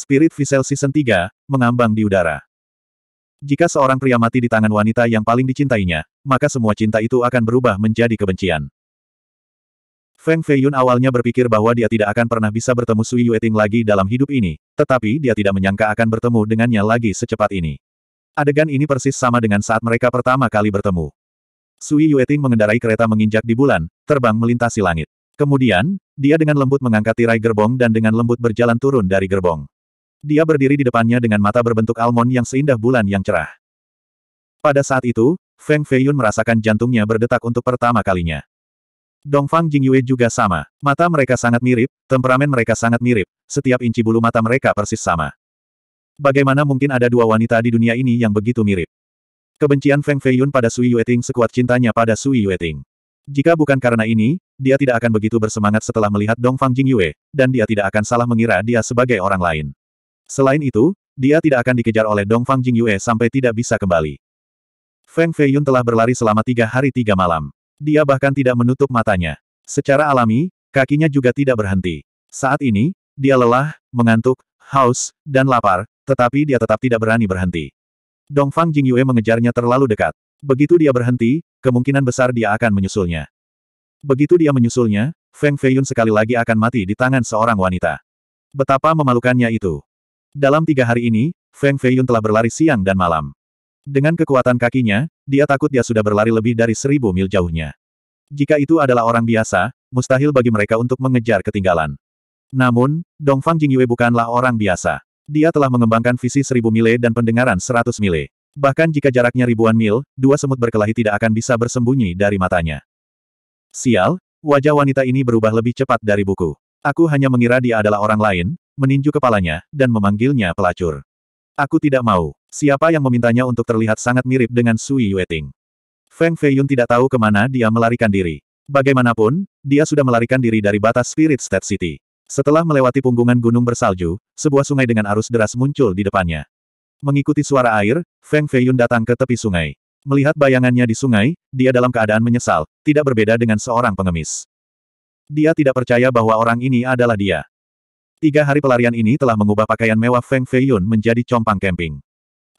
Spirit Visel Season 3, mengambang di udara. Jika seorang pria mati di tangan wanita yang paling dicintainya, maka semua cinta itu akan berubah menjadi kebencian. Feng Feiyun awalnya berpikir bahwa dia tidak akan pernah bisa bertemu Sui Yueting lagi dalam hidup ini, tetapi dia tidak menyangka akan bertemu dengannya lagi secepat ini. Adegan ini persis sama dengan saat mereka pertama kali bertemu. Sui Yueting mengendarai kereta menginjak di bulan, terbang melintasi langit. Kemudian, dia dengan lembut mengangkat tirai gerbong dan dengan lembut berjalan turun dari gerbong. Dia berdiri di depannya dengan mata berbentuk almond yang seindah bulan yang cerah. Pada saat itu, Feng Feiyun merasakan jantungnya berdetak untuk pertama kalinya. Dongfang Jingyue juga sama. Mata mereka sangat mirip, temperamen mereka sangat mirip, setiap inci bulu mata mereka persis sama. Bagaimana mungkin ada dua wanita di dunia ini yang begitu mirip? Kebencian Feng Feiyun pada Sui Yueting sekuat cintanya pada Sui Yueting. Jika bukan karena ini, dia tidak akan begitu bersemangat setelah melihat Dongfang Jingyue, dan dia tidak akan salah mengira dia sebagai orang lain. Selain itu, dia tidak akan dikejar oleh Dongfang Jingyue sampai tidak bisa kembali. Feng Feiyun telah berlari selama tiga hari tiga malam. Dia bahkan tidak menutup matanya. Secara alami, kakinya juga tidak berhenti. Saat ini, dia lelah, mengantuk, haus, dan lapar, tetapi dia tetap tidak berani berhenti. Dongfang Jingyue mengejarnya terlalu dekat. Begitu dia berhenti, kemungkinan besar dia akan menyusulnya. Begitu dia menyusulnya, Feng Feiyun sekali lagi akan mati di tangan seorang wanita. Betapa memalukannya itu. Dalam tiga hari ini, Feng Feiyun telah berlari siang dan malam. Dengan kekuatan kakinya, dia takut dia sudah berlari lebih dari seribu mil jauhnya. Jika itu adalah orang biasa, mustahil bagi mereka untuk mengejar ketinggalan. Namun, Dong Dongfang Jingyue bukanlah orang biasa. Dia telah mengembangkan visi seribu mile dan pendengaran seratus mile. Bahkan jika jaraknya ribuan mil, dua semut berkelahi tidak akan bisa bersembunyi dari matanya. Sial, wajah wanita ini berubah lebih cepat dari buku. Aku hanya mengira dia adalah orang lain, meninju kepalanya, dan memanggilnya pelacur. Aku tidak mau. Siapa yang memintanya untuk terlihat sangat mirip dengan Sui Yueting? Feng Feiyun tidak tahu kemana dia melarikan diri. Bagaimanapun, dia sudah melarikan diri dari batas Spirit State City. Setelah melewati punggungan gunung bersalju, sebuah sungai dengan arus deras muncul di depannya. Mengikuti suara air, Feng Feiyun datang ke tepi sungai. Melihat bayangannya di sungai, dia dalam keadaan menyesal, tidak berbeda dengan seorang pengemis. Dia tidak percaya bahwa orang ini adalah dia. Tiga hari pelarian ini telah mengubah pakaian mewah Feng Feiyun menjadi compang camping.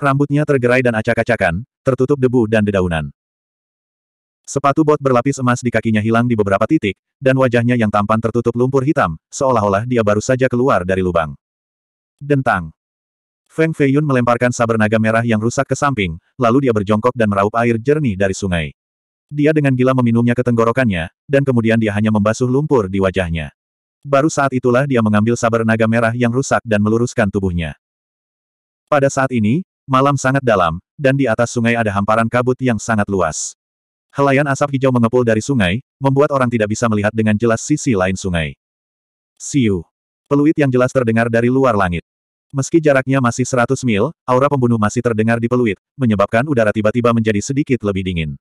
Rambutnya tergerai dan acak-acakan, tertutup debu dan dedaunan. Sepatu bot berlapis emas di kakinya hilang di beberapa titik, dan wajahnya yang tampan tertutup lumpur hitam, seolah-olah dia baru saja keluar dari lubang. Dentang. Feng Feiyun melemparkan saber naga merah yang rusak ke samping, lalu dia berjongkok dan meraup air jernih dari sungai. Dia dengan gila meminumnya ke tenggorokannya, dan kemudian dia hanya membasuh lumpur di wajahnya. Baru saat itulah dia mengambil sabar naga merah yang rusak dan meluruskan tubuhnya. Pada saat ini, malam sangat dalam, dan di atas sungai ada hamparan kabut yang sangat luas. Helaian asap hijau mengepul dari sungai, membuat orang tidak bisa melihat dengan jelas sisi lain sungai. Siu. Peluit yang jelas terdengar dari luar langit. Meski jaraknya masih 100 mil, aura pembunuh masih terdengar di peluit, menyebabkan udara tiba-tiba menjadi sedikit lebih dingin.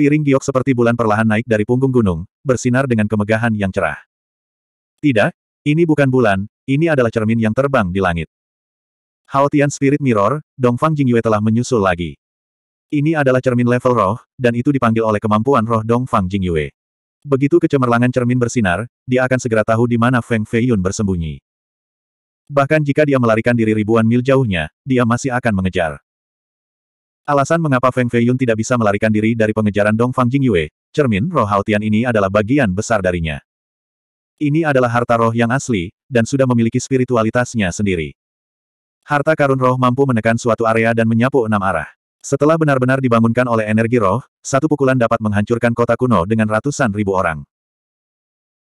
Piring giok seperti bulan perlahan naik dari punggung gunung, bersinar dengan kemegahan yang cerah. Tidak, ini bukan bulan, ini adalah cermin yang terbang di langit. Haotian Spirit Mirror, Dongfang Jingyue telah menyusul lagi. Ini adalah cermin level roh, dan itu dipanggil oleh kemampuan roh Dongfang Jingyue. Begitu kecemerlangan cermin bersinar, dia akan segera tahu di mana Feng Feiyun bersembunyi. Bahkan jika dia melarikan diri ribuan mil jauhnya, dia masih akan mengejar. Alasan mengapa Feng Feiyun tidak bisa melarikan diri dari pengejaran Dongfang Jingyue, cermin roh Haotian ini adalah bagian besar darinya. Ini adalah harta roh yang asli, dan sudah memiliki spiritualitasnya sendiri. Harta karun roh mampu menekan suatu area dan menyapu enam arah. Setelah benar-benar dibangunkan oleh energi roh, satu pukulan dapat menghancurkan kota kuno dengan ratusan ribu orang.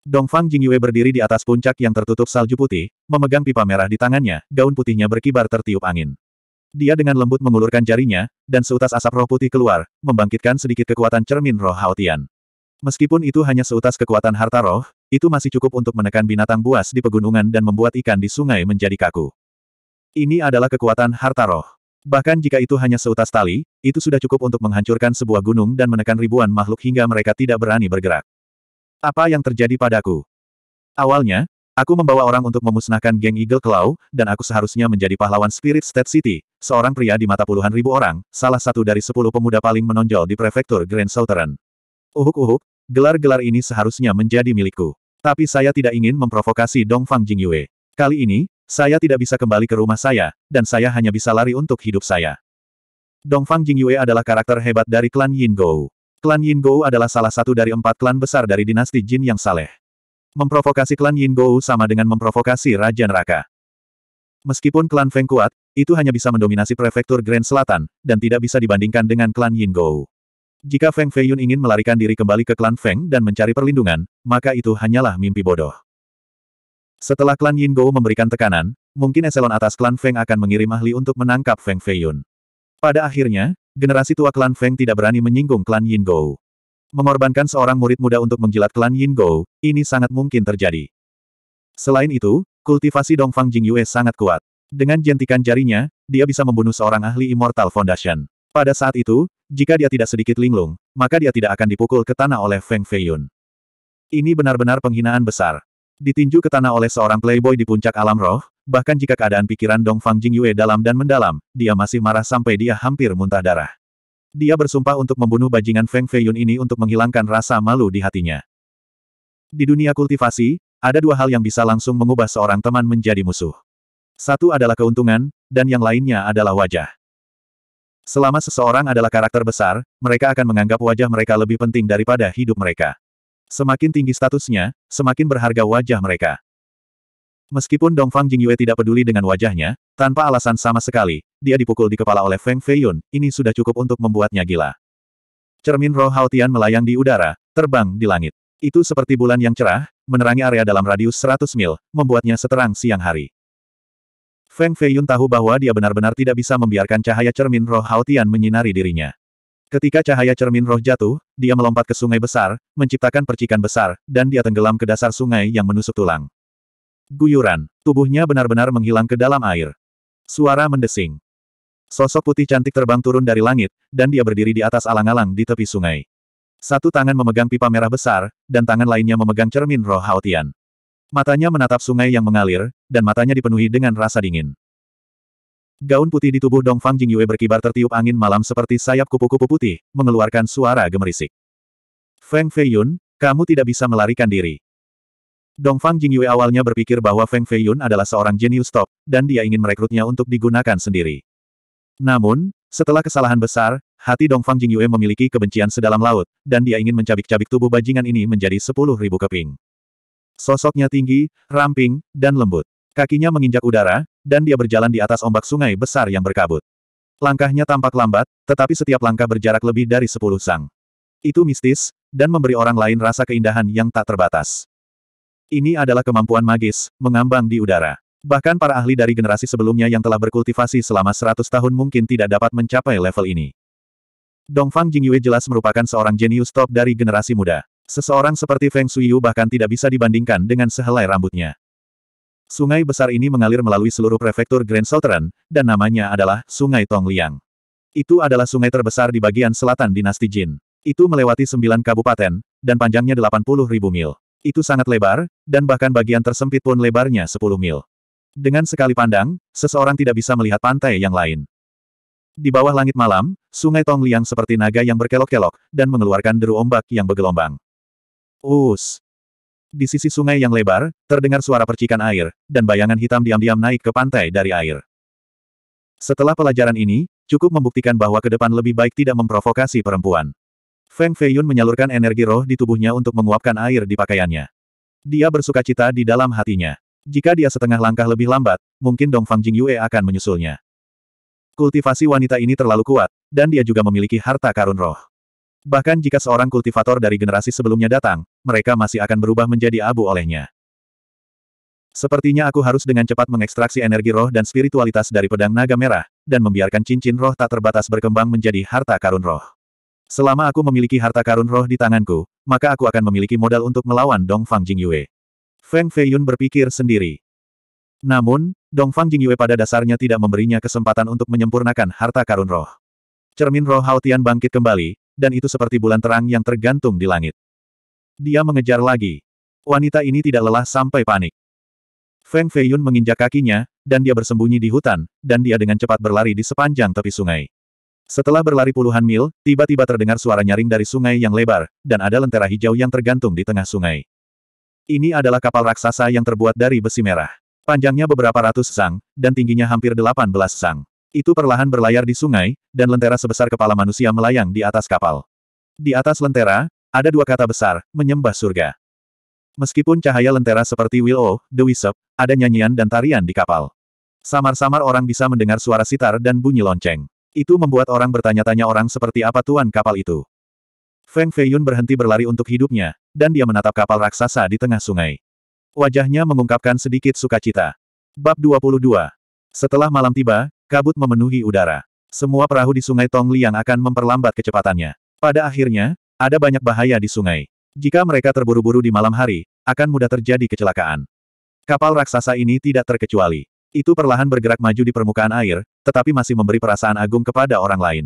Dongfang Jingyue berdiri di atas puncak yang tertutup salju putih, memegang pipa merah di tangannya, gaun putihnya berkibar tertiup angin. Dia dengan lembut mengulurkan jarinya, dan seutas asap roh putih keluar, membangkitkan sedikit kekuatan cermin roh Haotian. Meskipun itu hanya seutas kekuatan harta roh, itu masih cukup untuk menekan binatang buas di pegunungan dan membuat ikan di sungai menjadi kaku. Ini adalah kekuatan harta roh. Bahkan jika itu hanya seutas tali, itu sudah cukup untuk menghancurkan sebuah gunung dan menekan ribuan makhluk hingga mereka tidak berani bergerak. Apa yang terjadi padaku? Awalnya, aku membawa orang untuk memusnahkan geng Eagle Claw, dan aku seharusnya menjadi pahlawan Spirit State City, seorang pria di mata puluhan ribu orang, salah satu dari sepuluh pemuda paling menonjol di prefektur Grand Southern. Uhuk-uhuk, Gelar-gelar ini seharusnya menjadi milikku. Tapi saya tidak ingin memprovokasi Dong Dongfang Jingyue. Kali ini, saya tidak bisa kembali ke rumah saya, dan saya hanya bisa lari untuk hidup saya. Dong Dongfang Jingyue adalah karakter hebat dari klan Yin Gou. Klan Yin Gou adalah salah satu dari empat klan besar dari dinasti Jin yang saleh. Memprovokasi klan Yin Gou sama dengan memprovokasi Raja Neraka. Meskipun klan Feng kuat, itu hanya bisa mendominasi prefektur Grand Selatan, dan tidak bisa dibandingkan dengan klan Yin Gou. Jika Feng Feiyun ingin melarikan diri kembali ke klan Feng dan mencari perlindungan, maka itu hanyalah mimpi bodoh. Setelah klan Yin Go memberikan tekanan, mungkin eselon atas klan Feng akan mengirim ahli untuk menangkap Feng Feiyun. Pada akhirnya, generasi tua klan Feng tidak berani menyinggung klan Yin Go. Mengorbankan seorang murid muda untuk menjilat klan Yin Go, ini sangat mungkin terjadi. Selain itu, kultivasi Dongfang Yue sangat kuat. Dengan jentikan jarinya, dia bisa membunuh seorang ahli Immortal Foundation. Pada saat itu, jika dia tidak sedikit linglung, maka dia tidak akan dipukul ke tanah oleh Feng Feiyun. Ini benar-benar penghinaan besar. Ditinju ke tanah oleh seorang playboy di puncak alam roh, bahkan jika keadaan pikiran Dong Fang Jing Yue dalam dan mendalam, dia masih marah sampai dia hampir muntah darah. Dia bersumpah untuk membunuh bajingan Feng Feiyun ini untuk menghilangkan rasa malu di hatinya. Di dunia kultivasi, ada dua hal yang bisa langsung mengubah seorang teman menjadi musuh. Satu adalah keuntungan, dan yang lainnya adalah wajah. Selama seseorang adalah karakter besar, mereka akan menganggap wajah mereka lebih penting daripada hidup mereka. Semakin tinggi statusnya, semakin berharga wajah mereka. Meskipun Dongfang Jingyue tidak peduli dengan wajahnya, tanpa alasan sama sekali, dia dipukul di kepala oleh Feng Feiyun, ini sudah cukup untuk membuatnya gila. Cermin roh Haotian melayang di udara, terbang di langit. Itu seperti bulan yang cerah, menerangi area dalam radius 100 mil, membuatnya seterang siang hari. Feng Fei Yun tahu bahwa dia benar-benar tidak bisa membiarkan cahaya cermin roh Haotian menyinari dirinya. Ketika cahaya cermin roh jatuh, dia melompat ke sungai besar, menciptakan percikan besar, dan dia tenggelam ke dasar sungai yang menusuk tulang. Guyuran. Tubuhnya benar-benar menghilang ke dalam air. Suara mendesing. Sosok putih cantik terbang turun dari langit, dan dia berdiri di atas alang-alang di tepi sungai. Satu tangan memegang pipa merah besar, dan tangan lainnya memegang cermin roh Haotian. Matanya menatap sungai yang mengalir, dan matanya dipenuhi dengan rasa dingin. Gaun putih di tubuh Dong Fang Jing Yue berkibar tertiup angin malam seperti sayap kupu-kupu putih, mengeluarkan suara gemerisik. Feng Feiyun, kamu tidak bisa melarikan diri. Dong Fang Jing Yue awalnya berpikir bahwa Feng Feiyun adalah seorang jenius top, dan dia ingin merekrutnya untuk digunakan sendiri. Namun, setelah kesalahan besar, hati Dong Fang Jing Yue memiliki kebencian sedalam laut, dan dia ingin mencabik-cabik tubuh bajingan ini menjadi sepuluh ribu keping. Sosoknya tinggi, ramping, dan lembut. Kakinya menginjak udara, dan dia berjalan di atas ombak sungai besar yang berkabut. Langkahnya tampak lambat, tetapi setiap langkah berjarak lebih dari sepuluh sang. Itu mistis, dan memberi orang lain rasa keindahan yang tak terbatas. Ini adalah kemampuan magis, mengambang di udara. Bahkan para ahli dari generasi sebelumnya yang telah berkultivasi selama seratus tahun mungkin tidak dapat mencapai level ini. Dongfang Jingyue jelas merupakan seorang jenius top dari generasi muda. Seseorang seperti Feng Shuiyu bahkan tidak bisa dibandingkan dengan sehelai rambutnya. Sungai besar ini mengalir melalui seluruh prefektur Grand Southern, dan namanya adalah Sungai Tongliang. Itu adalah sungai terbesar di bagian selatan dinasti Jin. Itu melewati sembilan kabupaten, dan panjangnya 80 ribu mil. Itu sangat lebar, dan bahkan bagian tersempit pun lebarnya 10 mil. Dengan sekali pandang, seseorang tidak bisa melihat pantai yang lain. Di bawah langit malam, sungai Tongliang seperti naga yang berkelok-kelok, dan mengeluarkan deru ombak yang bergelombang. Us. Di sisi sungai yang lebar, terdengar suara percikan air, dan bayangan hitam diam-diam naik ke pantai dari air. Setelah pelajaran ini, cukup membuktikan bahwa ke depan lebih baik tidak memprovokasi perempuan. Feng Feiyun menyalurkan energi roh di tubuhnya untuk menguapkan air di pakaiannya. Dia bersuka cita di dalam hatinya. Jika dia setengah langkah lebih lambat, mungkin Dong Fang Jing Yue akan menyusulnya. Kultivasi wanita ini terlalu kuat, dan dia juga memiliki harta karun roh. Bahkan jika seorang kultivator dari generasi sebelumnya datang, mereka masih akan berubah menjadi abu olehnya. Sepertinya aku harus dengan cepat mengekstraksi energi roh dan spiritualitas dari pedang naga merah, dan membiarkan cincin roh tak terbatas berkembang menjadi harta karun roh. Selama aku memiliki harta karun roh di tanganku, maka aku akan memiliki modal untuk melawan Dong Fang Jing Yue. Feng Fei Yun berpikir sendiri. Namun, Dong Fang Jing Yue pada dasarnya tidak memberinya kesempatan untuk menyempurnakan harta karun roh. Cermin roh Tian bangkit kembali, dan itu seperti bulan terang yang tergantung di langit. Dia mengejar lagi. Wanita ini tidak lelah sampai panik. Feng Feiyun menginjak kakinya, dan dia bersembunyi di hutan, dan dia dengan cepat berlari di sepanjang tepi sungai. Setelah berlari puluhan mil, tiba-tiba terdengar suara nyaring dari sungai yang lebar, dan ada lentera hijau yang tergantung di tengah sungai. Ini adalah kapal raksasa yang terbuat dari besi merah. Panjangnya beberapa ratus sang, dan tingginya hampir delapan belas sang. Itu perlahan berlayar di sungai, dan lentera sebesar kepala manusia melayang di atas kapal. Di atas lentera, ada dua kata besar, menyembah surga. Meskipun cahaya lentera seperti Will Willow, The Wisp, ada nyanyian dan tarian di kapal. Samar-samar orang bisa mendengar suara sitar dan bunyi lonceng. Itu membuat orang bertanya-tanya orang seperti apa tuan kapal itu. Feng Feiyun berhenti berlari untuk hidupnya, dan dia menatap kapal raksasa di tengah sungai. Wajahnya mengungkapkan sedikit sukacita. Bab 22. Setelah malam tiba, Kabut memenuhi udara. Semua perahu di sungai Tongli yang akan memperlambat kecepatannya. Pada akhirnya, ada banyak bahaya di sungai. Jika mereka terburu-buru di malam hari, akan mudah terjadi kecelakaan. Kapal raksasa ini tidak terkecuali. Itu perlahan bergerak maju di permukaan air, tetapi masih memberi perasaan agung kepada orang lain.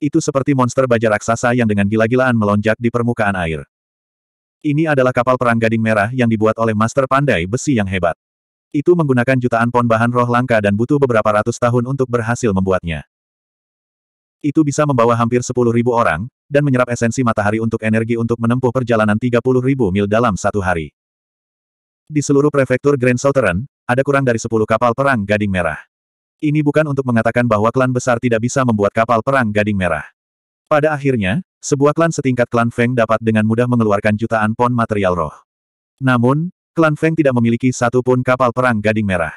Itu seperti monster baja raksasa yang dengan gila-gilaan melonjak di permukaan air. Ini adalah kapal perang gading merah yang dibuat oleh master pandai besi yang hebat. Itu menggunakan jutaan pon bahan roh langka dan butuh beberapa ratus tahun untuk berhasil membuatnya. Itu bisa membawa hampir sepuluh ribu orang, dan menyerap esensi matahari untuk energi untuk menempuh perjalanan tiga puluh ribu mil dalam satu hari. Di seluruh prefektur Grand Southern, ada kurang dari sepuluh kapal perang Gading Merah. Ini bukan untuk mengatakan bahwa klan besar tidak bisa membuat kapal perang Gading Merah. Pada akhirnya, sebuah klan setingkat klan Feng dapat dengan mudah mengeluarkan jutaan pon material roh. Namun, Klan Feng tidak memiliki satupun kapal perang gading merah.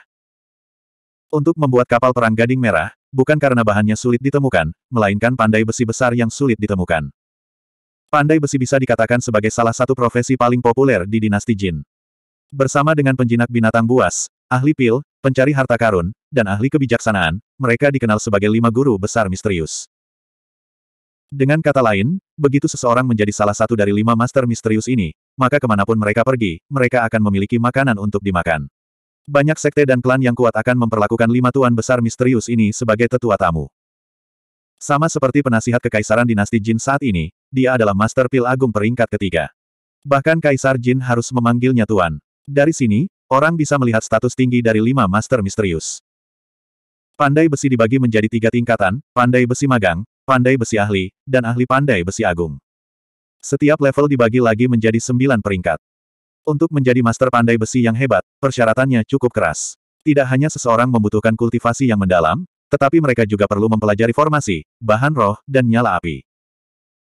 Untuk membuat kapal perang gading merah, bukan karena bahannya sulit ditemukan, melainkan pandai besi besar yang sulit ditemukan. Pandai besi bisa dikatakan sebagai salah satu profesi paling populer di dinasti Jin. Bersama dengan penjinak binatang buas, ahli pil, pencari harta karun, dan ahli kebijaksanaan, mereka dikenal sebagai lima guru besar misterius. Dengan kata lain, begitu seseorang menjadi salah satu dari lima master misterius ini, maka kemanapun mereka pergi, mereka akan memiliki makanan untuk dimakan. Banyak sekte dan klan yang kuat akan memperlakukan lima tuan besar misterius ini sebagai tetua tamu. Sama seperti penasihat kekaisaran dinasti Jin saat ini, dia adalah master pil agung peringkat ketiga. Bahkan Kaisar Jin harus memanggilnya tuan. Dari sini, orang bisa melihat status tinggi dari lima master misterius. Pandai besi dibagi menjadi tiga tingkatan, pandai besi magang, pandai besi ahli, dan ahli pandai besi agung. Setiap level dibagi lagi menjadi sembilan peringkat. Untuk menjadi master pandai besi yang hebat, persyaratannya cukup keras. Tidak hanya seseorang membutuhkan kultivasi yang mendalam, tetapi mereka juga perlu mempelajari formasi, bahan roh, dan nyala api.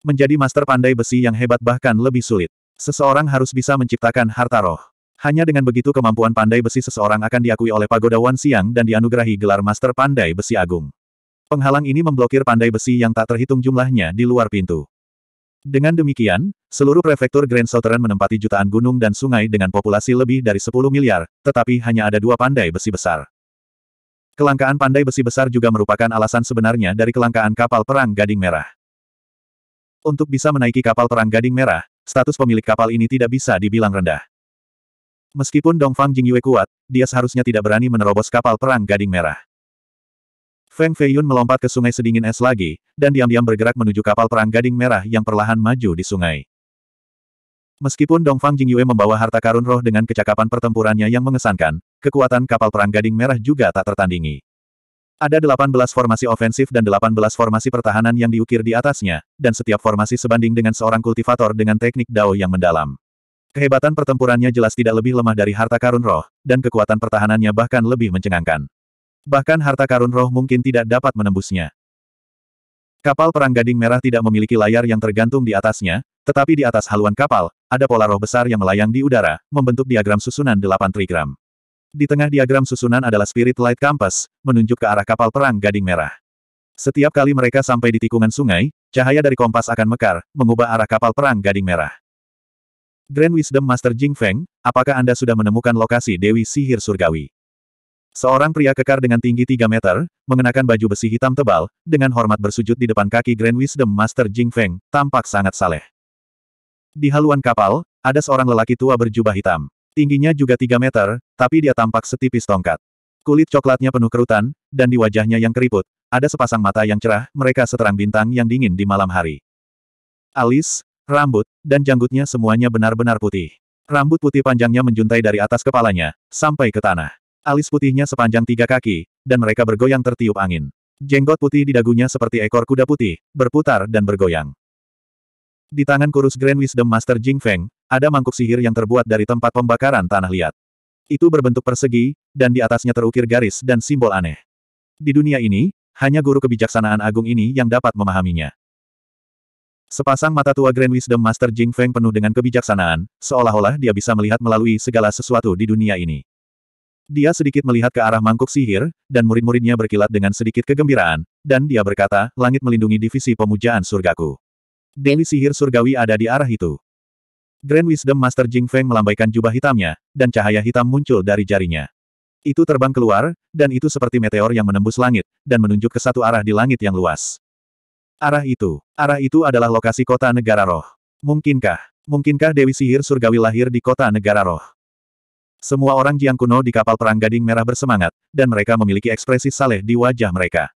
Menjadi master pandai besi yang hebat bahkan lebih sulit. Seseorang harus bisa menciptakan harta roh. Hanya dengan begitu kemampuan pandai besi seseorang akan diakui oleh Pagoda Wan Siang dan dianugerahi gelar Master Pandai Besi Agung. Penghalang ini memblokir pandai besi yang tak terhitung jumlahnya di luar pintu. Dengan demikian, seluruh prefektur Grand Southern menempati jutaan gunung dan sungai dengan populasi lebih dari 10 miliar, tetapi hanya ada dua pandai besi besar. Kelangkaan pandai besi besar juga merupakan alasan sebenarnya dari kelangkaan kapal perang Gading Merah. Untuk bisa menaiki kapal perang Gading Merah, status pemilik kapal ini tidak bisa dibilang rendah. Meskipun Dongfang Jingyue kuat, dia seharusnya tidak berani menerobos kapal perang Gading Merah. Feng Feiyun melompat ke sungai sedingin es lagi, dan diam-diam bergerak menuju kapal perang gading merah yang perlahan maju di sungai. Meskipun Dongfang Jingyue membawa harta karun roh dengan kecakapan pertempurannya yang mengesankan, kekuatan kapal perang gading merah juga tak tertandingi. Ada 18 formasi ofensif dan 18 formasi pertahanan yang diukir di atasnya, dan setiap formasi sebanding dengan seorang kultivator dengan teknik dao yang mendalam. Kehebatan pertempurannya jelas tidak lebih lemah dari harta karun roh, dan kekuatan pertahanannya bahkan lebih mencengangkan. Bahkan harta karun roh mungkin tidak dapat menembusnya. Kapal perang gading merah tidak memiliki layar yang tergantung di atasnya, tetapi di atas haluan kapal, ada pola roh besar yang melayang di udara, membentuk diagram susunan delapan trigram. Di tengah diagram susunan adalah Spirit Light Campus, menunjuk ke arah kapal perang gading merah. Setiap kali mereka sampai di tikungan sungai, cahaya dari kompas akan mekar, mengubah arah kapal perang gading merah. Grand Wisdom Master Jing Feng, apakah Anda sudah menemukan lokasi Dewi Sihir Surgawi? Seorang pria kekar dengan tinggi 3 meter, mengenakan baju besi hitam tebal, dengan hormat bersujud di depan kaki Grand Wisdom Master Jing Feng, tampak sangat saleh. Di haluan kapal, ada seorang lelaki tua berjubah hitam. Tingginya juga 3 meter, tapi dia tampak setipis tongkat. Kulit coklatnya penuh kerutan, dan di wajahnya yang keriput, ada sepasang mata yang cerah, mereka seterang bintang yang dingin di malam hari. Alis, rambut, dan janggutnya semuanya benar-benar putih. Rambut putih panjangnya menjuntai dari atas kepalanya, sampai ke tanah. Alis putihnya sepanjang tiga kaki, dan mereka bergoyang tertiup angin. Jenggot putih di dagunya seperti ekor kuda putih, berputar dan bergoyang. Di tangan kurus Grand Wisdom Master Jing Feng, ada mangkuk sihir yang terbuat dari tempat pembakaran tanah liat. Itu berbentuk persegi, dan di atasnya terukir garis dan simbol aneh. Di dunia ini, hanya guru kebijaksanaan agung ini yang dapat memahaminya. Sepasang mata tua Grand Wisdom Master Jing Feng penuh dengan kebijaksanaan, seolah-olah dia bisa melihat melalui segala sesuatu di dunia ini. Dia sedikit melihat ke arah mangkuk sihir, dan murid-muridnya berkilat dengan sedikit kegembiraan, dan dia berkata, langit melindungi divisi pemujaan surgaku. Dewi sihir surgawi ada di arah itu. Grand Wisdom Master Jing Feng melambaikan jubah hitamnya, dan cahaya hitam muncul dari jarinya. Itu terbang keluar, dan itu seperti meteor yang menembus langit, dan menunjuk ke satu arah di langit yang luas. Arah itu. Arah itu adalah lokasi kota negara roh. Mungkinkah? Mungkinkah Dewi Sihir Surgawi lahir di kota negara roh? Semua orang Jiang kuno di kapal perang Gading Merah bersemangat, dan mereka memiliki ekspresi saleh di wajah mereka.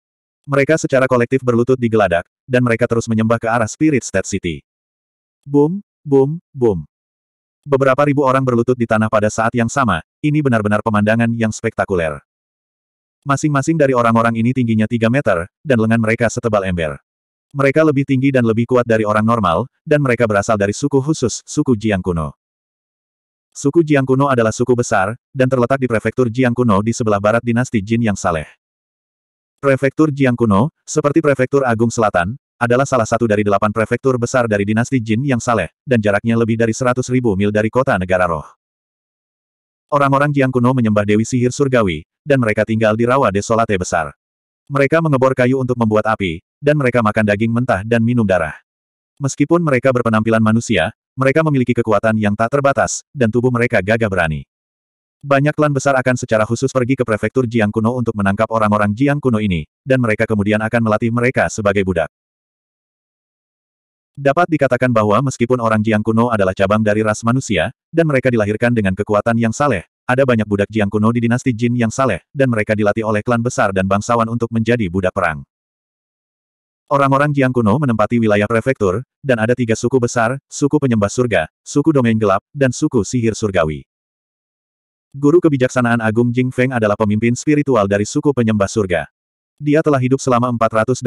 Mereka secara kolektif berlutut di geladak, dan mereka terus menyembah ke arah Spirit State City. Boom, boom, boom. Beberapa ribu orang berlutut di tanah pada saat yang sama, ini benar-benar pemandangan yang spektakuler. Masing-masing dari orang-orang ini tingginya 3 meter, dan lengan mereka setebal ember. Mereka lebih tinggi dan lebih kuat dari orang normal, dan mereka berasal dari suku khusus, suku Jiang kuno. Suku Jiang kuno adalah suku besar, dan terletak di prefektur Jiang kuno di sebelah barat dinasti Jin yang saleh. Prefektur Jiang kuno, seperti prefektur agung selatan, adalah salah satu dari delapan prefektur besar dari dinasti Jin yang saleh, dan jaraknya lebih dari 100.000 mil dari kota negara roh. Orang-orang Jiang kuno menyembah Dewi Sihir Surgawi, dan mereka tinggal di rawa desolate besar. Mereka mengebor kayu untuk membuat api, dan mereka makan daging mentah dan minum darah. Meskipun mereka berpenampilan manusia, mereka memiliki kekuatan yang tak terbatas, dan tubuh mereka gagah berani. Banyak klan besar akan secara khusus pergi ke prefektur Jiang Kuno untuk menangkap orang-orang Jiang Kuno ini, dan mereka kemudian akan melatih mereka sebagai budak. Dapat dikatakan bahwa meskipun orang Jiang Kuno adalah cabang dari ras manusia, dan mereka dilahirkan dengan kekuatan yang saleh, ada banyak budak Jiang Kuno di dinasti Jin yang saleh, dan mereka dilatih oleh klan besar dan bangsawan untuk menjadi budak perang. Orang-orang Jiang kuno menempati wilayah prefektur, dan ada tiga suku besar, suku penyembah surga, suku domain gelap, dan suku sihir surgawi. Guru kebijaksanaan Agung Jing Feng adalah pemimpin spiritual dari suku penyembah surga. Dia telah hidup selama 484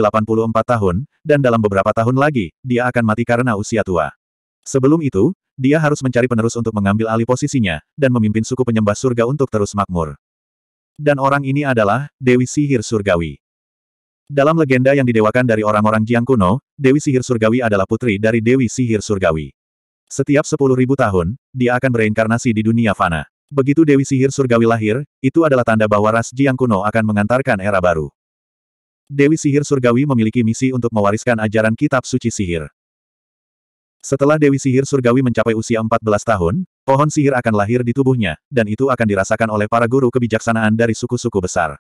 tahun, dan dalam beberapa tahun lagi, dia akan mati karena usia tua. Sebelum itu, dia harus mencari penerus untuk mengambil alih posisinya, dan memimpin suku penyembah surga untuk terus makmur. Dan orang ini adalah Dewi Sihir Surgawi. Dalam legenda yang didewakan dari orang-orang Jiang kuno, Dewi Sihir Surgawi adalah putri dari Dewi Sihir Surgawi. Setiap 10.000 tahun, dia akan bereinkarnasi di dunia fana. Begitu Dewi Sihir Surgawi lahir, itu adalah tanda bahwa ras Jiang kuno akan mengantarkan era baru. Dewi Sihir Surgawi memiliki misi untuk mewariskan ajaran kitab suci sihir. Setelah Dewi Sihir Surgawi mencapai usia 14 tahun, pohon sihir akan lahir di tubuhnya, dan itu akan dirasakan oleh para guru kebijaksanaan dari suku-suku besar.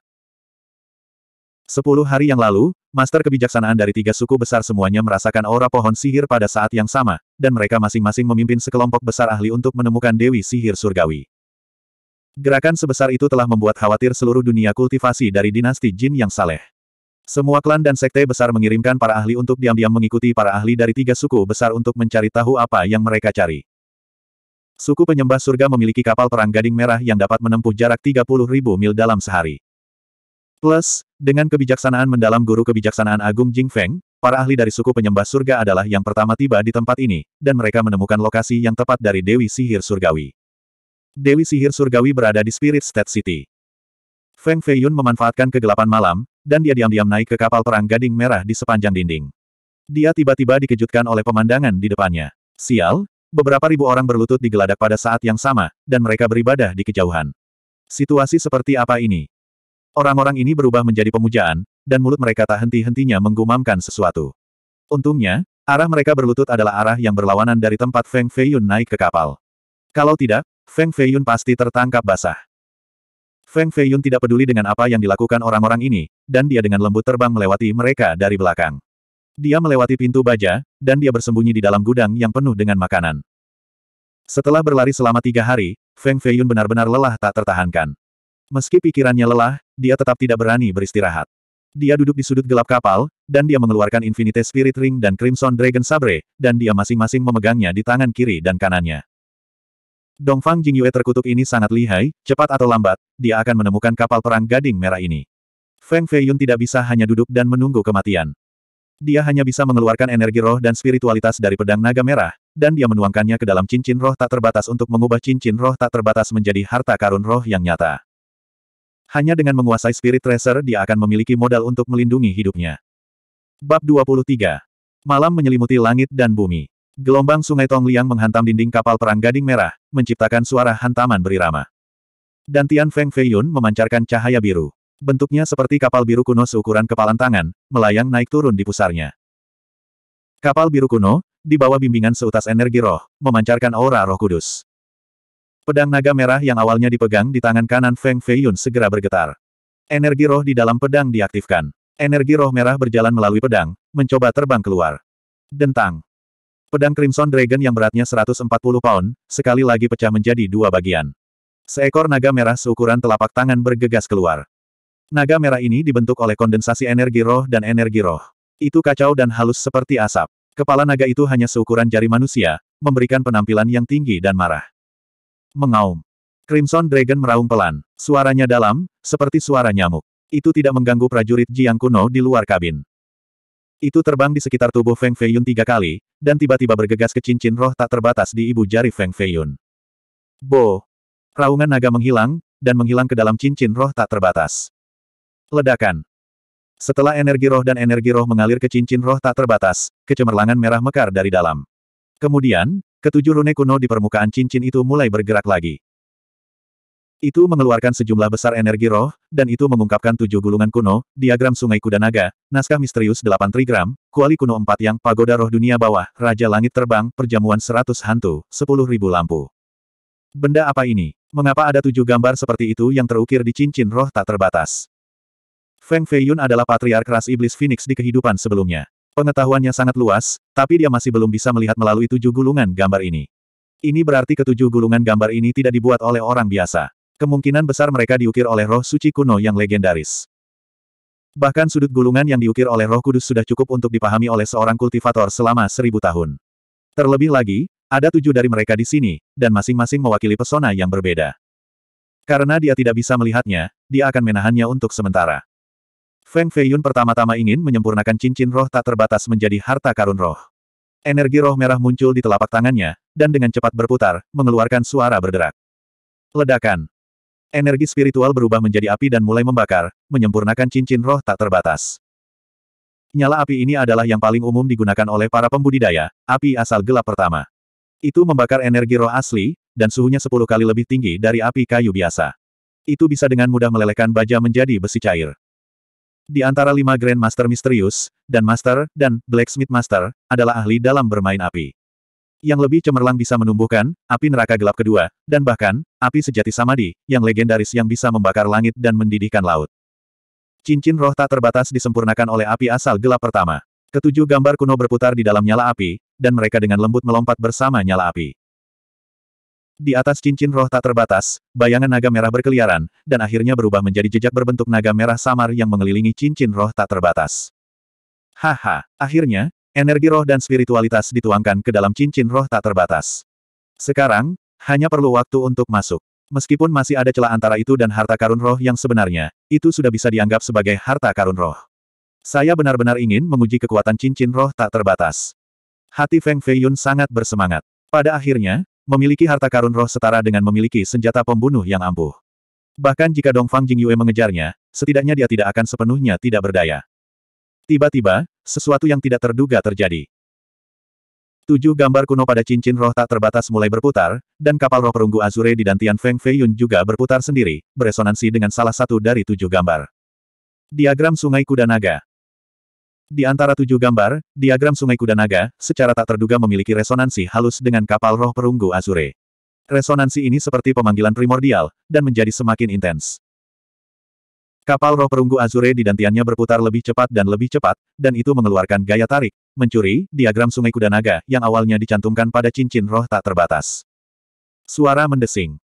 Sepuluh hari yang lalu, master kebijaksanaan dari tiga suku besar semuanya merasakan aura pohon sihir pada saat yang sama, dan mereka masing-masing memimpin sekelompok besar ahli untuk menemukan Dewi Sihir Surgawi. Gerakan sebesar itu telah membuat khawatir seluruh dunia kultivasi dari dinasti Jin yang saleh. Semua klan dan sekte besar mengirimkan para ahli untuk diam-diam mengikuti para ahli dari tiga suku besar untuk mencari tahu apa yang mereka cari. Suku penyembah surga memiliki kapal perang gading merah yang dapat menempuh jarak 30.000 mil dalam sehari. Plus, dengan kebijaksanaan mendalam guru kebijaksanaan agung Jing Feng, para ahli dari suku penyembah surga adalah yang pertama tiba di tempat ini, dan mereka menemukan lokasi yang tepat dari Dewi Sihir Surgawi. Dewi Sihir Surgawi berada di Spirit State City. Feng Feiyun memanfaatkan kegelapan malam, dan dia diam-diam naik ke kapal perang gading merah di sepanjang dinding. Dia tiba-tiba dikejutkan oleh pemandangan di depannya. Sial, beberapa ribu orang berlutut di geladak pada saat yang sama, dan mereka beribadah di kejauhan. Situasi seperti apa ini? Orang-orang ini berubah menjadi pemujaan, dan mulut mereka tak henti-hentinya menggumamkan sesuatu. Untungnya, arah mereka berlutut adalah arah yang berlawanan dari tempat Feng Feiyun naik ke kapal. Kalau tidak, Feng Feiyun pasti tertangkap basah. Feng Feiyun tidak peduli dengan apa yang dilakukan orang-orang ini, dan dia dengan lembut terbang melewati mereka dari belakang. Dia melewati pintu baja, dan dia bersembunyi di dalam gudang yang penuh dengan makanan. Setelah berlari selama tiga hari, Feng Feiyun benar-benar lelah tak tertahankan. Meski pikirannya lelah, dia tetap tidak berani beristirahat. Dia duduk di sudut gelap kapal, dan dia mengeluarkan Infinite Spirit Ring dan Crimson Dragon Sabre, dan dia masing-masing memegangnya di tangan kiri dan kanannya. Dongfang Jingyue terkutuk ini sangat lihai, cepat atau lambat, dia akan menemukan kapal perang gading merah ini. Feng Feiyun tidak bisa hanya duduk dan menunggu kematian. Dia hanya bisa mengeluarkan energi roh dan spiritualitas dari pedang naga merah, dan dia menuangkannya ke dalam cincin roh tak terbatas untuk mengubah cincin roh tak terbatas menjadi harta karun roh yang nyata. Hanya dengan menguasai Spirit Tracer dia akan memiliki modal untuk melindungi hidupnya. Bab 23. Malam menyelimuti langit dan bumi. Gelombang sungai Tongliang menghantam dinding kapal perang Gading Merah, menciptakan suara hantaman berirama. Dan Tian Feng Feiyun memancarkan cahaya biru. Bentuknya seperti kapal biru kuno seukuran kepalan tangan, melayang naik turun di pusarnya. Kapal biru kuno, di bawah bimbingan seutas energi roh, memancarkan aura roh kudus. Pedang naga merah yang awalnya dipegang di tangan kanan Feng Feiyun segera bergetar. Energi roh di dalam pedang diaktifkan. Energi roh merah berjalan melalui pedang, mencoba terbang keluar. Dentang. Pedang Crimson Dragon yang beratnya 140 pound, sekali lagi pecah menjadi dua bagian. Seekor naga merah seukuran telapak tangan bergegas keluar. Naga merah ini dibentuk oleh kondensasi energi roh dan energi roh. Itu kacau dan halus seperti asap. Kepala naga itu hanya seukuran jari manusia, memberikan penampilan yang tinggi dan marah. Mengaum. Crimson Dragon meraung pelan. Suaranya dalam, seperti suara nyamuk. Itu tidak mengganggu prajurit Jiang kuno di luar kabin. Itu terbang di sekitar tubuh Feng Feiyun tiga kali, dan tiba-tiba bergegas ke cincin roh tak terbatas di ibu jari Feng Feiyun. Bo! Raungan naga menghilang, dan menghilang ke dalam cincin roh tak terbatas. Ledakan. Setelah energi roh dan energi roh mengalir ke cincin roh tak terbatas, kecemerlangan merah mekar dari dalam. Kemudian, Ketujuh rune kuno di permukaan cincin itu mulai bergerak lagi. Itu mengeluarkan sejumlah besar energi roh, dan itu mengungkapkan tujuh gulungan kuno, diagram Sungai Kuda Naga, naskah misterius delapan trigram, kuali kuno empat yang pagoda roh dunia bawah, Raja Langit Terbang, perjamuan seratus hantu, sepuluh ribu lampu. Benda apa ini? Mengapa ada tujuh gambar seperti itu yang terukir di cincin roh tak terbatas? Feng Feiyun adalah patriark ras iblis Phoenix di kehidupan sebelumnya. Pengetahuannya sangat luas, tapi dia masih belum bisa melihat melalui tujuh gulungan gambar ini. Ini berarti ketujuh gulungan gambar ini tidak dibuat oleh orang biasa. Kemungkinan besar mereka diukir oleh roh suci kuno yang legendaris. Bahkan sudut gulungan yang diukir oleh roh kudus sudah cukup untuk dipahami oleh seorang kultivator selama seribu tahun. Terlebih lagi, ada tujuh dari mereka di sini, dan masing-masing mewakili pesona yang berbeda. Karena dia tidak bisa melihatnya, dia akan menahannya untuk sementara. Feng Feiyun pertama-tama ingin menyempurnakan cincin roh tak terbatas menjadi harta karun roh. Energi roh merah muncul di telapak tangannya, dan dengan cepat berputar, mengeluarkan suara berderak. Ledakan. Energi spiritual berubah menjadi api dan mulai membakar, menyempurnakan cincin roh tak terbatas. Nyala api ini adalah yang paling umum digunakan oleh para pembudidaya, api asal gelap pertama. Itu membakar energi roh asli, dan suhunya 10 kali lebih tinggi dari api kayu biasa. Itu bisa dengan mudah melelehkan baja menjadi besi cair. Di antara lima Grand Master Misterius, dan Master, dan Blacksmith Master, adalah ahli dalam bermain api. Yang lebih cemerlang bisa menumbuhkan, api neraka gelap kedua, dan bahkan, api sejati Samadi, yang legendaris yang bisa membakar langit dan mendidihkan laut. Cincin roh tak terbatas disempurnakan oleh api asal gelap pertama. Ketujuh gambar kuno berputar di dalam nyala api, dan mereka dengan lembut melompat bersama nyala api. Di atas cincin roh tak terbatas, bayangan naga merah berkeliaran, dan akhirnya berubah menjadi jejak berbentuk naga merah samar yang mengelilingi cincin roh tak terbatas. Haha, akhirnya, energi roh dan spiritualitas dituangkan ke dalam cincin roh tak terbatas. Sekarang, hanya perlu waktu untuk masuk. Meskipun masih ada celah antara itu dan harta karun roh yang sebenarnya, itu sudah bisa dianggap sebagai harta karun roh. Saya benar-benar ingin menguji kekuatan cincin roh tak terbatas. Hati Feng Feiyun sangat bersemangat. Pada akhirnya, Memiliki harta karun roh setara dengan memiliki senjata pembunuh yang ampuh. Bahkan jika Dong Fang Jing Yue mengejarnya, setidaknya dia tidak akan sepenuhnya tidak berdaya. Tiba-tiba, sesuatu yang tidak terduga terjadi. Tujuh gambar kuno pada cincin roh tak terbatas mulai berputar, dan kapal roh perunggu Azure di Dantian Feng Fei Yun juga berputar sendiri, beresonansi dengan salah satu dari tujuh gambar. Diagram Sungai Kuda Naga di antara tujuh gambar, diagram Sungai Kuda Naga, secara tak terduga memiliki resonansi halus dengan kapal roh perunggu Azure. Resonansi ini seperti pemanggilan primordial, dan menjadi semakin intens. Kapal roh perunggu Azure di dantiannya berputar lebih cepat dan lebih cepat, dan itu mengeluarkan gaya tarik, mencuri, diagram Sungai Kuda Naga, yang awalnya dicantumkan pada cincin roh tak terbatas. Suara mendesing.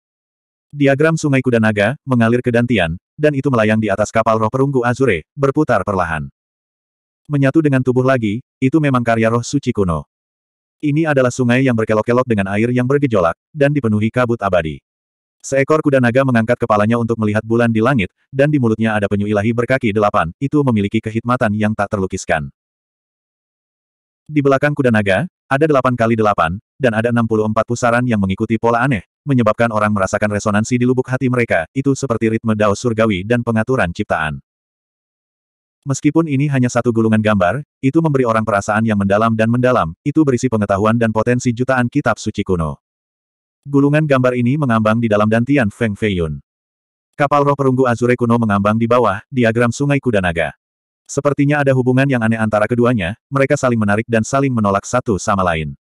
Diagram Sungai Kuda Naga mengalir ke dantian, dan itu melayang di atas kapal roh perunggu Azure, berputar perlahan. Menyatu dengan tubuh lagi, itu memang karya roh suci kuno. Ini adalah sungai yang berkelok-kelok dengan air yang bergejolak, dan dipenuhi kabut abadi. Seekor kuda naga mengangkat kepalanya untuk melihat bulan di langit, dan di mulutnya ada penyu ilahi berkaki delapan, itu memiliki kehitmatan yang tak terlukiskan. Di belakang kuda naga, ada delapan kali delapan, dan ada empat pusaran yang mengikuti pola aneh, menyebabkan orang merasakan resonansi di lubuk hati mereka, itu seperti ritme dao surgawi dan pengaturan ciptaan. Meskipun ini hanya satu gulungan gambar, itu memberi orang perasaan yang mendalam dan mendalam, itu berisi pengetahuan dan potensi jutaan kitab suci kuno. Gulungan gambar ini mengambang di dalam dantian Feng Feiyun. Kapal roh perunggu Azure kuno mengambang di bawah, diagram sungai kuda naga. Sepertinya ada hubungan yang aneh antara keduanya, mereka saling menarik dan saling menolak satu sama lain.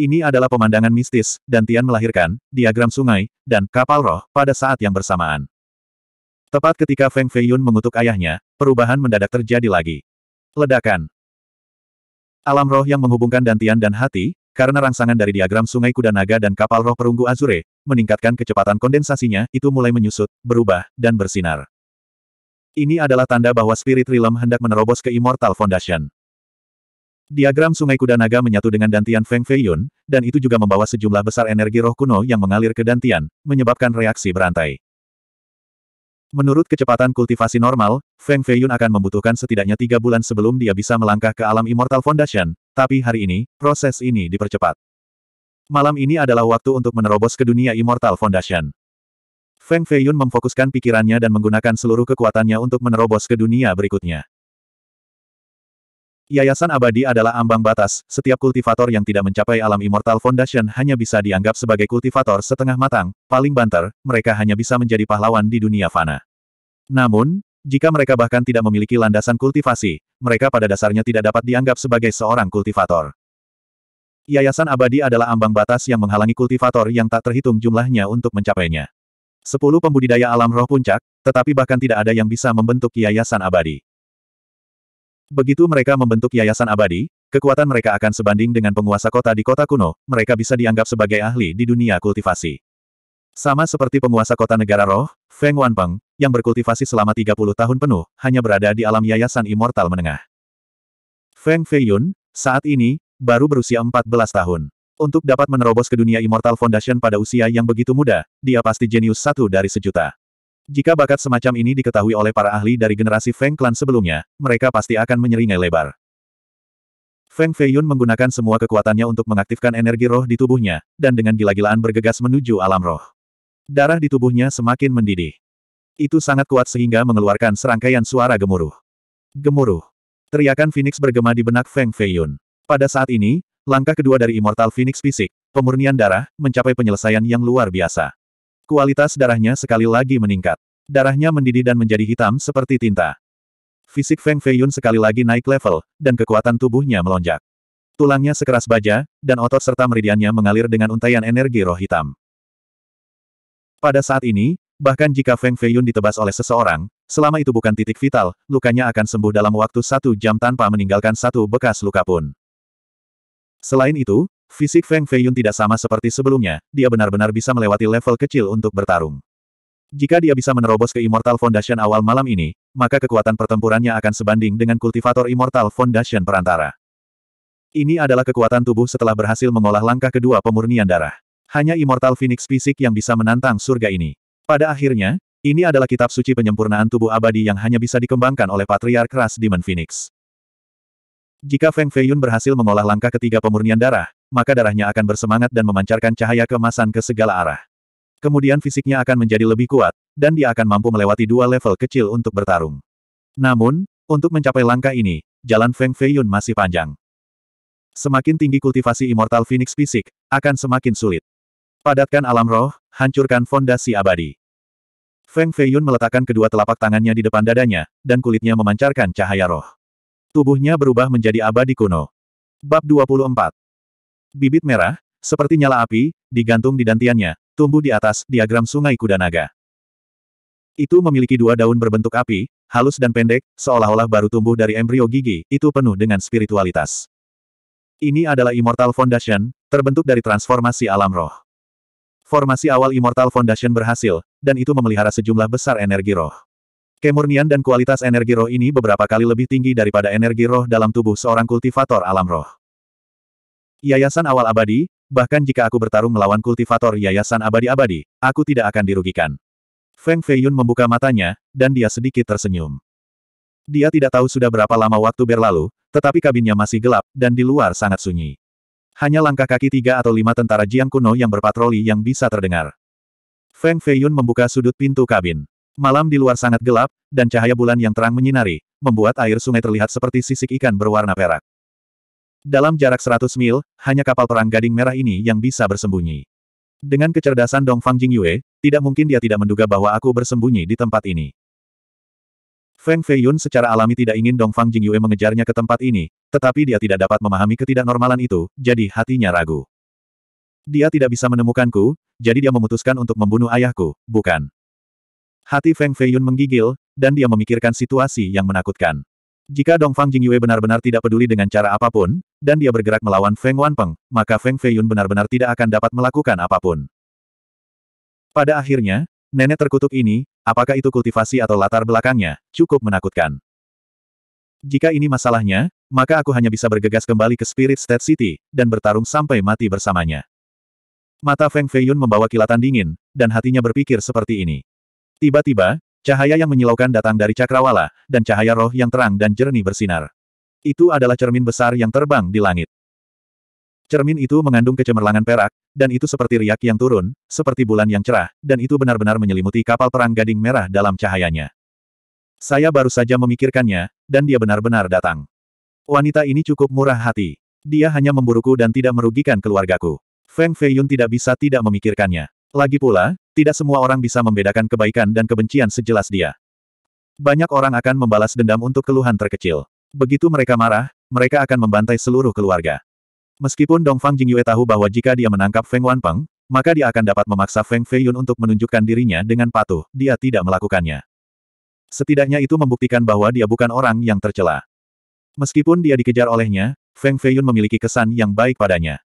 Ini adalah pemandangan mistis, Dantian melahirkan, diagram sungai, dan kapal roh, pada saat yang bersamaan. Tepat ketika Feng Feiyun mengutuk ayahnya, perubahan mendadak terjadi lagi. Ledakan. Alam roh yang menghubungkan dantian dan hati, karena rangsangan dari diagram sungai kuda naga dan kapal roh perunggu Azure, meningkatkan kecepatan kondensasinya, itu mulai menyusut, berubah, dan bersinar. Ini adalah tanda bahwa spirit realm hendak menerobos ke Immortal Foundation. Diagram sungai kuda naga menyatu dengan dantian Feng Feiyun, dan itu juga membawa sejumlah besar energi roh kuno yang mengalir ke dantian, menyebabkan reaksi berantai. Menurut kecepatan kultivasi normal, Feng Feiyun akan membutuhkan setidaknya tiga bulan sebelum dia bisa melangkah ke alam Immortal Foundation, tapi hari ini, proses ini dipercepat. Malam ini adalah waktu untuk menerobos ke dunia Immortal Foundation. Feng Feiyun memfokuskan pikirannya dan menggunakan seluruh kekuatannya untuk menerobos ke dunia berikutnya. Yayasan abadi adalah ambang batas, setiap kultivator yang tidak mencapai alam Immortal Foundation hanya bisa dianggap sebagai kultivator setengah matang, paling banter, mereka hanya bisa menjadi pahlawan di dunia fana. Namun, jika mereka bahkan tidak memiliki landasan kultivasi, mereka pada dasarnya tidak dapat dianggap sebagai seorang kultivator. Yayasan abadi adalah ambang batas yang menghalangi kultivator yang tak terhitung jumlahnya untuk mencapainya. Sepuluh pembudidaya alam roh puncak, tetapi bahkan tidak ada yang bisa membentuk yayasan abadi. Begitu mereka membentuk yayasan abadi, kekuatan mereka akan sebanding dengan penguasa kota di kota kuno, mereka bisa dianggap sebagai ahli di dunia kultivasi. Sama seperti penguasa kota negara roh, Feng Wanpeng, yang berkultivasi selama 30 tahun penuh, hanya berada di alam yayasan immortal menengah. Feng Feiyun, saat ini, baru berusia 14 tahun. Untuk dapat menerobos ke dunia Immortal Foundation pada usia yang begitu muda, dia pasti jenius satu dari sejuta. Jika bakat semacam ini diketahui oleh para ahli dari generasi Feng Clan sebelumnya, mereka pasti akan menyeringai lebar. Feng Feiyun menggunakan semua kekuatannya untuk mengaktifkan energi roh di tubuhnya, dan dengan gila-gilaan bergegas menuju alam roh. Darah di tubuhnya semakin mendidih. Itu sangat kuat sehingga mengeluarkan serangkaian suara gemuruh. Gemuruh. Teriakan Phoenix bergema di benak Feng Feiyun. Pada saat ini, langkah kedua dari Immortal Phoenix Fisik, pemurnian darah, mencapai penyelesaian yang luar biasa. Kualitas darahnya sekali lagi meningkat. Darahnya mendidih dan menjadi hitam seperti tinta. Fisik Feng Feiyun sekali lagi naik level, dan kekuatan tubuhnya melonjak. Tulangnya sekeras baja, dan otot serta meridiannya mengalir dengan untaian energi roh hitam. Pada saat ini, bahkan jika Feng Feiyun ditebas oleh seseorang, selama itu bukan titik vital, lukanya akan sembuh dalam waktu satu jam tanpa meninggalkan satu bekas luka pun. Selain itu, Fisik Feng Feiyun tidak sama seperti sebelumnya, dia benar-benar bisa melewati level kecil untuk bertarung. Jika dia bisa menerobos ke Immortal Foundation awal malam ini, maka kekuatan pertempurannya akan sebanding dengan kultivator Immortal Foundation perantara. Ini adalah kekuatan tubuh setelah berhasil mengolah langkah kedua pemurnian darah. Hanya Immortal Phoenix fisik yang bisa menantang surga ini. Pada akhirnya, ini adalah kitab suci penyempurnaan tubuh abadi yang hanya bisa dikembangkan oleh Patriark Ras Demon Phoenix. Jika Feng Feiyun berhasil mengolah langkah ketiga pemurnian darah, maka darahnya akan bersemangat dan memancarkan cahaya kemasan ke segala arah. Kemudian fisiknya akan menjadi lebih kuat, dan dia akan mampu melewati dua level kecil untuk bertarung. Namun, untuk mencapai langkah ini, jalan Feng Feiyun masih panjang. Semakin tinggi kultivasi Immortal Phoenix fisik, akan semakin sulit. Padatkan alam roh, hancurkan fondasi abadi. Feng Feiyun meletakkan kedua telapak tangannya di depan dadanya, dan kulitnya memancarkan cahaya roh. Tubuhnya berubah menjadi abadi kuno. Bab 24 Bibit merah, seperti nyala api, digantung di dantiannya, tumbuh di atas diagram sungai kuda naga. Itu memiliki dua daun berbentuk api, halus dan pendek, seolah-olah baru tumbuh dari embrio gigi, itu penuh dengan spiritualitas. Ini adalah Immortal Foundation, terbentuk dari transformasi alam roh. Formasi awal Immortal Foundation berhasil, dan itu memelihara sejumlah besar energi roh. Kemurnian dan kualitas energi roh ini beberapa kali lebih tinggi daripada energi roh dalam tubuh seorang kultivator alam roh. Yayasan awal abadi, bahkan jika aku bertarung melawan kultivator yayasan abadi-abadi, aku tidak akan dirugikan. Feng Feiyun membuka matanya, dan dia sedikit tersenyum. Dia tidak tahu sudah berapa lama waktu berlalu, tetapi kabinnya masih gelap, dan di luar sangat sunyi. Hanya langkah kaki tiga atau lima tentara Jiang kuno yang berpatroli yang bisa terdengar. Feng Feiyun membuka sudut pintu kabin. Malam di luar sangat gelap, dan cahaya bulan yang terang menyinari, membuat air sungai terlihat seperti sisik ikan berwarna perak. Dalam jarak 100 mil, hanya kapal perang gading merah ini yang bisa bersembunyi. Dengan kecerdasan Dong Fang Jing Yue, tidak mungkin dia tidak menduga bahwa aku bersembunyi di tempat ini. Feng Feiyun secara alami tidak ingin Dong Fang Jing Yue mengejarnya ke tempat ini, tetapi dia tidak dapat memahami ketidaknormalan itu, jadi hatinya ragu. Dia tidak bisa menemukanku, jadi dia memutuskan untuk membunuh ayahku, bukan? Hati Feng Feiyun menggigil, dan dia memikirkan situasi yang menakutkan. Jika Dongfang Jingyue benar-benar tidak peduli dengan cara apapun, dan dia bergerak melawan Feng Wanpeng, maka Feng Feiyun benar-benar tidak akan dapat melakukan apapun. Pada akhirnya, nenek terkutuk ini, apakah itu kultivasi atau latar belakangnya, cukup menakutkan. Jika ini masalahnya, maka aku hanya bisa bergegas kembali ke Spirit State City, dan bertarung sampai mati bersamanya. Mata Feng Feiyun membawa kilatan dingin, dan hatinya berpikir seperti ini. Tiba-tiba, Cahaya yang menyilaukan datang dari cakrawala, dan cahaya roh yang terang dan jernih bersinar. Itu adalah cermin besar yang terbang di langit. Cermin itu mengandung kecemerlangan perak, dan itu seperti riak yang turun, seperti bulan yang cerah, dan itu benar-benar menyelimuti kapal perang gading merah dalam cahayanya. Saya baru saja memikirkannya, dan dia benar-benar datang. Wanita ini cukup murah hati. Dia hanya memburuku dan tidak merugikan keluargaku. Feng Feiyun tidak bisa tidak memikirkannya. Lagi pula, tidak semua orang bisa membedakan kebaikan dan kebencian sejelas dia. Banyak orang akan membalas dendam untuk keluhan terkecil. Begitu mereka marah, mereka akan membantai seluruh keluarga. Meskipun Dongfang Jingyue tahu bahwa jika dia menangkap Feng Wanpeng, maka dia akan dapat memaksa Feng Feiyun untuk menunjukkan dirinya dengan patuh, dia tidak melakukannya. Setidaknya itu membuktikan bahwa dia bukan orang yang tercela. Meskipun dia dikejar olehnya, Feng Feiyun memiliki kesan yang baik padanya.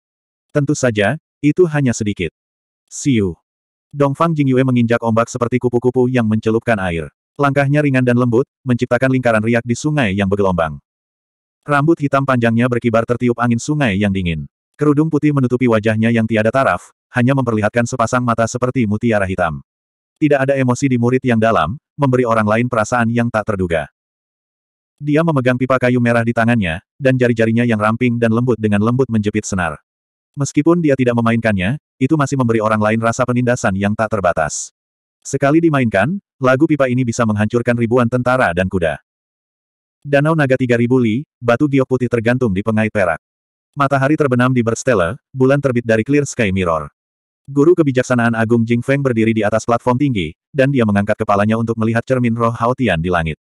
Tentu saja, itu hanya sedikit. Siu. Dongfang Jingyue menginjak ombak seperti kupu-kupu yang mencelupkan air. Langkahnya ringan dan lembut, menciptakan lingkaran riak di sungai yang bergelombang. Rambut hitam panjangnya berkibar tertiup angin sungai yang dingin. Kerudung putih menutupi wajahnya yang tiada taraf, hanya memperlihatkan sepasang mata seperti mutiara hitam. Tidak ada emosi di murid yang dalam, memberi orang lain perasaan yang tak terduga. Dia memegang pipa kayu merah di tangannya, dan jari-jarinya yang ramping dan lembut dengan lembut menjepit senar. Meskipun dia tidak memainkannya, itu masih memberi orang lain rasa penindasan yang tak terbatas. Sekali dimainkan, lagu pipa ini bisa menghancurkan ribuan tentara dan kuda. Danau Naga 3000 li, batu giok putih tergantung di pengait perak. Matahari terbenam di Berstele, bulan terbit dari Clear Sky Mirror. Guru kebijaksanaan Agung Jing Feng berdiri di atas platform tinggi, dan dia mengangkat kepalanya untuk melihat cermin roh Haotian di langit.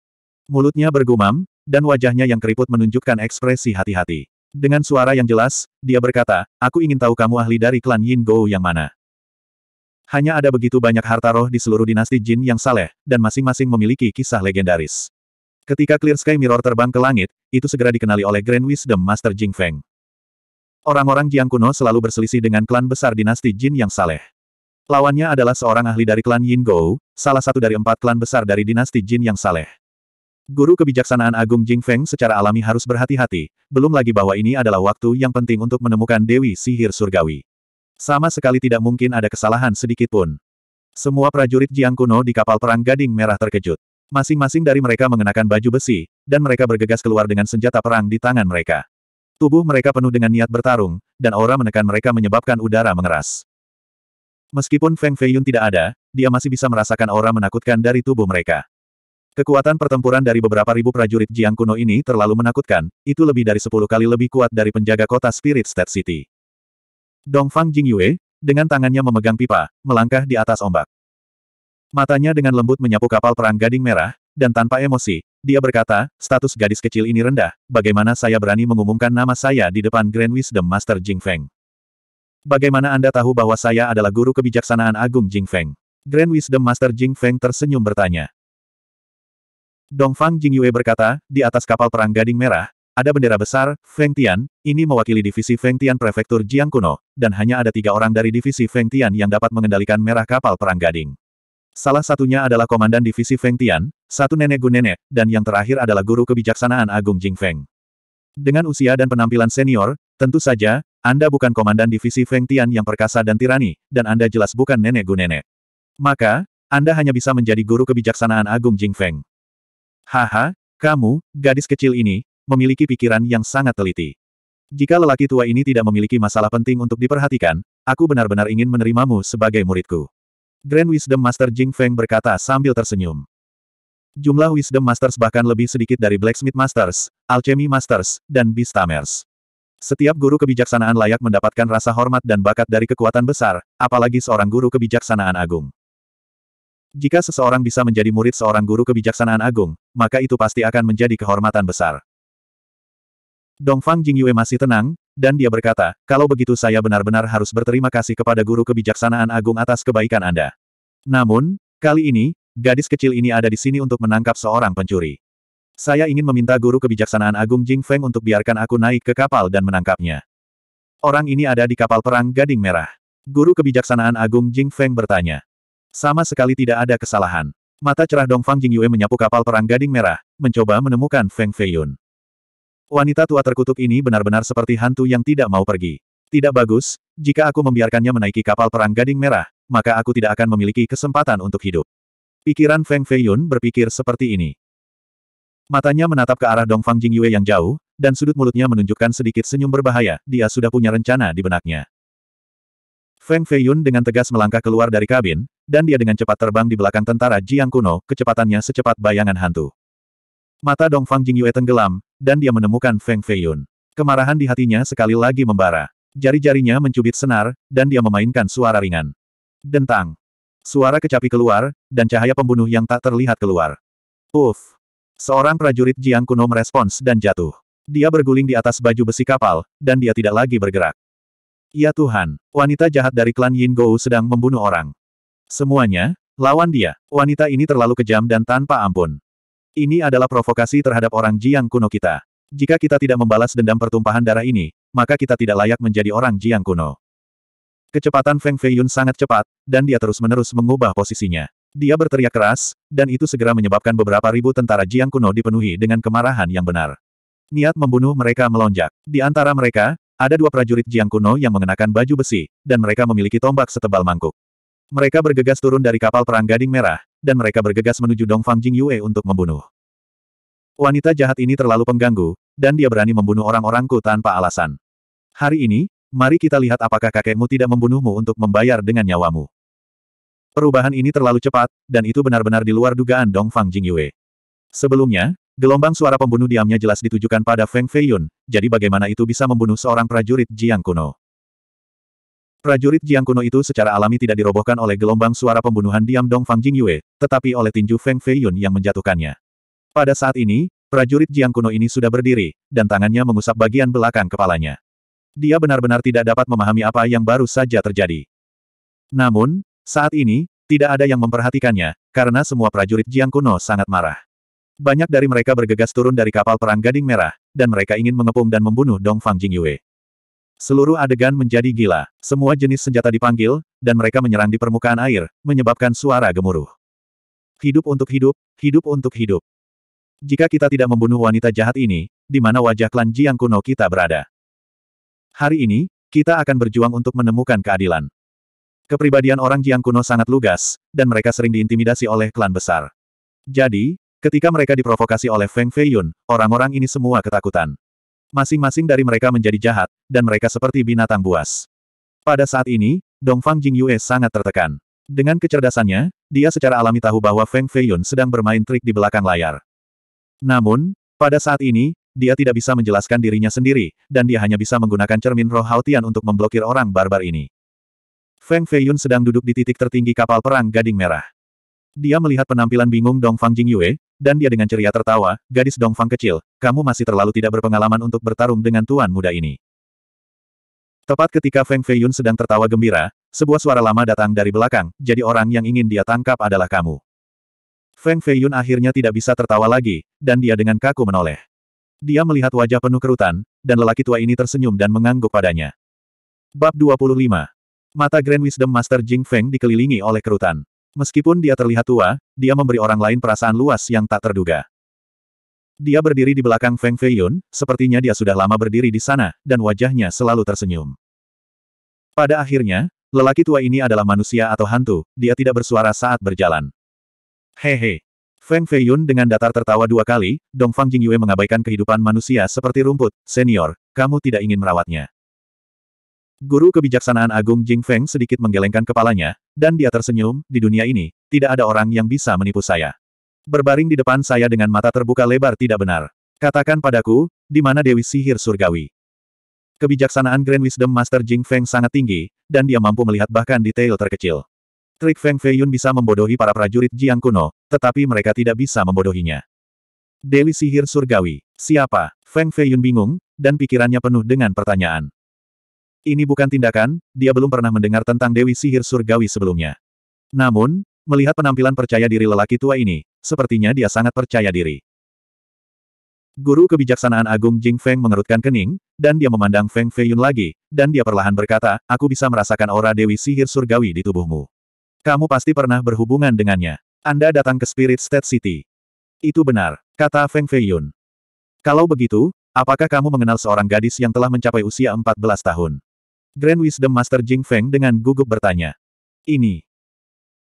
Mulutnya bergumam, dan wajahnya yang keriput menunjukkan ekspresi hati-hati. Dengan suara yang jelas, dia berkata, aku ingin tahu kamu ahli dari klan Yin Go yang mana. Hanya ada begitu banyak harta roh di seluruh dinasti Jin yang saleh, dan masing-masing memiliki kisah legendaris. Ketika Clear Sky Mirror terbang ke langit, itu segera dikenali oleh Grand Wisdom Master Jing Feng. Orang-orang Jiang kuno selalu berselisih dengan klan besar dinasti Jin yang saleh. Lawannya adalah seorang ahli dari klan Yin Go, salah satu dari empat klan besar dari dinasti Jin yang saleh. Guru kebijaksanaan Agung Jing Feng secara alami harus berhati-hati, belum lagi bahwa ini adalah waktu yang penting untuk menemukan Dewi Sihir Surgawi. Sama sekali tidak mungkin ada kesalahan sedikit pun. Semua prajurit Jiang kuno di kapal perang Gading Merah terkejut. Masing-masing dari mereka mengenakan baju besi, dan mereka bergegas keluar dengan senjata perang di tangan mereka. Tubuh mereka penuh dengan niat bertarung, dan aura menekan mereka menyebabkan udara mengeras. Meskipun Feng Feiyun tidak ada, dia masih bisa merasakan aura menakutkan dari tubuh mereka. Kekuatan pertempuran dari beberapa ribu prajurit Jiang kuno ini terlalu menakutkan, itu lebih dari sepuluh kali lebih kuat dari penjaga kota Spirit State City. Dongfang Jingyue, dengan tangannya memegang pipa, melangkah di atas ombak. Matanya dengan lembut menyapu kapal perang Gading Merah, dan tanpa emosi, dia berkata, status gadis kecil ini rendah, bagaimana saya berani mengumumkan nama saya di depan Grand Wisdom Master Jing Feng? Bagaimana Anda tahu bahwa saya adalah guru kebijaksanaan agung Jing Feng? Grand Wisdom Master Jing Feng tersenyum bertanya. Dongfang Jingyue berkata, di atas kapal perang Gading Merah, ada bendera besar, Feng Tian, ini mewakili divisi Feng Tian Prefektur Jiang Kuno, dan hanya ada tiga orang dari divisi Feng Tian yang dapat mengendalikan merah kapal perang Gading. Salah satunya adalah Komandan Divisi Feng Tian, satu nenek gu nenek, dan yang terakhir adalah Guru Kebijaksanaan Agung Jing Feng. Dengan usia dan penampilan senior, tentu saja, Anda bukan Komandan Divisi Feng Tian yang perkasa dan tirani, dan Anda jelas bukan nenek gu nenek. Maka, Anda hanya bisa menjadi Guru Kebijaksanaan Agung Jing Feng. Haha, kamu, gadis kecil ini, memiliki pikiran yang sangat teliti. Jika lelaki tua ini tidak memiliki masalah penting untuk diperhatikan, aku benar-benar ingin menerimamu sebagai muridku. Grand Wisdom Master Jing Feng berkata sambil tersenyum. Jumlah Wisdom Masters bahkan lebih sedikit dari Blacksmith Masters, Alchemy Masters, dan Beastamers. Setiap guru kebijaksanaan layak mendapatkan rasa hormat dan bakat dari kekuatan besar, apalagi seorang guru kebijaksanaan agung. Jika seseorang bisa menjadi murid seorang guru kebijaksanaan agung, maka itu pasti akan menjadi kehormatan besar. Dongfang Jingyue masih tenang, dan dia berkata, kalau begitu saya benar-benar harus berterima kasih kepada guru kebijaksanaan agung atas kebaikan Anda. Namun, kali ini, gadis kecil ini ada di sini untuk menangkap seorang pencuri. Saya ingin meminta guru kebijaksanaan agung Jing Feng untuk biarkan aku naik ke kapal dan menangkapnya. Orang ini ada di kapal perang Gading Merah. Guru kebijaksanaan agung Jing Feng bertanya. Sama sekali tidak ada kesalahan. Mata cerah Dongfang Jingyue menyapu kapal perang Gading Merah, mencoba menemukan Feng Feiyun. Wanita tua terkutuk ini benar-benar seperti hantu yang tidak mau pergi. Tidak bagus, jika aku membiarkannya menaiki kapal perang Gading Merah, maka aku tidak akan memiliki kesempatan untuk hidup. Pikiran Feng Feiyun berpikir seperti ini. Matanya menatap ke arah Dongfang Jingyue yang jauh, dan sudut mulutnya menunjukkan sedikit senyum berbahaya, dia sudah punya rencana di benaknya. Feng Feiyun dengan tegas melangkah keluar dari kabin, dan dia dengan cepat terbang di belakang tentara Jiang kuno, kecepatannya secepat bayangan hantu. Mata Dongfang Jingyue tenggelam, dan dia menemukan Feng Feiyun. Kemarahan di hatinya sekali lagi membara. Jari-jarinya mencubit senar, dan dia memainkan suara ringan. Dentang. Suara kecapi keluar, dan cahaya pembunuh yang tak terlihat keluar. Uff. Seorang prajurit Jiang kuno merespons dan jatuh. Dia berguling di atas baju besi kapal, dan dia tidak lagi bergerak. Ya Tuhan, wanita jahat dari klan Yin Gou sedang membunuh orang. Semuanya, lawan dia. Wanita ini terlalu kejam dan tanpa ampun. Ini adalah provokasi terhadap orang Jiang kuno kita. Jika kita tidak membalas dendam pertumpahan darah ini, maka kita tidak layak menjadi orang Jiang kuno. Kecepatan Feng Feiyun sangat cepat, dan dia terus-menerus mengubah posisinya. Dia berteriak keras, dan itu segera menyebabkan beberapa ribu tentara Jiang kuno dipenuhi dengan kemarahan yang benar. Niat membunuh mereka melonjak. Di antara mereka, ada dua prajurit Jiang kuno yang mengenakan baju besi, dan mereka memiliki tombak setebal mangkuk. Mereka bergegas turun dari kapal perang Gading Merah, dan mereka bergegas menuju Dong Fang Jing Yue untuk membunuh. Wanita jahat ini terlalu pengganggu, dan dia berani membunuh orang-orangku tanpa alasan. Hari ini, mari kita lihat apakah kakekmu tidak membunuhmu untuk membayar dengan nyawamu. Perubahan ini terlalu cepat, dan itu benar-benar di luar dugaan Dong Fang Jing Yue. Sebelumnya, gelombang suara pembunuh diamnya jelas ditujukan pada Feng Feiyun, jadi bagaimana itu bisa membunuh seorang prajurit Jiang kuno. Prajurit Jiang kuno itu secara alami tidak dirobohkan oleh gelombang suara pembunuhan diam Dong Fang Jing Yue, tetapi oleh tinju Feng Fei Yun yang menjatuhkannya. Pada saat ini, prajurit Jiang kuno ini sudah berdiri, dan tangannya mengusap bagian belakang kepalanya. Dia benar-benar tidak dapat memahami apa yang baru saja terjadi. Namun, saat ini, tidak ada yang memperhatikannya, karena semua prajurit Jiang kuno sangat marah. Banyak dari mereka bergegas turun dari kapal perang Gading Merah, dan mereka ingin mengepung dan membunuh Dong Fang Jing Yue. Seluruh adegan menjadi gila, semua jenis senjata dipanggil, dan mereka menyerang di permukaan air, menyebabkan suara gemuruh. Hidup untuk hidup, hidup untuk hidup. Jika kita tidak membunuh wanita jahat ini, di mana wajah klan Jiang kuno kita berada? Hari ini, kita akan berjuang untuk menemukan keadilan. Kepribadian orang Jiang kuno sangat lugas, dan mereka sering diintimidasi oleh klan besar. Jadi, ketika mereka diprovokasi oleh Feng Feiyun, orang-orang ini semua ketakutan. Masing-masing dari mereka menjadi jahat, dan mereka seperti binatang buas. Pada saat ini, Dongfang Jingyue sangat tertekan. Dengan kecerdasannya, dia secara alami tahu bahwa Feng Feiyun sedang bermain trik di belakang layar. Namun, pada saat ini, dia tidak bisa menjelaskan dirinya sendiri, dan dia hanya bisa menggunakan cermin roh Haotian untuk memblokir orang barbar ini. Feng Feiyun sedang duduk di titik tertinggi kapal perang Gading Merah. Dia melihat penampilan bingung Dong Fang Jingyue, dan dia dengan ceria tertawa, gadis dongfang kecil, kamu masih terlalu tidak berpengalaman untuk bertarung dengan tuan muda ini. Tepat ketika Feng Feiyun sedang tertawa gembira, sebuah suara lama datang dari belakang, jadi orang yang ingin dia tangkap adalah kamu. Feng Feiyun akhirnya tidak bisa tertawa lagi, dan dia dengan kaku menoleh. Dia melihat wajah penuh kerutan, dan lelaki tua ini tersenyum dan mengangguk padanya. Bab 25 Mata Grand Wisdom Master Jing Feng dikelilingi oleh kerutan. Meskipun dia terlihat tua, dia memberi orang lain perasaan luas yang tak terduga. Dia berdiri di belakang Feng Feiyun, sepertinya dia sudah lama berdiri di sana, dan wajahnya selalu tersenyum. Pada akhirnya, lelaki tua ini adalah manusia atau hantu, dia tidak bersuara saat berjalan. Hehe. Feng Feiyun dengan datar tertawa dua kali, Dongfang Jingyue mengabaikan kehidupan manusia seperti rumput, senior, kamu tidak ingin merawatnya. Guru kebijaksanaan agung Jing Feng sedikit menggelengkan kepalanya, dan dia tersenyum, di dunia ini, tidak ada orang yang bisa menipu saya. Berbaring di depan saya dengan mata terbuka lebar tidak benar. Katakan padaku, di mana Dewi Sihir Surgawi? Kebijaksanaan Grand Wisdom Master Jing Feng sangat tinggi, dan dia mampu melihat bahkan detail terkecil. Trik Feng Feiyun bisa membodohi para prajurit Jiang kuno, tetapi mereka tidak bisa membodohinya. Dewi Sihir Surgawi, siapa? Feng Feiyun bingung, dan pikirannya penuh dengan pertanyaan. Ini bukan tindakan, dia belum pernah mendengar tentang Dewi Sihir Surgawi sebelumnya. Namun, melihat penampilan percaya diri lelaki tua ini, sepertinya dia sangat percaya diri. Guru kebijaksanaan agung Jing Feng mengerutkan kening, dan dia memandang Feng Feiyun lagi, dan dia perlahan berkata, aku bisa merasakan aura Dewi Sihir Surgawi di tubuhmu. Kamu pasti pernah berhubungan dengannya. Anda datang ke Spirit State City. Itu benar, kata Feng Feiyun. Kalau begitu, apakah kamu mengenal seorang gadis yang telah mencapai usia 14 tahun? Grand Wisdom Master Jing Feng dengan gugup bertanya. Ini.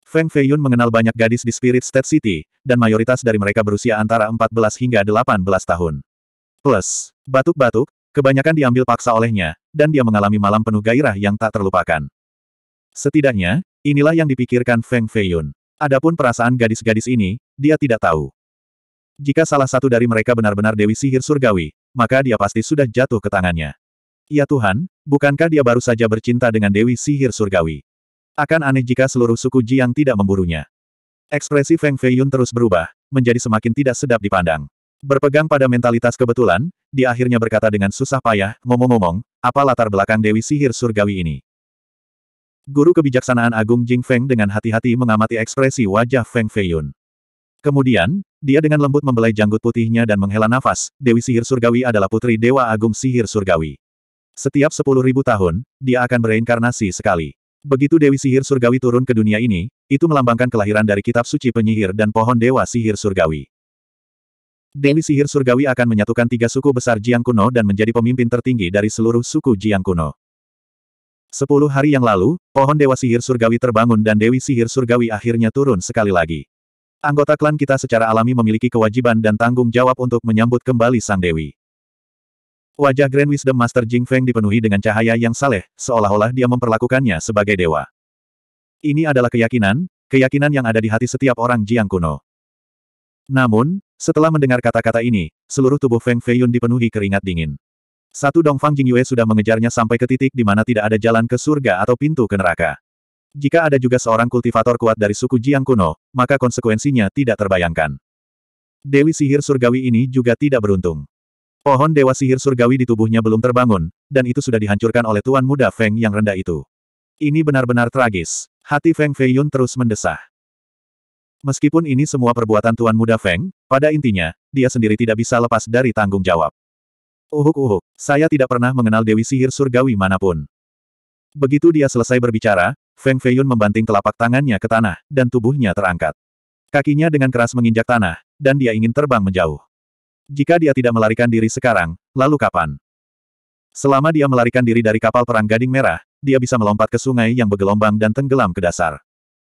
Feng Feiyun mengenal banyak gadis di Spirit State City, dan mayoritas dari mereka berusia antara 14 hingga 18 tahun. Plus, batuk-batuk, kebanyakan diambil paksa olehnya, dan dia mengalami malam penuh gairah yang tak terlupakan. Setidaknya, inilah yang dipikirkan Feng Feiyun. Adapun perasaan gadis-gadis ini, dia tidak tahu. Jika salah satu dari mereka benar-benar Dewi Sihir Surgawi, maka dia pasti sudah jatuh ke tangannya. Ya Tuhan, bukankah dia baru saja bercinta dengan Dewi Sihir Surgawi? Akan aneh jika seluruh suku Jiang tidak memburunya. Ekspresi Feng Feiyun terus berubah, menjadi semakin tidak sedap dipandang. Berpegang pada mentalitas kebetulan, dia akhirnya berkata dengan susah payah, ngomong-ngomong, apa latar belakang Dewi Sihir Surgawi ini? Guru kebijaksanaan Agung Jing Feng dengan hati-hati mengamati ekspresi wajah Feng Feiyun. Kemudian, dia dengan lembut membelai janggut putihnya dan menghela nafas, Dewi Sihir Surgawi adalah putri Dewa Agung Sihir Surgawi. Setiap sepuluh ribu tahun, dia akan bereinkarnasi sekali. Begitu Dewi Sihir Surgawi turun ke dunia ini, itu melambangkan kelahiran dari kitab suci penyihir dan pohon dewa sihir surgawi. Dewi Sihir Surgawi akan menyatukan tiga suku besar Jiang Kuno dan menjadi pemimpin tertinggi dari seluruh suku Jiang Kuno. Sepuluh hari yang lalu, pohon Dewa Sihir Surgawi terbangun dan Dewi Sihir Surgawi akhirnya turun sekali lagi. Anggota klan kita secara alami memiliki kewajiban dan tanggung jawab untuk menyambut kembali Sang Dewi. Wajah Grand Wisdom Master Jing Feng dipenuhi dengan cahaya yang saleh, seolah-olah dia memperlakukannya sebagai dewa. Ini adalah keyakinan, keyakinan yang ada di hati setiap orang Jiang kuno. Namun, setelah mendengar kata-kata ini, seluruh tubuh Feng Feiyun dipenuhi keringat dingin. Satu Dongfang Jing Yue sudah mengejarnya sampai ke titik di mana tidak ada jalan ke surga atau pintu ke neraka. Jika ada juga seorang kultivator kuat dari suku Jiang kuno, maka konsekuensinya tidak terbayangkan. Dewi sihir surgawi ini juga tidak beruntung. Pohon Dewa Sihir Surgawi di tubuhnya belum terbangun, dan itu sudah dihancurkan oleh Tuan Muda Feng yang rendah itu. Ini benar-benar tragis. Hati Feng Feiyun terus mendesah. Meskipun ini semua perbuatan Tuan Muda Feng, pada intinya, dia sendiri tidak bisa lepas dari tanggung jawab. Uhuk-uhuk, saya tidak pernah mengenal Dewi Sihir Surgawi manapun. Begitu dia selesai berbicara, Feng Feiyun membanting telapak tangannya ke tanah, dan tubuhnya terangkat. Kakinya dengan keras menginjak tanah, dan dia ingin terbang menjauh. Jika dia tidak melarikan diri sekarang, lalu kapan? Selama dia melarikan diri dari kapal perang Gading Merah, dia bisa melompat ke sungai yang bergelombang dan tenggelam ke dasar.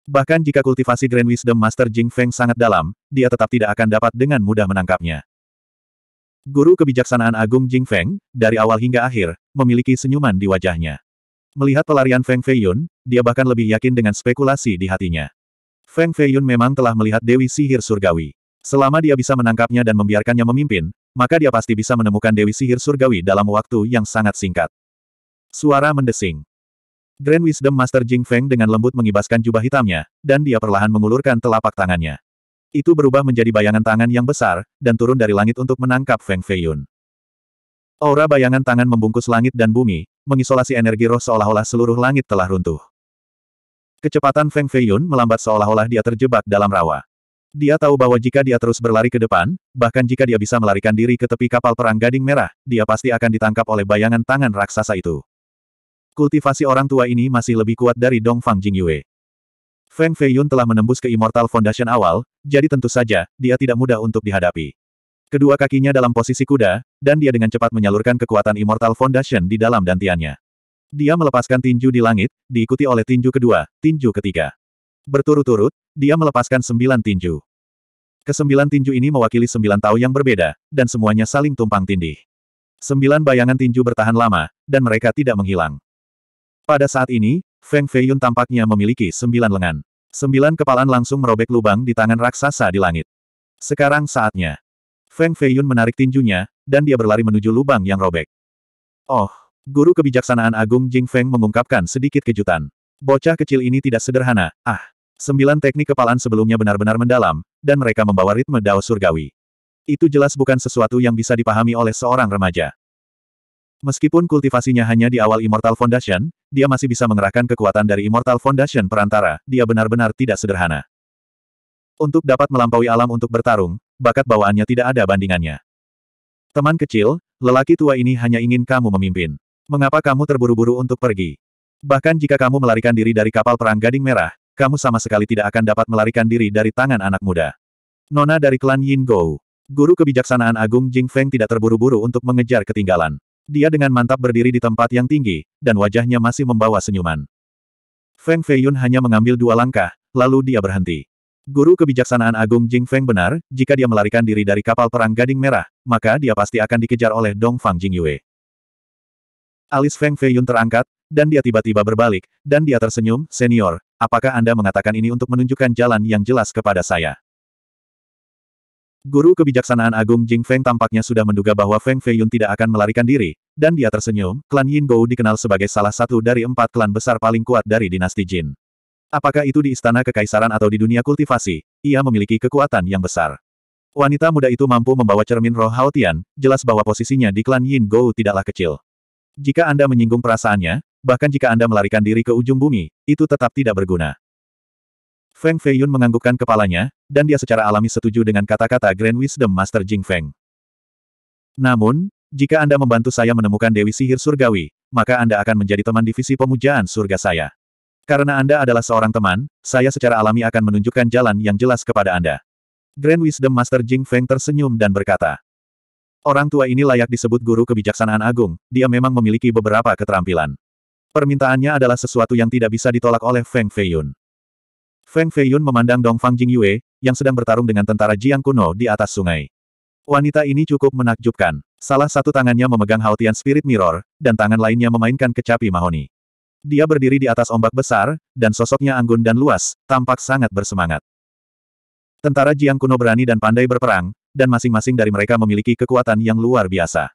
Bahkan jika kultivasi Grand Wisdom Master Jing Feng sangat dalam, dia tetap tidak akan dapat dengan mudah menangkapnya. Guru kebijaksanaan agung Jing Feng, dari awal hingga akhir, memiliki senyuman di wajahnya. Melihat pelarian Feng Feiyun, dia bahkan lebih yakin dengan spekulasi di hatinya. Feng Feiyun memang telah melihat Dewi Sihir Surgawi. Selama dia bisa menangkapnya dan membiarkannya memimpin, maka dia pasti bisa menemukan Dewi Sihir Surgawi dalam waktu yang sangat singkat. Suara mendesing. Grand Wisdom Master Jing Feng dengan lembut mengibaskan jubah hitamnya, dan dia perlahan mengulurkan telapak tangannya. Itu berubah menjadi bayangan tangan yang besar, dan turun dari langit untuk menangkap Feng Feiyun. Aura bayangan tangan membungkus langit dan bumi, mengisolasi energi roh seolah-olah seluruh langit telah runtuh. Kecepatan Feng Feiyun melambat seolah-olah dia terjebak dalam rawa. Dia tahu bahwa jika dia terus berlari ke depan, bahkan jika dia bisa melarikan diri ke tepi kapal perang Gading Merah, dia pasti akan ditangkap oleh bayangan tangan raksasa itu. Kultivasi orang tua ini masih lebih kuat dari Dong Jing Jingyue. Feng Feiyun telah menembus ke Immortal Foundation awal, jadi tentu saja, dia tidak mudah untuk dihadapi. Kedua kakinya dalam posisi kuda, dan dia dengan cepat menyalurkan kekuatan Immortal Foundation di dalam dantiannya. Dia melepaskan tinju di langit, diikuti oleh tinju kedua, tinju ketiga. Berturut-turut, dia melepaskan sembilan tinju. Kesembilan tinju ini mewakili sembilan tau yang berbeda, dan semuanya saling tumpang tindih. Sembilan bayangan tinju bertahan lama, dan mereka tidak menghilang. Pada saat ini, Feng Feiyun tampaknya memiliki sembilan lengan. Sembilan kepalan langsung merobek lubang di tangan raksasa di langit. Sekarang saatnya. Feng Feiyun menarik tinjunya, dan dia berlari menuju lubang yang robek. Oh, guru kebijaksanaan agung Jing Feng mengungkapkan sedikit kejutan. Bocah kecil ini tidak sederhana, ah. Sembilan teknik kepalan sebelumnya benar-benar mendalam, dan mereka membawa ritme dao surgawi. Itu jelas bukan sesuatu yang bisa dipahami oleh seorang remaja. Meskipun kultivasinya hanya di awal Immortal Foundation, dia masih bisa mengerahkan kekuatan dari Immortal Foundation perantara, dia benar-benar tidak sederhana. Untuk dapat melampaui alam untuk bertarung, bakat bawaannya tidak ada bandingannya. Teman kecil, lelaki tua ini hanya ingin kamu memimpin. Mengapa kamu terburu-buru untuk pergi? Bahkan jika kamu melarikan diri dari kapal perang Gading Merah, kamu sama sekali tidak akan dapat melarikan diri dari tangan anak muda. Nona dari klan Yin Gou. Guru kebijaksanaan agung Jing Feng tidak terburu-buru untuk mengejar ketinggalan. Dia dengan mantap berdiri di tempat yang tinggi, dan wajahnya masih membawa senyuman. Feng Feiyun hanya mengambil dua langkah, lalu dia berhenti. Guru kebijaksanaan agung Jing Feng benar, jika dia melarikan diri dari kapal perang Gading Merah, maka dia pasti akan dikejar oleh Dong Fang Jing Yue. Alis Feng Feiyun terangkat, dan dia tiba-tiba berbalik, dan dia tersenyum, senior, apakah Anda mengatakan ini untuk menunjukkan jalan yang jelas kepada saya? Guru kebijaksanaan agung Jing Feng tampaknya sudah menduga bahwa Feng Feiyun tidak akan melarikan diri, dan dia tersenyum, klan Yin Gou dikenal sebagai salah satu dari empat klan besar paling kuat dari dinasti Jin. Apakah itu di istana kekaisaran atau di dunia kultivasi, ia memiliki kekuatan yang besar. Wanita muda itu mampu membawa cermin roh Hao Tian, jelas bahwa posisinya di klan Yin Gou tidaklah kecil. Jika Anda menyinggung perasaannya, bahkan jika Anda melarikan diri ke ujung bumi, itu tetap tidak berguna. Feng Feiyun menganggukkan kepalanya, dan dia secara alami setuju dengan kata-kata Grand Wisdom Master Jing Feng. Namun, jika Anda membantu saya menemukan Dewi Sihir Surgawi, maka Anda akan menjadi teman divisi pemujaan surga saya. Karena Anda adalah seorang teman, saya secara alami akan menunjukkan jalan yang jelas kepada Anda. Grand Wisdom Master Jing Feng tersenyum dan berkata, Orang tua ini layak disebut guru kebijaksanaan agung, dia memang memiliki beberapa keterampilan. Permintaannya adalah sesuatu yang tidak bisa ditolak oleh Feng Feiyun. Feng Feiyun memandang Dong Fang Jing Yue yang sedang bertarung dengan tentara Jiang kuno di atas sungai. Wanita ini cukup menakjubkan. Salah satu tangannya memegang Haotian Spirit Mirror, dan tangan lainnya memainkan kecapi mahoni. Dia berdiri di atas ombak besar, dan sosoknya anggun dan luas, tampak sangat bersemangat. Tentara Jiang kuno berani dan pandai berperang, dan masing-masing dari mereka memiliki kekuatan yang luar biasa.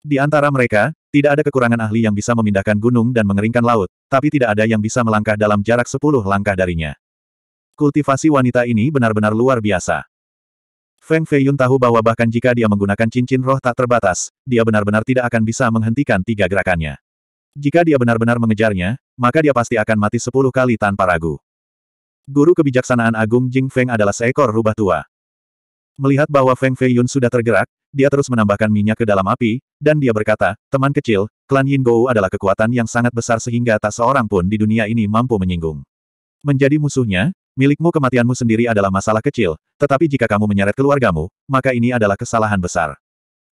Di antara mereka, tidak ada kekurangan ahli yang bisa memindahkan gunung dan mengeringkan laut, tapi tidak ada yang bisa melangkah dalam jarak sepuluh langkah darinya. Kultivasi wanita ini benar-benar luar biasa. Feng Fei Yun tahu bahwa bahkan jika dia menggunakan cincin roh tak terbatas, dia benar-benar tidak akan bisa menghentikan tiga gerakannya. Jika dia benar-benar mengejarnya, maka dia pasti akan mati sepuluh kali tanpa ragu. Guru kebijaksanaan agung Jing Feng adalah seekor rubah tua. Melihat bahwa Feng Fei Yun sudah tergerak, dia terus menambahkan minyak ke dalam api, dan dia berkata, teman kecil, klan Yin Gou adalah kekuatan yang sangat besar sehingga tak seorang pun di dunia ini mampu menyinggung. Menjadi musuhnya, milikmu kematianmu sendiri adalah masalah kecil, tetapi jika kamu menyeret keluargamu, maka ini adalah kesalahan besar.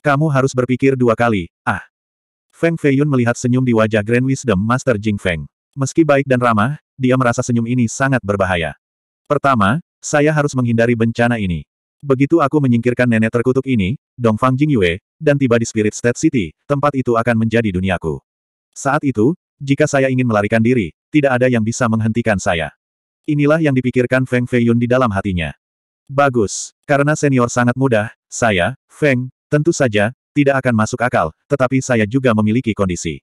Kamu harus berpikir dua kali, ah. Feng Feiyun melihat senyum di wajah Grand Wisdom Master Jing Feng. Meski baik dan ramah, dia merasa senyum ini sangat berbahaya. Pertama, saya harus menghindari bencana ini. Begitu aku menyingkirkan nenek terkutuk ini, Dongfang Jingyue, dan tiba di Spirit State City, tempat itu akan menjadi duniaku. Saat itu, jika saya ingin melarikan diri, tidak ada yang bisa menghentikan saya. Inilah yang dipikirkan Feng Feiyun di dalam hatinya. Bagus, karena senior sangat mudah, saya, Feng, tentu saja, tidak akan masuk akal, tetapi saya juga memiliki kondisi.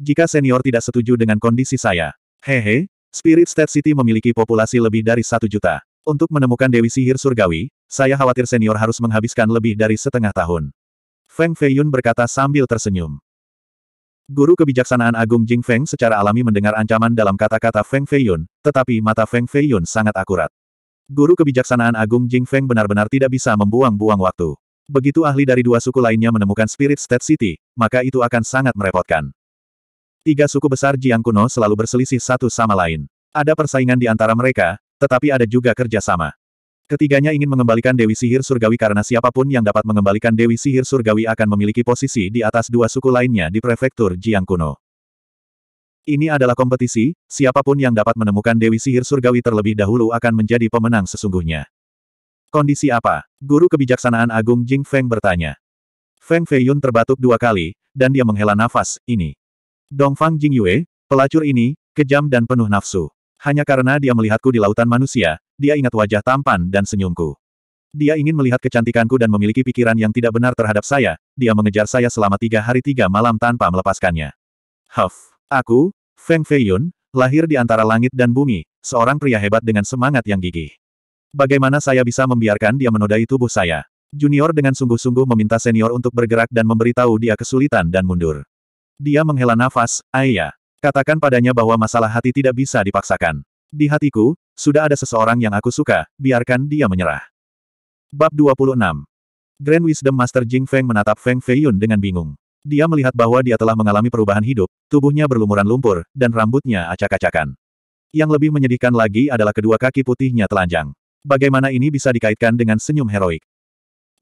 Jika senior tidak setuju dengan kondisi saya, hehe, Spirit State City memiliki populasi lebih dari satu juta. Untuk menemukan Dewi Sihir Surgawi, saya khawatir senior harus menghabiskan lebih dari setengah tahun. Feng Feiyun berkata sambil tersenyum. Guru kebijaksanaan Agung Jing Feng secara alami mendengar ancaman dalam kata-kata Feng Feiyun, tetapi mata Feng Feiyun sangat akurat. Guru kebijaksanaan Agung Jing Feng benar-benar tidak bisa membuang-buang waktu. Begitu ahli dari dua suku lainnya menemukan Spirit State City, maka itu akan sangat merepotkan. Tiga suku besar Jiang kuno selalu berselisih satu sama lain. Ada persaingan di antara mereka, tetapi ada juga kerjasama. Ketiganya ingin mengembalikan Dewi Sihir Surgawi karena siapapun yang dapat mengembalikan Dewi Sihir Surgawi akan memiliki posisi di atas dua suku lainnya di prefektur Jiang Kuno. Ini adalah kompetisi, siapapun yang dapat menemukan Dewi Sihir Surgawi terlebih dahulu akan menjadi pemenang sesungguhnya. Kondisi apa? Guru Kebijaksanaan Agung Jing Feng bertanya. Feng Feiyun terbatuk dua kali, dan dia menghela nafas, ini. Dongfang Jing Yue, pelacur ini, kejam dan penuh nafsu. Hanya karena dia melihatku di lautan manusia, dia ingat wajah tampan dan senyumku. Dia ingin melihat kecantikanku dan memiliki pikiran yang tidak benar terhadap saya, dia mengejar saya selama tiga hari tiga malam tanpa melepaskannya. Huff, aku, Feng Feiyun, lahir di antara langit dan bumi, seorang pria hebat dengan semangat yang gigih. Bagaimana saya bisa membiarkan dia menodai tubuh saya? Junior dengan sungguh-sungguh meminta senior untuk bergerak dan memberitahu dia kesulitan dan mundur. Dia menghela nafas, Ayah. Katakan padanya bahwa masalah hati tidak bisa dipaksakan. Di hatiku, sudah ada seseorang yang aku suka, biarkan dia menyerah. Bab 26 Grand Wisdom Master Jing Feng menatap Feng Feiyun dengan bingung. Dia melihat bahwa dia telah mengalami perubahan hidup, tubuhnya berlumuran lumpur, dan rambutnya acak-acakan. Yang lebih menyedihkan lagi adalah kedua kaki putihnya telanjang. Bagaimana ini bisa dikaitkan dengan senyum heroik?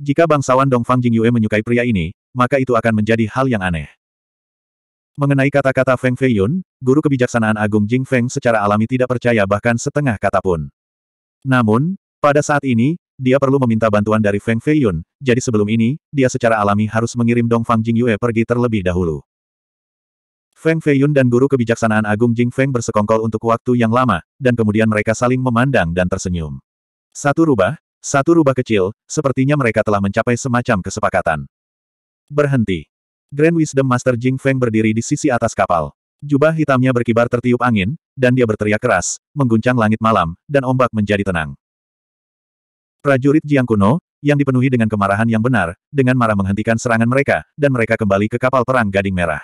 Jika bangsawan Dongfang Jingyue menyukai pria ini, maka itu akan menjadi hal yang aneh. Mengenai kata-kata Feng Feiyun, guru kebijaksanaan agung Jing Feng secara alami tidak percaya bahkan setengah kata pun. Namun, pada saat ini, dia perlu meminta bantuan dari Feng Feiyun, jadi sebelum ini, dia secara alami harus mengirim Dongfang Jing Yue pergi terlebih dahulu. Feng Feiyun dan guru kebijaksanaan agung Jing Feng bersekongkol untuk waktu yang lama, dan kemudian mereka saling memandang dan tersenyum. Satu rubah, satu rubah kecil, sepertinya mereka telah mencapai semacam kesepakatan. Berhenti. Grand Wisdom Master Jing Feng berdiri di sisi atas kapal. Jubah hitamnya berkibar tertiup angin, dan dia berteriak keras, mengguncang langit malam, dan ombak menjadi tenang. Prajurit Jiang kuno, yang dipenuhi dengan kemarahan yang benar, dengan marah menghentikan serangan mereka, dan mereka kembali ke kapal perang Gading Merah.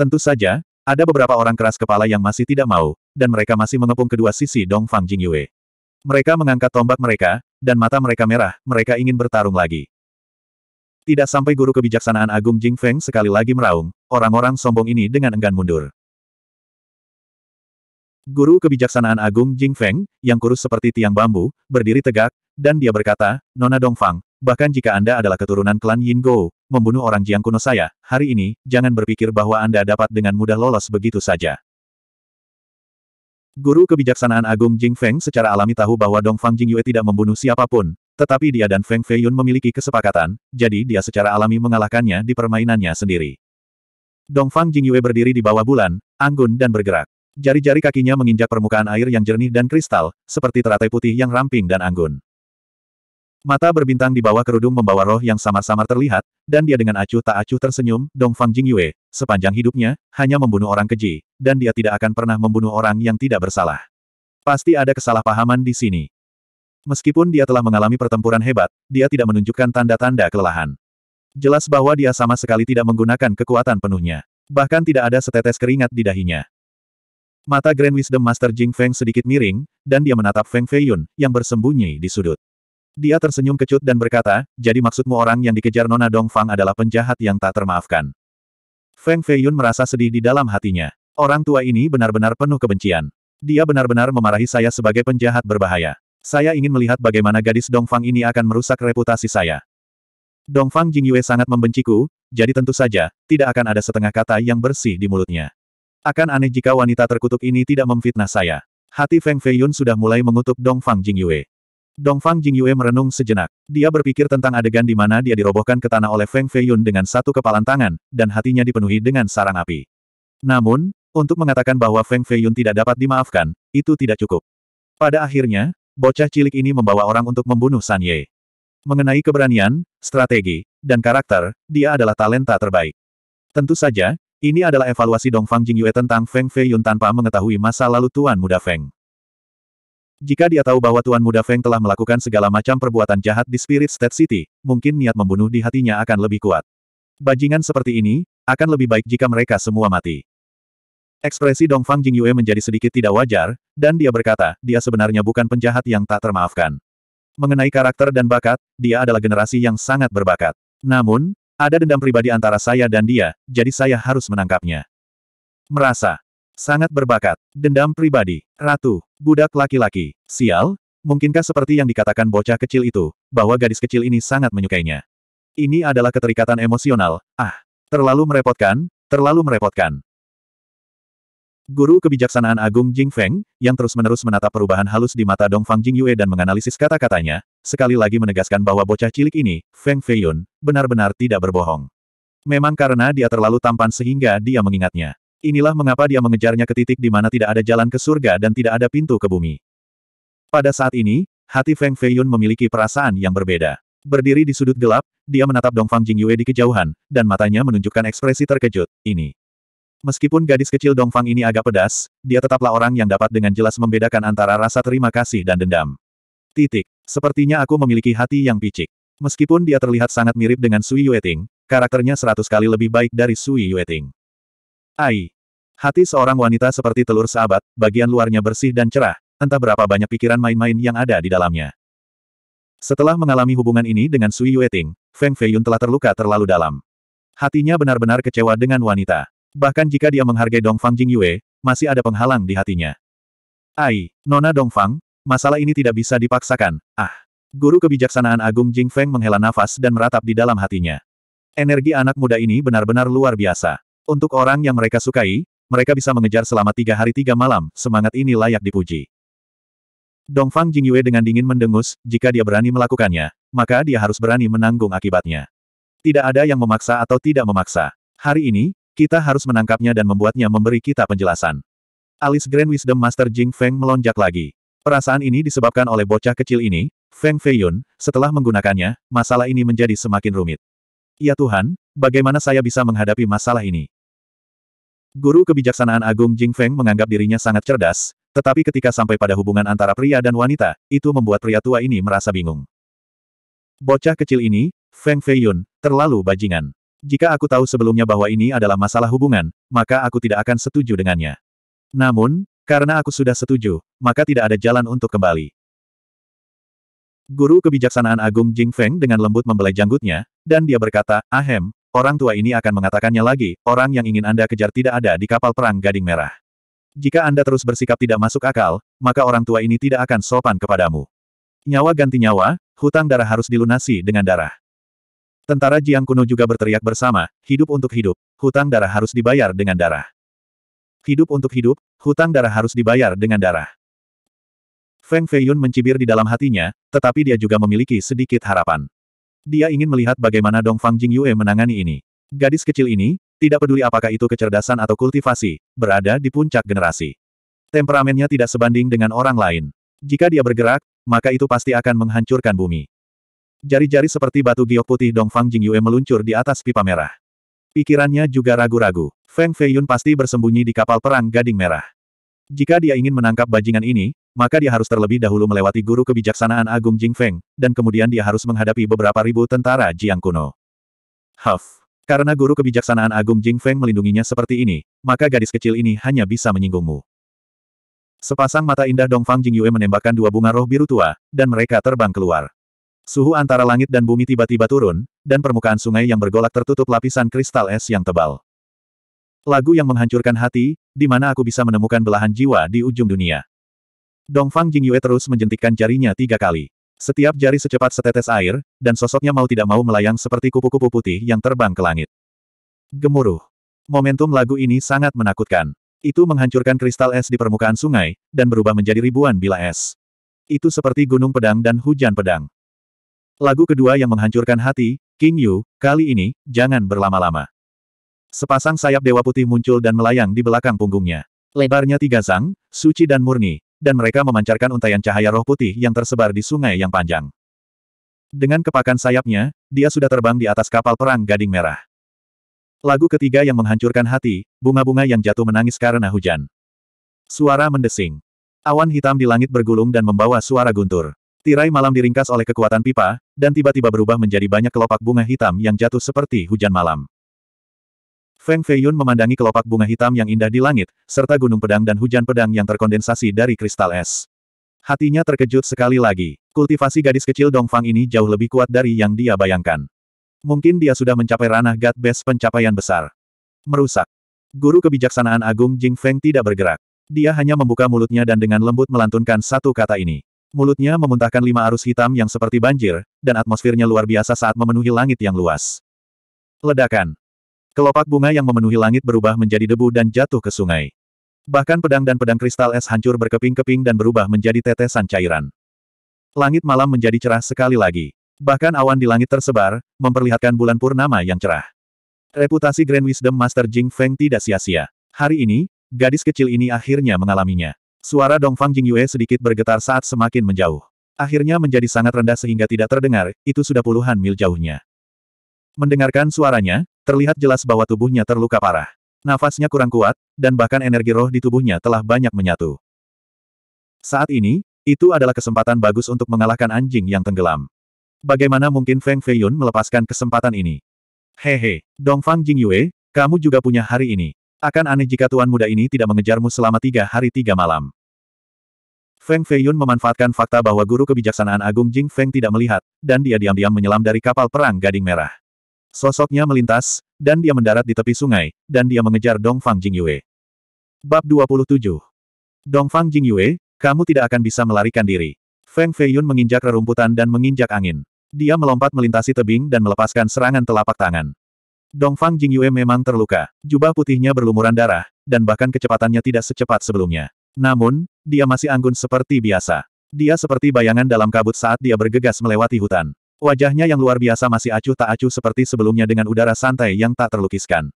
Tentu saja, ada beberapa orang keras kepala yang masih tidak mau, dan mereka masih mengepung kedua sisi Dong Fang Jingyue. Mereka mengangkat tombak mereka, dan mata mereka merah, mereka ingin bertarung lagi. Tidak sampai guru kebijaksanaan agung Jing Feng sekali lagi meraung, orang-orang sombong ini dengan enggan mundur. Guru kebijaksanaan agung Jing Feng, yang kurus seperti tiang bambu, berdiri tegak, dan dia berkata, Nona Dongfang, bahkan jika Anda adalah keturunan klan Yin Go, membunuh orang Jiang kuno saya, hari ini, jangan berpikir bahwa Anda dapat dengan mudah lolos begitu saja. Guru kebijaksanaan agung Jing Feng secara alami tahu bahwa Dongfang Jing Yue tidak membunuh siapapun, tetapi dia dan Feng Feiyun memiliki kesepakatan, jadi dia secara alami mengalahkannya di permainannya sendiri. Dongfang Jingyue berdiri di bawah bulan, anggun dan bergerak. Jari-jari kakinya menginjak permukaan air yang jernih dan kristal, seperti teratai putih yang ramping dan anggun. Mata berbintang di bawah kerudung membawa roh yang samar-samar terlihat, dan dia dengan acuh tak acuh tersenyum, Dongfang Jingyue, sepanjang hidupnya, hanya membunuh orang keji, dan dia tidak akan pernah membunuh orang yang tidak bersalah. Pasti ada kesalahpahaman di sini. Meskipun dia telah mengalami pertempuran hebat, dia tidak menunjukkan tanda-tanda kelelahan. Jelas bahwa dia sama sekali tidak menggunakan kekuatan penuhnya. Bahkan tidak ada setetes keringat di dahinya. Mata Grand Wisdom Master Jing Feng sedikit miring, dan dia menatap Feng Feiyun, yang bersembunyi di sudut. Dia tersenyum kecut dan berkata, jadi maksudmu orang yang dikejar Nona Dongfang adalah penjahat yang tak termaafkan. Feng Feiyun merasa sedih di dalam hatinya. Orang tua ini benar-benar penuh kebencian. Dia benar-benar memarahi saya sebagai penjahat berbahaya. Saya ingin melihat bagaimana gadis Dongfang ini akan merusak reputasi saya. Dongfang Jingyue sangat membenciku, jadi tentu saja, tidak akan ada setengah kata yang bersih di mulutnya. Akan aneh jika wanita terkutuk ini tidak memfitnah saya. Hati Feng Feiyun sudah mulai mengutuk Dongfang Jingyue. Dongfang Jingyue merenung sejenak. Dia berpikir tentang adegan di mana dia dirobohkan ke tanah oleh Feng Feiyun dengan satu kepalan tangan, dan hatinya dipenuhi dengan sarang api. Namun, untuk mengatakan bahwa Feng Feiyun tidak dapat dimaafkan, itu tidak cukup. Pada akhirnya, bocah cilik ini membawa orang untuk membunuh San Ye. Mengenai keberanian, strategi, dan karakter, dia adalah talenta terbaik. Tentu saja, ini adalah evaluasi Dongfang Yue tentang Feng Fei Yun tanpa mengetahui masa lalu Tuan Muda Feng. Jika dia tahu bahwa Tuan Muda Feng telah melakukan segala macam perbuatan jahat di Spirit State City, mungkin niat membunuh di hatinya akan lebih kuat. Bajingan seperti ini, akan lebih baik jika mereka semua mati. Ekspresi Dong Jing Jingyue menjadi sedikit tidak wajar, dan dia berkata, dia sebenarnya bukan penjahat yang tak termaafkan. Mengenai karakter dan bakat, dia adalah generasi yang sangat berbakat. Namun, ada dendam pribadi antara saya dan dia, jadi saya harus menangkapnya. Merasa sangat berbakat, dendam pribadi, ratu, budak laki-laki, sial, mungkinkah seperti yang dikatakan bocah kecil itu, bahwa gadis kecil ini sangat menyukainya. Ini adalah keterikatan emosional, ah, terlalu merepotkan, terlalu merepotkan. Guru kebijaksanaan agung Jing Feng, yang terus-menerus menatap perubahan halus di mata Dongfang Jing Yue dan menganalisis kata-katanya, sekali lagi menegaskan bahwa bocah cilik ini, Feng Feiyun, benar-benar tidak berbohong. Memang karena dia terlalu tampan sehingga dia mengingatnya. Inilah mengapa dia mengejarnya ke titik di mana tidak ada jalan ke surga dan tidak ada pintu ke bumi. Pada saat ini, hati Feng Feiyun memiliki perasaan yang berbeda. Berdiri di sudut gelap, dia menatap Dongfang Jing Yue di kejauhan, dan matanya menunjukkan ekspresi terkejut, ini. Meskipun gadis kecil Dongfang ini agak pedas, dia tetaplah orang yang dapat dengan jelas membedakan antara rasa terima kasih dan dendam. Titik. Sepertinya aku memiliki hati yang picik. Meskipun dia terlihat sangat mirip dengan Sui Yueting, karakternya seratus kali lebih baik dari Sui Yueting. Ai. Hati seorang wanita seperti telur sahabat, bagian luarnya bersih dan cerah, entah berapa banyak pikiran main-main yang ada di dalamnya. Setelah mengalami hubungan ini dengan Sui Yueting, Feng Feiyun telah terluka terlalu dalam. Hatinya benar-benar kecewa dengan wanita. Bahkan jika dia menghargai Dongfang Jing Yue, masih ada penghalang di hatinya. Ai, Nona Dong Fang, masalah ini tidak bisa dipaksakan, ah. Guru kebijaksanaan agung Jing Feng menghela nafas dan meratap di dalam hatinya. Energi anak muda ini benar-benar luar biasa. Untuk orang yang mereka sukai, mereka bisa mengejar selama tiga hari tiga malam, semangat ini layak dipuji. Dong Dongfang Jingyue dengan dingin mendengus, jika dia berani melakukannya, maka dia harus berani menanggung akibatnya. Tidak ada yang memaksa atau tidak memaksa. Hari ini, kita harus menangkapnya dan membuatnya memberi kita penjelasan. Alis Grand Wisdom Master Jing Feng melonjak lagi. Perasaan ini disebabkan oleh bocah kecil ini, Feng Feiyun, setelah menggunakannya, masalah ini menjadi semakin rumit. Ya Tuhan, bagaimana saya bisa menghadapi masalah ini? Guru kebijaksanaan agung Jing Feng menganggap dirinya sangat cerdas, tetapi ketika sampai pada hubungan antara pria dan wanita, itu membuat pria tua ini merasa bingung. Bocah kecil ini, Feng Feiyun, terlalu bajingan. Jika aku tahu sebelumnya bahwa ini adalah masalah hubungan, maka aku tidak akan setuju dengannya. Namun, karena aku sudah setuju, maka tidak ada jalan untuk kembali. Guru kebijaksanaan agung Jing Feng dengan lembut membelai janggutnya, dan dia berkata, Ahem, orang tua ini akan mengatakannya lagi, orang yang ingin Anda kejar tidak ada di kapal perang Gading Merah. Jika Anda terus bersikap tidak masuk akal, maka orang tua ini tidak akan sopan kepadamu. Nyawa ganti nyawa, hutang darah harus dilunasi dengan darah. Tentara Jiang kuno juga berteriak bersama, hidup untuk hidup, hutang darah harus dibayar dengan darah. Hidup untuk hidup, hutang darah harus dibayar dengan darah. Feng Feiyun mencibir di dalam hatinya, tetapi dia juga memiliki sedikit harapan. Dia ingin melihat bagaimana Dong Fang Jing Yue menangani ini. Gadis kecil ini, tidak peduli apakah itu kecerdasan atau kultivasi, berada di puncak generasi. Temperamennya tidak sebanding dengan orang lain. Jika dia bergerak, maka itu pasti akan menghancurkan bumi. Jari-jari seperti batu giok putih Dongfang Yue meluncur di atas pipa merah. Pikirannya juga ragu-ragu. Feng Feiyun pasti bersembunyi di kapal perang Gading Merah. Jika dia ingin menangkap bajingan ini, maka dia harus terlebih dahulu melewati guru kebijaksanaan Agung Jing Feng, dan kemudian dia harus menghadapi beberapa ribu tentara Jiang kuno. Huff. Karena guru kebijaksanaan Agung Jing Feng melindunginya seperti ini, maka gadis kecil ini hanya bisa menyinggungmu. Sepasang mata indah Dongfang Yue menembakkan dua bunga roh biru tua, dan mereka terbang keluar. Suhu antara langit dan bumi tiba-tiba turun, dan permukaan sungai yang bergolak tertutup lapisan kristal es yang tebal. Lagu yang menghancurkan hati, di mana aku bisa menemukan belahan jiwa di ujung dunia. Dongfang Jingyue terus menjentikkan jarinya tiga kali. Setiap jari secepat setetes air, dan sosoknya mau tidak mau melayang seperti kupu-kupu putih yang terbang ke langit. Gemuruh. Momentum lagu ini sangat menakutkan. Itu menghancurkan kristal es di permukaan sungai, dan berubah menjadi ribuan bila es. Itu seperti gunung pedang dan hujan pedang. Lagu kedua yang menghancurkan hati, King Yu, kali ini, jangan berlama-lama. Sepasang sayap dewa putih muncul dan melayang di belakang punggungnya. Lebarnya tiga sang, suci dan murni, dan mereka memancarkan untaian cahaya roh putih yang tersebar di sungai yang panjang. Dengan kepakan sayapnya, dia sudah terbang di atas kapal perang Gading Merah. Lagu ketiga yang menghancurkan hati, bunga-bunga yang jatuh menangis karena hujan. Suara mendesing. Awan hitam di langit bergulung dan membawa suara guntur. Tirai malam diringkas oleh kekuatan pipa, dan tiba-tiba berubah menjadi banyak kelopak bunga hitam yang jatuh seperti hujan malam. Feng Feiyun memandangi kelopak bunga hitam yang indah di langit, serta gunung pedang dan hujan pedang yang terkondensasi dari kristal es. Hatinya terkejut sekali lagi. Kultivasi gadis kecil Dongfang ini jauh lebih kuat dari yang dia bayangkan. Mungkin dia sudah mencapai ranah God Best pencapaian besar. Merusak. Guru kebijaksanaan agung Jing Feng tidak bergerak. Dia hanya membuka mulutnya dan dengan lembut melantunkan satu kata ini. Mulutnya memuntahkan lima arus hitam yang seperti banjir, dan atmosfernya luar biasa saat memenuhi langit yang luas. Ledakan. Kelopak bunga yang memenuhi langit berubah menjadi debu dan jatuh ke sungai. Bahkan pedang dan pedang kristal es hancur berkeping-keping dan berubah menjadi tetesan cairan. Langit malam menjadi cerah sekali lagi. Bahkan awan di langit tersebar, memperlihatkan bulan purnama yang cerah. Reputasi Grand Wisdom Master Jing Feng tidak sia-sia. Hari ini, gadis kecil ini akhirnya mengalaminya. Suara Dongfang Jingyue sedikit bergetar saat semakin menjauh. Akhirnya menjadi sangat rendah sehingga tidak terdengar, itu sudah puluhan mil jauhnya. Mendengarkan suaranya, terlihat jelas bahwa tubuhnya terluka parah. Nafasnya kurang kuat, dan bahkan energi roh di tubuhnya telah banyak menyatu. Saat ini, itu adalah kesempatan bagus untuk mengalahkan anjing yang tenggelam. Bagaimana mungkin Feng Feiyun melepaskan kesempatan ini? Hehe, Dongfang Jingyue, kamu juga punya hari ini. Akan aneh jika tuan muda ini tidak mengejarmu selama tiga hari tiga malam. Feng Feiyun memanfaatkan fakta bahwa guru kebijaksanaan agung Jing Feng tidak melihat, dan dia diam-diam menyelam dari kapal perang Gading Merah. Sosoknya melintas, dan dia mendarat di tepi sungai, dan dia mengejar Dong Fang Jing Yue. Bab 27 Jing Yue, kamu tidak akan bisa melarikan diri. Feng Feiyun menginjak rerumputan dan menginjak angin. Dia melompat melintasi tebing dan melepaskan serangan telapak tangan. Dongfang Jingyue memang terluka. Jubah putihnya berlumuran darah, dan bahkan kecepatannya tidak secepat sebelumnya. Namun, dia masih anggun seperti biasa. Dia seperti bayangan dalam kabut saat dia bergegas melewati hutan. Wajahnya yang luar biasa masih acuh tak acuh seperti sebelumnya dengan udara santai yang tak terlukiskan.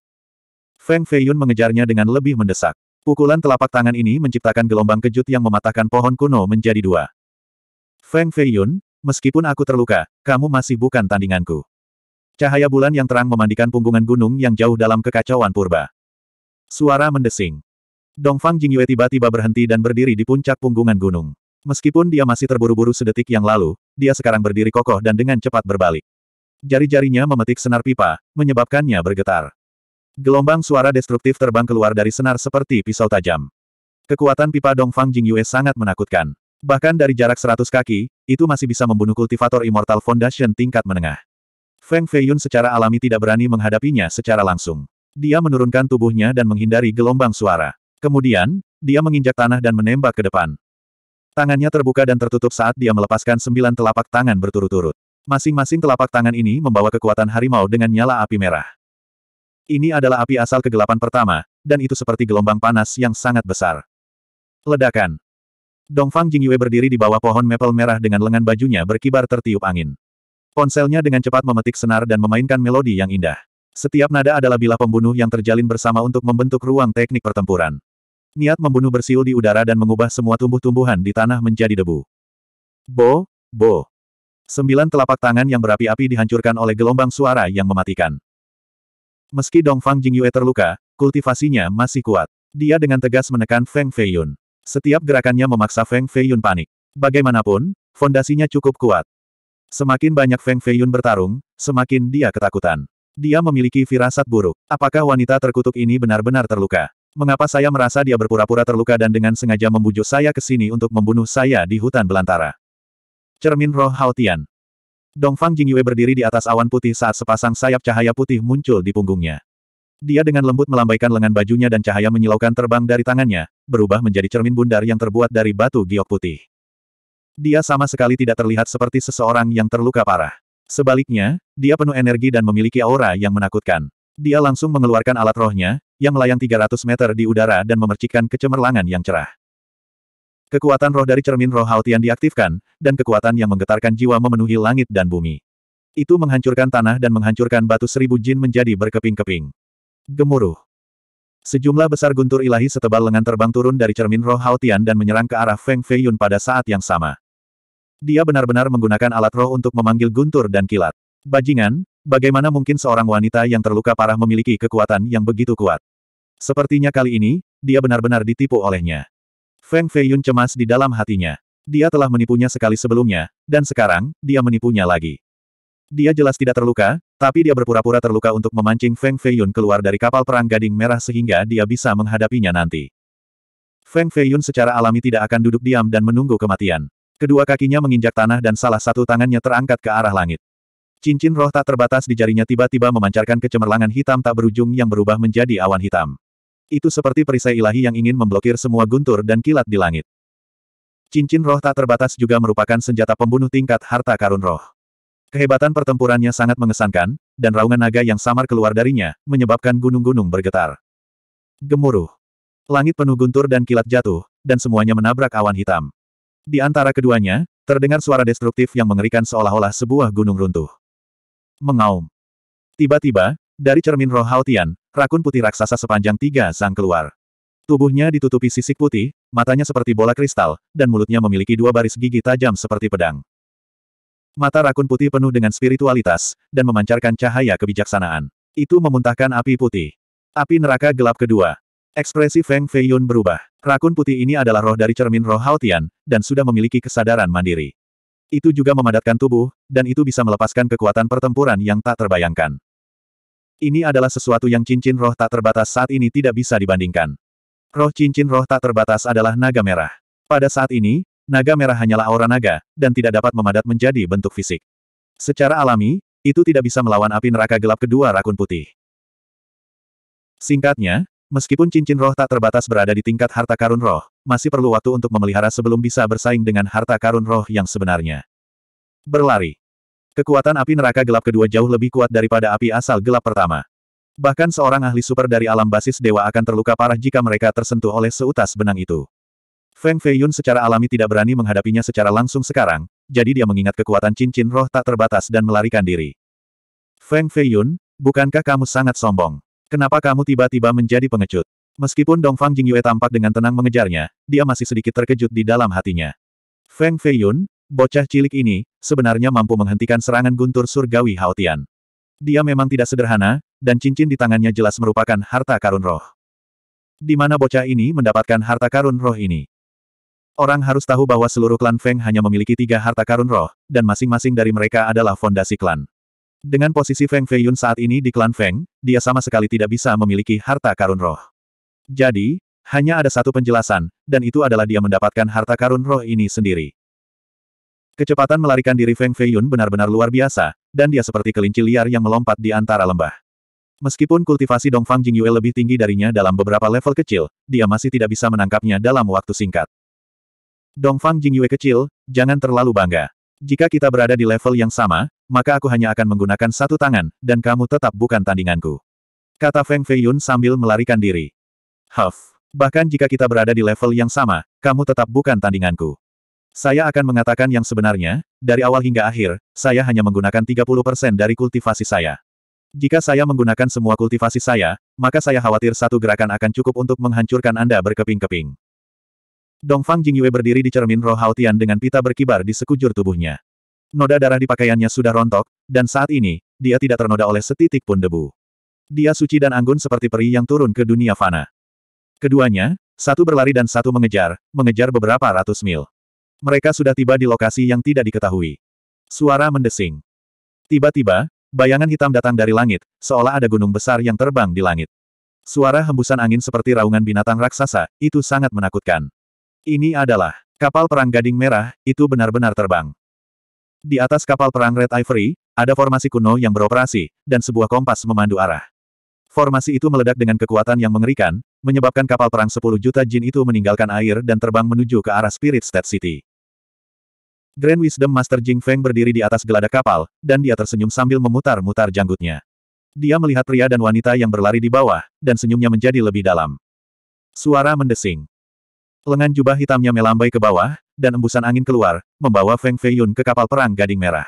Feng Feiyun mengejarnya dengan lebih mendesak. Pukulan telapak tangan ini menciptakan gelombang kejut yang mematahkan pohon kuno menjadi dua. Feng Feiyun, meskipun aku terluka, kamu masih bukan tandinganku. Cahaya bulan yang terang memandikan punggungan gunung yang jauh dalam kekacauan purba. Suara mendesing. Dongfang Jingyue tiba-tiba berhenti dan berdiri di puncak punggungan gunung. Meskipun dia masih terburu-buru sedetik yang lalu, dia sekarang berdiri kokoh dan dengan cepat berbalik. Jari-jarinya memetik senar pipa, menyebabkannya bergetar. Gelombang suara destruktif terbang keluar dari senar seperti pisau tajam. Kekuatan pipa Dongfang Jingyue sangat menakutkan. Bahkan dari jarak 100 kaki, itu masih bisa membunuh kultivator Immortal Foundation tingkat menengah. Feng Feiyun secara alami tidak berani menghadapinya secara langsung. Dia menurunkan tubuhnya dan menghindari gelombang suara. Kemudian, dia menginjak tanah dan menembak ke depan. Tangannya terbuka dan tertutup saat dia melepaskan sembilan telapak tangan berturut-turut. Masing-masing telapak tangan ini membawa kekuatan harimau dengan nyala api merah. Ini adalah api asal kegelapan pertama, dan itu seperti gelombang panas yang sangat besar. Ledakan. Dongfang Jingyue berdiri di bawah pohon maple merah dengan lengan bajunya berkibar tertiup angin. Ponselnya dengan cepat memetik senar dan memainkan melodi yang indah. Setiap nada adalah bilah pembunuh yang terjalin bersama untuk membentuk ruang teknik pertempuran. Niat membunuh bersiul di udara dan mengubah semua tumbuh-tumbuhan di tanah menjadi debu. Bo, bo. Sembilan telapak tangan yang berapi-api dihancurkan oleh gelombang suara yang mematikan. Meski Dongfang Jingyue terluka, kultivasinya masih kuat. Dia dengan tegas menekan Feng Feiyun. Setiap gerakannya memaksa Feng Feiyun panik. Bagaimanapun, fondasinya cukup kuat. Semakin banyak Feng Feiyun bertarung, semakin dia ketakutan. Dia memiliki firasat buruk. Apakah wanita terkutuk ini benar-benar terluka? Mengapa saya merasa dia berpura-pura terluka dan dengan sengaja membujuk saya ke sini untuk membunuh saya di hutan belantara? Cermin roh Haotian. Dongfang Jingyue berdiri di atas awan putih saat sepasang sayap cahaya putih muncul di punggungnya. Dia dengan lembut melambaikan lengan bajunya dan cahaya menyilaukan terbang dari tangannya, berubah menjadi cermin bundar yang terbuat dari batu giok putih. Dia sama sekali tidak terlihat seperti seseorang yang terluka parah. Sebaliknya, dia penuh energi dan memiliki aura yang menakutkan. Dia langsung mengeluarkan alat rohnya, yang melayang 300 meter di udara dan memercikkan kecemerlangan yang cerah. Kekuatan roh dari cermin roh Haotian diaktifkan, dan kekuatan yang menggetarkan jiwa memenuhi langit dan bumi. Itu menghancurkan tanah dan menghancurkan batu seribu jin menjadi berkeping-keping. Gemuruh. Sejumlah besar guntur ilahi setebal lengan terbang turun dari cermin roh Haotian dan menyerang ke arah Feng Feiyun pada saat yang sama. Dia benar-benar menggunakan alat roh untuk memanggil guntur dan kilat. Bajingan, bagaimana mungkin seorang wanita yang terluka parah memiliki kekuatan yang begitu kuat? Sepertinya kali ini, dia benar-benar ditipu olehnya. Feng Feiyun cemas di dalam hatinya. Dia telah menipunya sekali sebelumnya, dan sekarang, dia menipunya lagi. Dia jelas tidak terluka, tapi dia berpura-pura terluka untuk memancing Feng Feiyun keluar dari kapal perang gading merah sehingga dia bisa menghadapinya nanti. Feng Feiyun secara alami tidak akan duduk diam dan menunggu kematian. Kedua kakinya menginjak tanah dan salah satu tangannya terangkat ke arah langit. Cincin roh tak terbatas di jarinya tiba-tiba memancarkan kecemerlangan hitam tak berujung yang berubah menjadi awan hitam. Itu seperti perisai ilahi yang ingin memblokir semua guntur dan kilat di langit. Cincin roh tak terbatas juga merupakan senjata pembunuh tingkat harta karun roh. Kehebatan pertempurannya sangat mengesankan, dan raungan naga yang samar keluar darinya, menyebabkan gunung-gunung bergetar. Gemuruh. Langit penuh guntur dan kilat jatuh, dan semuanya menabrak awan hitam. Di antara keduanya, terdengar suara destruktif yang mengerikan seolah-olah sebuah gunung runtuh. Mengaum. Tiba-tiba, dari cermin roh Haotian, rakun putih raksasa sepanjang tiga sang keluar. Tubuhnya ditutupi sisik putih, matanya seperti bola kristal, dan mulutnya memiliki dua baris gigi tajam seperti pedang. Mata rakun putih penuh dengan spiritualitas, dan memancarkan cahaya kebijaksanaan. Itu memuntahkan api putih. Api neraka gelap kedua. Ekspresi Feng Feiyun berubah. Rakun putih ini adalah roh dari cermin roh Haotian, dan sudah memiliki kesadaran mandiri. Itu juga memadatkan tubuh, dan itu bisa melepaskan kekuatan pertempuran yang tak terbayangkan. Ini adalah sesuatu yang cincin roh tak terbatas saat ini tidak bisa dibandingkan. Roh cincin roh tak terbatas adalah naga merah. Pada saat ini, naga merah hanyalah aura naga, dan tidak dapat memadat menjadi bentuk fisik. Secara alami, itu tidak bisa melawan api neraka gelap kedua rakun putih. Singkatnya, Meskipun cincin roh tak terbatas berada di tingkat harta karun roh, masih perlu waktu untuk memelihara sebelum bisa bersaing dengan harta karun roh yang sebenarnya. Berlari. Kekuatan api neraka gelap kedua jauh lebih kuat daripada api asal gelap pertama. Bahkan seorang ahli super dari alam basis dewa akan terluka parah jika mereka tersentuh oleh seutas benang itu. Feng Feiyun secara alami tidak berani menghadapinya secara langsung sekarang, jadi dia mengingat kekuatan cincin roh tak terbatas dan melarikan diri. Feng Feiyun, bukankah kamu sangat sombong? Kenapa kamu tiba-tiba menjadi pengecut? Meskipun Dongfang Jingyue tampak dengan tenang mengejarnya, dia masih sedikit terkejut di dalam hatinya. Feng Feiyun, bocah cilik ini, sebenarnya mampu menghentikan serangan guntur surgawi Haotian. Dia memang tidak sederhana, dan cincin di tangannya jelas merupakan harta karun roh. Di mana bocah ini mendapatkan harta karun roh ini? Orang harus tahu bahwa seluruh klan Feng hanya memiliki tiga harta karun roh, dan masing-masing dari mereka adalah fondasi klan. Dengan posisi Feng Feiyun saat ini di klan Feng, dia sama sekali tidak bisa memiliki harta karun roh. Jadi, hanya ada satu penjelasan, dan itu adalah dia mendapatkan harta karun roh ini sendiri. Kecepatan melarikan diri Feng Feiyun benar-benar luar biasa, dan dia seperti kelinci liar yang melompat di antara lembah. Meskipun kultivasi Dongfang Jingyue lebih tinggi darinya dalam beberapa level kecil, dia masih tidak bisa menangkapnya dalam waktu singkat. Dongfang Jingyue kecil, jangan terlalu bangga. Jika kita berada di level yang sama, maka aku hanya akan menggunakan satu tangan, dan kamu tetap bukan tandinganku. Kata Feng Feiyun sambil melarikan diri. Huff. Bahkan jika kita berada di level yang sama, kamu tetap bukan tandinganku. Saya akan mengatakan yang sebenarnya, dari awal hingga akhir, saya hanya menggunakan 30% dari kultivasi saya. Jika saya menggunakan semua kultivasi saya, maka saya khawatir satu gerakan akan cukup untuk menghancurkan Anda berkeping-keping. Dongfang Jingyue berdiri di cermin roh Haotian dengan pita berkibar di sekujur tubuhnya. Noda darah di pakaiannya sudah rontok, dan saat ini, dia tidak ternoda oleh setitik pun debu. Dia suci dan anggun seperti peri yang turun ke dunia fana. Keduanya, satu berlari dan satu mengejar, mengejar beberapa ratus mil. Mereka sudah tiba di lokasi yang tidak diketahui. Suara mendesing. Tiba-tiba, bayangan hitam datang dari langit, seolah ada gunung besar yang terbang di langit. Suara hembusan angin seperti raungan binatang raksasa, itu sangat menakutkan. Ini adalah kapal perang Gading Merah, itu benar-benar terbang. Di atas kapal perang Red Ivory, ada formasi kuno yang beroperasi, dan sebuah kompas memandu arah. Formasi itu meledak dengan kekuatan yang mengerikan, menyebabkan kapal perang 10 juta jin itu meninggalkan air dan terbang menuju ke arah Spirit State City. Grand Wisdom Master Jing Feng berdiri di atas geladak kapal, dan dia tersenyum sambil memutar-mutar janggutnya. Dia melihat pria dan wanita yang berlari di bawah, dan senyumnya menjadi lebih dalam. Suara mendesing. Lengan jubah hitamnya melambai ke bawah, dan embusan angin keluar, membawa Feng Feiyun ke kapal perang Gading Merah.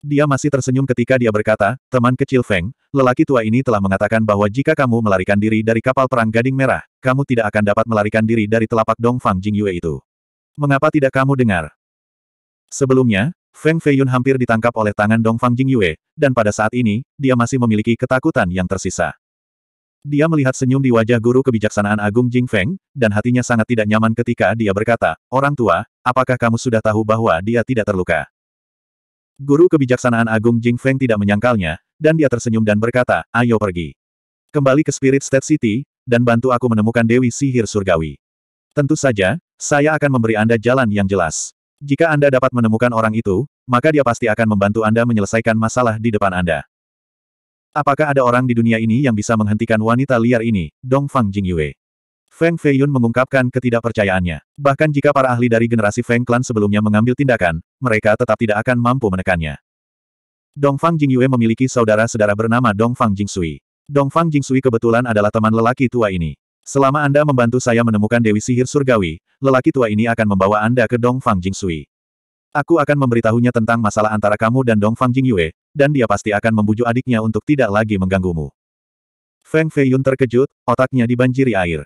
Dia masih tersenyum ketika dia berkata, teman kecil Feng, lelaki tua ini telah mengatakan bahwa jika kamu melarikan diri dari kapal perang Gading Merah, kamu tidak akan dapat melarikan diri dari telapak Dong Fang Jing Yue itu. Mengapa tidak kamu dengar? Sebelumnya, Feng Feiyun hampir ditangkap oleh tangan Dong Fang Jing Yue, dan pada saat ini, dia masih memiliki ketakutan yang tersisa. Dia melihat senyum di wajah guru kebijaksanaan agung Jing Feng, dan hatinya sangat tidak nyaman ketika dia berkata, Orang tua, apakah kamu sudah tahu bahwa dia tidak terluka? Guru kebijaksanaan agung Jing Feng tidak menyangkalnya, dan dia tersenyum dan berkata, ayo pergi. Kembali ke Spirit State City, dan bantu aku menemukan Dewi Sihir Surgawi. Tentu saja, saya akan memberi Anda jalan yang jelas. Jika Anda dapat menemukan orang itu, maka dia pasti akan membantu Anda menyelesaikan masalah di depan Anda. Apakah ada orang di dunia ini yang bisa menghentikan wanita liar ini, Dong Fang Jingyue? Feng Feiyun mengungkapkan ketidakpercayaannya. Bahkan jika para ahli dari generasi Feng Clan sebelumnya mengambil tindakan, mereka tetap tidak akan mampu menekannya. Dong Fang Jingyue memiliki saudara-saudara bernama Dong Fang Jingsui. Dong Fang Jingsui kebetulan adalah teman lelaki tua ini. Selama Anda membantu saya menemukan Dewi Sihir Surgawi, lelaki tua ini akan membawa Anda ke Dong Fang Jingsui. Aku akan memberitahunya tentang masalah antara kamu dan Dong Dongfang Jingyue, dan dia pasti akan membujuk adiknya untuk tidak lagi mengganggumu. Feng Feiyun terkejut, otaknya dibanjiri air.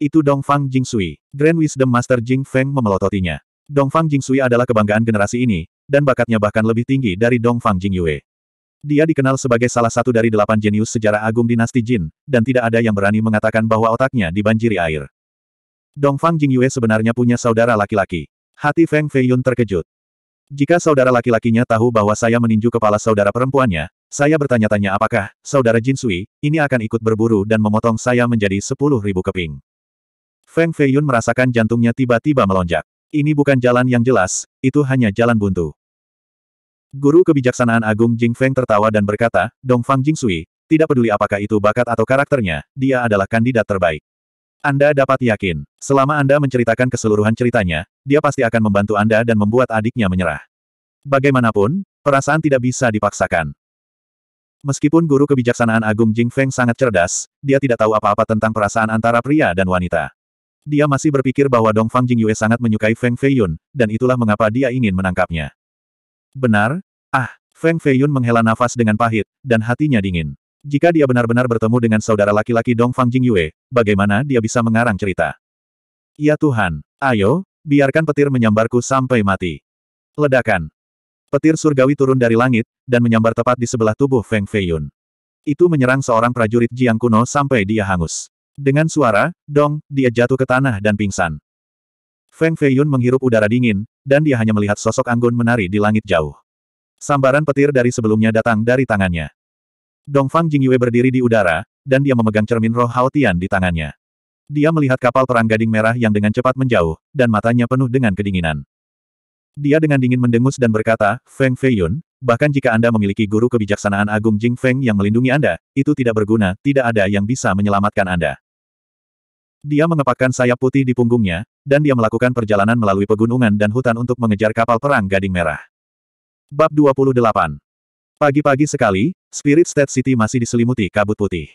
Itu Dong Fang Jing Sui. Grand Wisdom Master Jing Feng memelototinya. Dong Fang Jing Sui adalah kebanggaan generasi ini, dan bakatnya bahkan lebih tinggi dari Dong Fang Jing Yue. Dia dikenal sebagai salah satu dari delapan jenius sejarah agung dinasti Jin, dan tidak ada yang berani mengatakan bahwa otaknya dibanjiri air. Dong Fang Jing Yue sebenarnya punya saudara laki-laki. Hati Feng Feiyun terkejut. Jika saudara laki-lakinya tahu bahwa saya meninju kepala saudara perempuannya, saya bertanya-tanya apakah, saudara Jin Sui, ini akan ikut berburu dan memotong saya menjadi sepuluh ribu keping. Feng Feiyun merasakan jantungnya tiba-tiba melonjak. Ini bukan jalan yang jelas, itu hanya jalan buntu. Guru kebijaksanaan agung Jing Feng tertawa dan berkata, Dong Fang Jing Sui, tidak peduli apakah itu bakat atau karakternya, dia adalah kandidat terbaik. Anda dapat yakin, selama Anda menceritakan keseluruhan ceritanya, dia pasti akan membantu Anda dan membuat adiknya menyerah. Bagaimanapun, perasaan tidak bisa dipaksakan. Meskipun guru kebijaksanaan Agung Jing Feng sangat cerdas, dia tidak tahu apa-apa tentang perasaan antara pria dan wanita. Dia masih berpikir bahwa Dong Fang Jingyue sangat menyukai Feng Feiyun, dan itulah mengapa dia ingin menangkapnya. Benar? Ah, Feng Feiyun menghela nafas dengan pahit, dan hatinya dingin. Jika dia benar-benar bertemu dengan saudara laki-laki Dong Fang Jing Yue, bagaimana dia bisa mengarang cerita? Ya Tuhan, ayo, biarkan petir menyambarku sampai mati. Ledakan. Petir surgawi turun dari langit, dan menyambar tepat di sebelah tubuh Feng Feiyun. Itu menyerang seorang prajurit Jiang kuno sampai dia hangus. Dengan suara, dong, dia jatuh ke tanah dan pingsan. Feng Feiyun menghirup udara dingin, dan dia hanya melihat sosok Anggun menari di langit jauh. Sambaran petir dari sebelumnya datang dari tangannya. Dongfang Jingyue berdiri di udara, dan dia memegang cermin roh Haotian di tangannya. Dia melihat kapal perang gading merah yang dengan cepat menjauh, dan matanya penuh dengan kedinginan. Dia dengan dingin mendengus dan berkata, Feng Feiyun, bahkan jika Anda memiliki guru kebijaksanaan agung Jing Feng yang melindungi Anda, itu tidak berguna, tidak ada yang bisa menyelamatkan Anda. Dia mengepakkan sayap putih di punggungnya, dan dia melakukan perjalanan melalui pegunungan dan hutan untuk mengejar kapal perang gading merah. Bab 28 Pagi-pagi sekali, Spirit State City masih diselimuti kabut putih.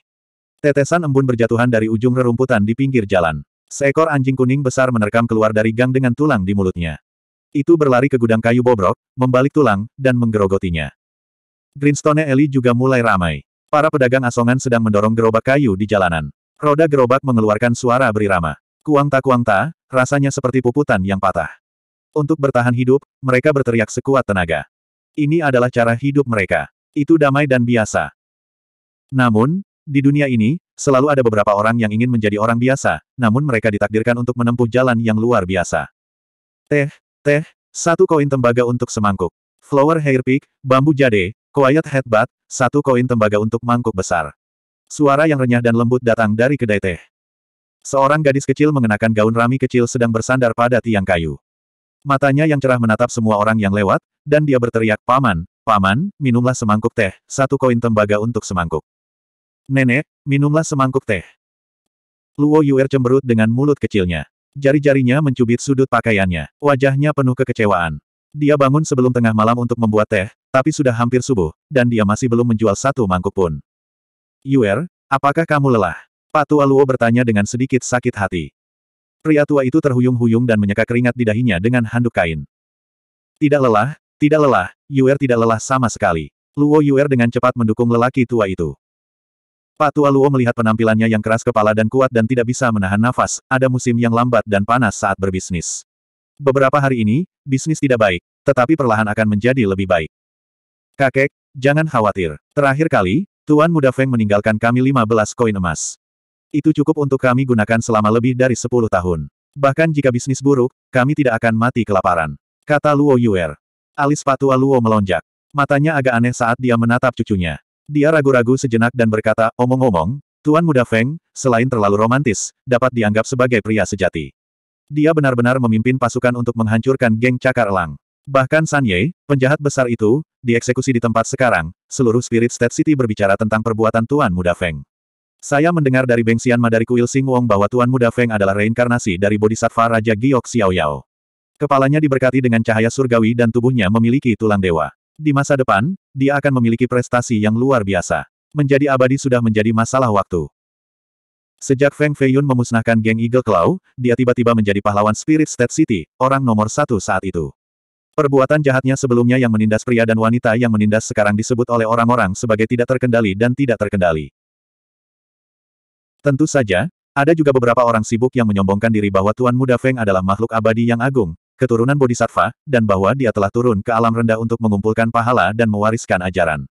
Tetesan embun berjatuhan dari ujung rerumputan di pinggir jalan. Seekor anjing kuning besar menerkam keluar dari gang dengan tulang di mulutnya. Itu berlari ke gudang kayu bobrok, membalik tulang, dan menggerogotinya. Greenstone Ellie juga mulai ramai. Para pedagang asongan sedang mendorong gerobak kayu di jalanan. Roda gerobak mengeluarkan suara berirama. Kuang tak kuang ta, rasanya seperti puputan yang patah. Untuk bertahan hidup, mereka berteriak sekuat tenaga. Ini adalah cara hidup mereka. Itu damai dan biasa. Namun, di dunia ini, selalu ada beberapa orang yang ingin menjadi orang biasa, namun mereka ditakdirkan untuk menempuh jalan yang luar biasa. Teh, teh, satu koin tembaga untuk semangkuk. Flower hair pick, bambu jade, quiet headbutt, satu koin tembaga untuk mangkuk besar. Suara yang renyah dan lembut datang dari kedai teh. Seorang gadis kecil mengenakan gaun rami kecil sedang bersandar pada tiang kayu. Matanya yang cerah menatap semua orang yang lewat, dan dia berteriak, Paman, Paman, minumlah semangkuk teh, satu koin tembaga untuk semangkuk. Nenek, minumlah semangkuk teh. Luo Yuer cemberut dengan mulut kecilnya. Jari-jarinya mencubit sudut pakaiannya, wajahnya penuh kekecewaan. Dia bangun sebelum tengah malam untuk membuat teh, tapi sudah hampir subuh, dan dia masih belum menjual satu mangkuk pun. Yuer, apakah kamu lelah? Patua Luo bertanya dengan sedikit sakit hati. Pria tua itu terhuyung-huyung dan menyeka keringat di dahinya dengan handuk kain. Tidak lelah, tidak lelah, Yuer tidak lelah sama sekali. Luo Yuer dengan cepat mendukung lelaki tua itu. Pak Tua Luo melihat penampilannya yang keras kepala dan kuat dan tidak bisa menahan nafas, ada musim yang lambat dan panas saat berbisnis. Beberapa hari ini, bisnis tidak baik, tetapi perlahan akan menjadi lebih baik. Kakek, jangan khawatir. Terakhir kali, Tuan Muda Feng meninggalkan kami 15 koin emas. Itu cukup untuk kami gunakan selama lebih dari 10 tahun. Bahkan jika bisnis buruk, kami tidak akan mati kelaparan. Kata Luo Yuer. Alis Patua Luo melonjak. Matanya agak aneh saat dia menatap cucunya. Dia ragu-ragu sejenak dan berkata, omong-omong, Tuan Muda Feng, selain terlalu romantis, dapat dianggap sebagai pria sejati. Dia benar-benar memimpin pasukan untuk menghancurkan geng cakar elang. Bahkan San Ye, penjahat besar itu, dieksekusi di tempat sekarang, seluruh Spirit State City berbicara tentang perbuatan Tuan Muda Feng. Saya mendengar dari Beng Bengsian Madari Kuil Sing Wong bahwa Tuan Muda Feng adalah reinkarnasi dari Bodhisattva Raja Giok Xiaoyao. Kepalanya diberkati dengan cahaya surgawi dan tubuhnya memiliki tulang dewa. Di masa depan, dia akan memiliki prestasi yang luar biasa. Menjadi abadi sudah menjadi masalah waktu. Sejak Feng Feiyun memusnahkan geng Eagle Claw, dia tiba-tiba menjadi pahlawan Spirit State City, orang nomor satu saat itu. Perbuatan jahatnya sebelumnya yang menindas pria dan wanita yang menindas sekarang disebut oleh orang-orang sebagai tidak terkendali dan tidak terkendali. Tentu saja, ada juga beberapa orang sibuk yang menyombongkan diri bahwa Tuan Muda Feng adalah makhluk abadi yang agung, keturunan bodhisattva, dan bahwa dia telah turun ke alam rendah untuk mengumpulkan pahala dan mewariskan ajaran.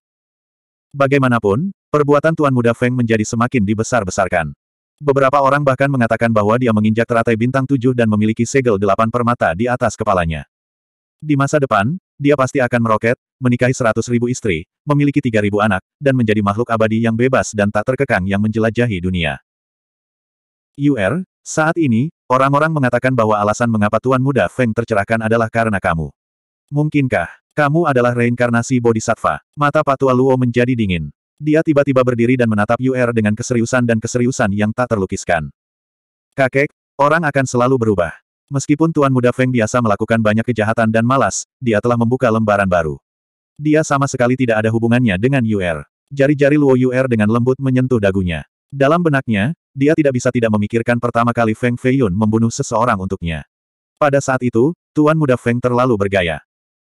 Bagaimanapun, perbuatan Tuan Muda Feng menjadi semakin dibesar-besarkan. Beberapa orang bahkan mengatakan bahwa dia menginjak teratai bintang tujuh dan memiliki segel delapan permata di atas kepalanya. Di masa depan, dia pasti akan meroket, menikahi seratus ribu istri, memiliki tiga ribu anak, dan menjadi makhluk abadi yang bebas dan tak terkekang yang menjelajahi dunia. UR, saat ini, orang-orang mengatakan bahwa alasan mengapa Tuan Muda Feng tercerahkan adalah karena kamu. Mungkinkah, kamu adalah reinkarnasi Bodhisattva? Mata Patua Luo menjadi dingin. Dia tiba-tiba berdiri dan menatap Yu'er dengan keseriusan dan keseriusan yang tak terlukiskan. Kakek, orang akan selalu berubah. Meskipun Tuan Muda Feng biasa melakukan banyak kejahatan dan malas, dia telah membuka lembaran baru. Dia sama sekali tidak ada hubungannya dengan Yu'er. Jari-jari Luo Yu'er dengan lembut menyentuh dagunya. Dalam benaknya, dia tidak bisa tidak memikirkan pertama kali Feng Feiyun membunuh seseorang untuknya. Pada saat itu, Tuan Muda Feng terlalu bergaya.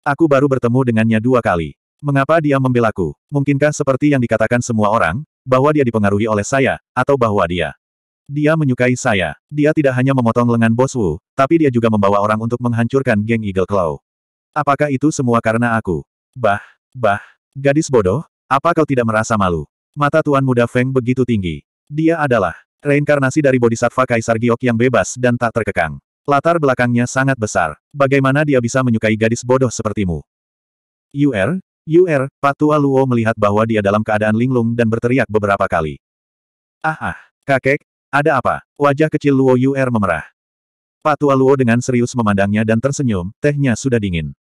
Aku baru bertemu dengannya dua kali. Mengapa dia membelaku? Mungkinkah seperti yang dikatakan semua orang, bahwa dia dipengaruhi oleh saya, atau bahwa dia dia menyukai saya. Dia tidak hanya memotong lengan Bos Wu, tapi dia juga membawa orang untuk menghancurkan geng Eagle Claw. Apakah itu semua karena aku? Bah, bah, gadis bodoh, apa kau tidak merasa malu? Mata Tuan Muda Feng begitu tinggi. Dia adalah Reinkarnasi dari Bodhisattva Kaisar Giok yang bebas dan tak terkekang. Latar belakangnya sangat besar. Bagaimana dia bisa menyukai gadis bodoh sepertimu? Yu'er. UR, er, Patua Luo melihat bahwa dia dalam keadaan linglung dan berteriak beberapa kali. Ah ah, kakek, ada apa? Wajah kecil Luo Yu'er memerah. Patua Luo dengan serius memandangnya dan tersenyum, tehnya sudah dingin.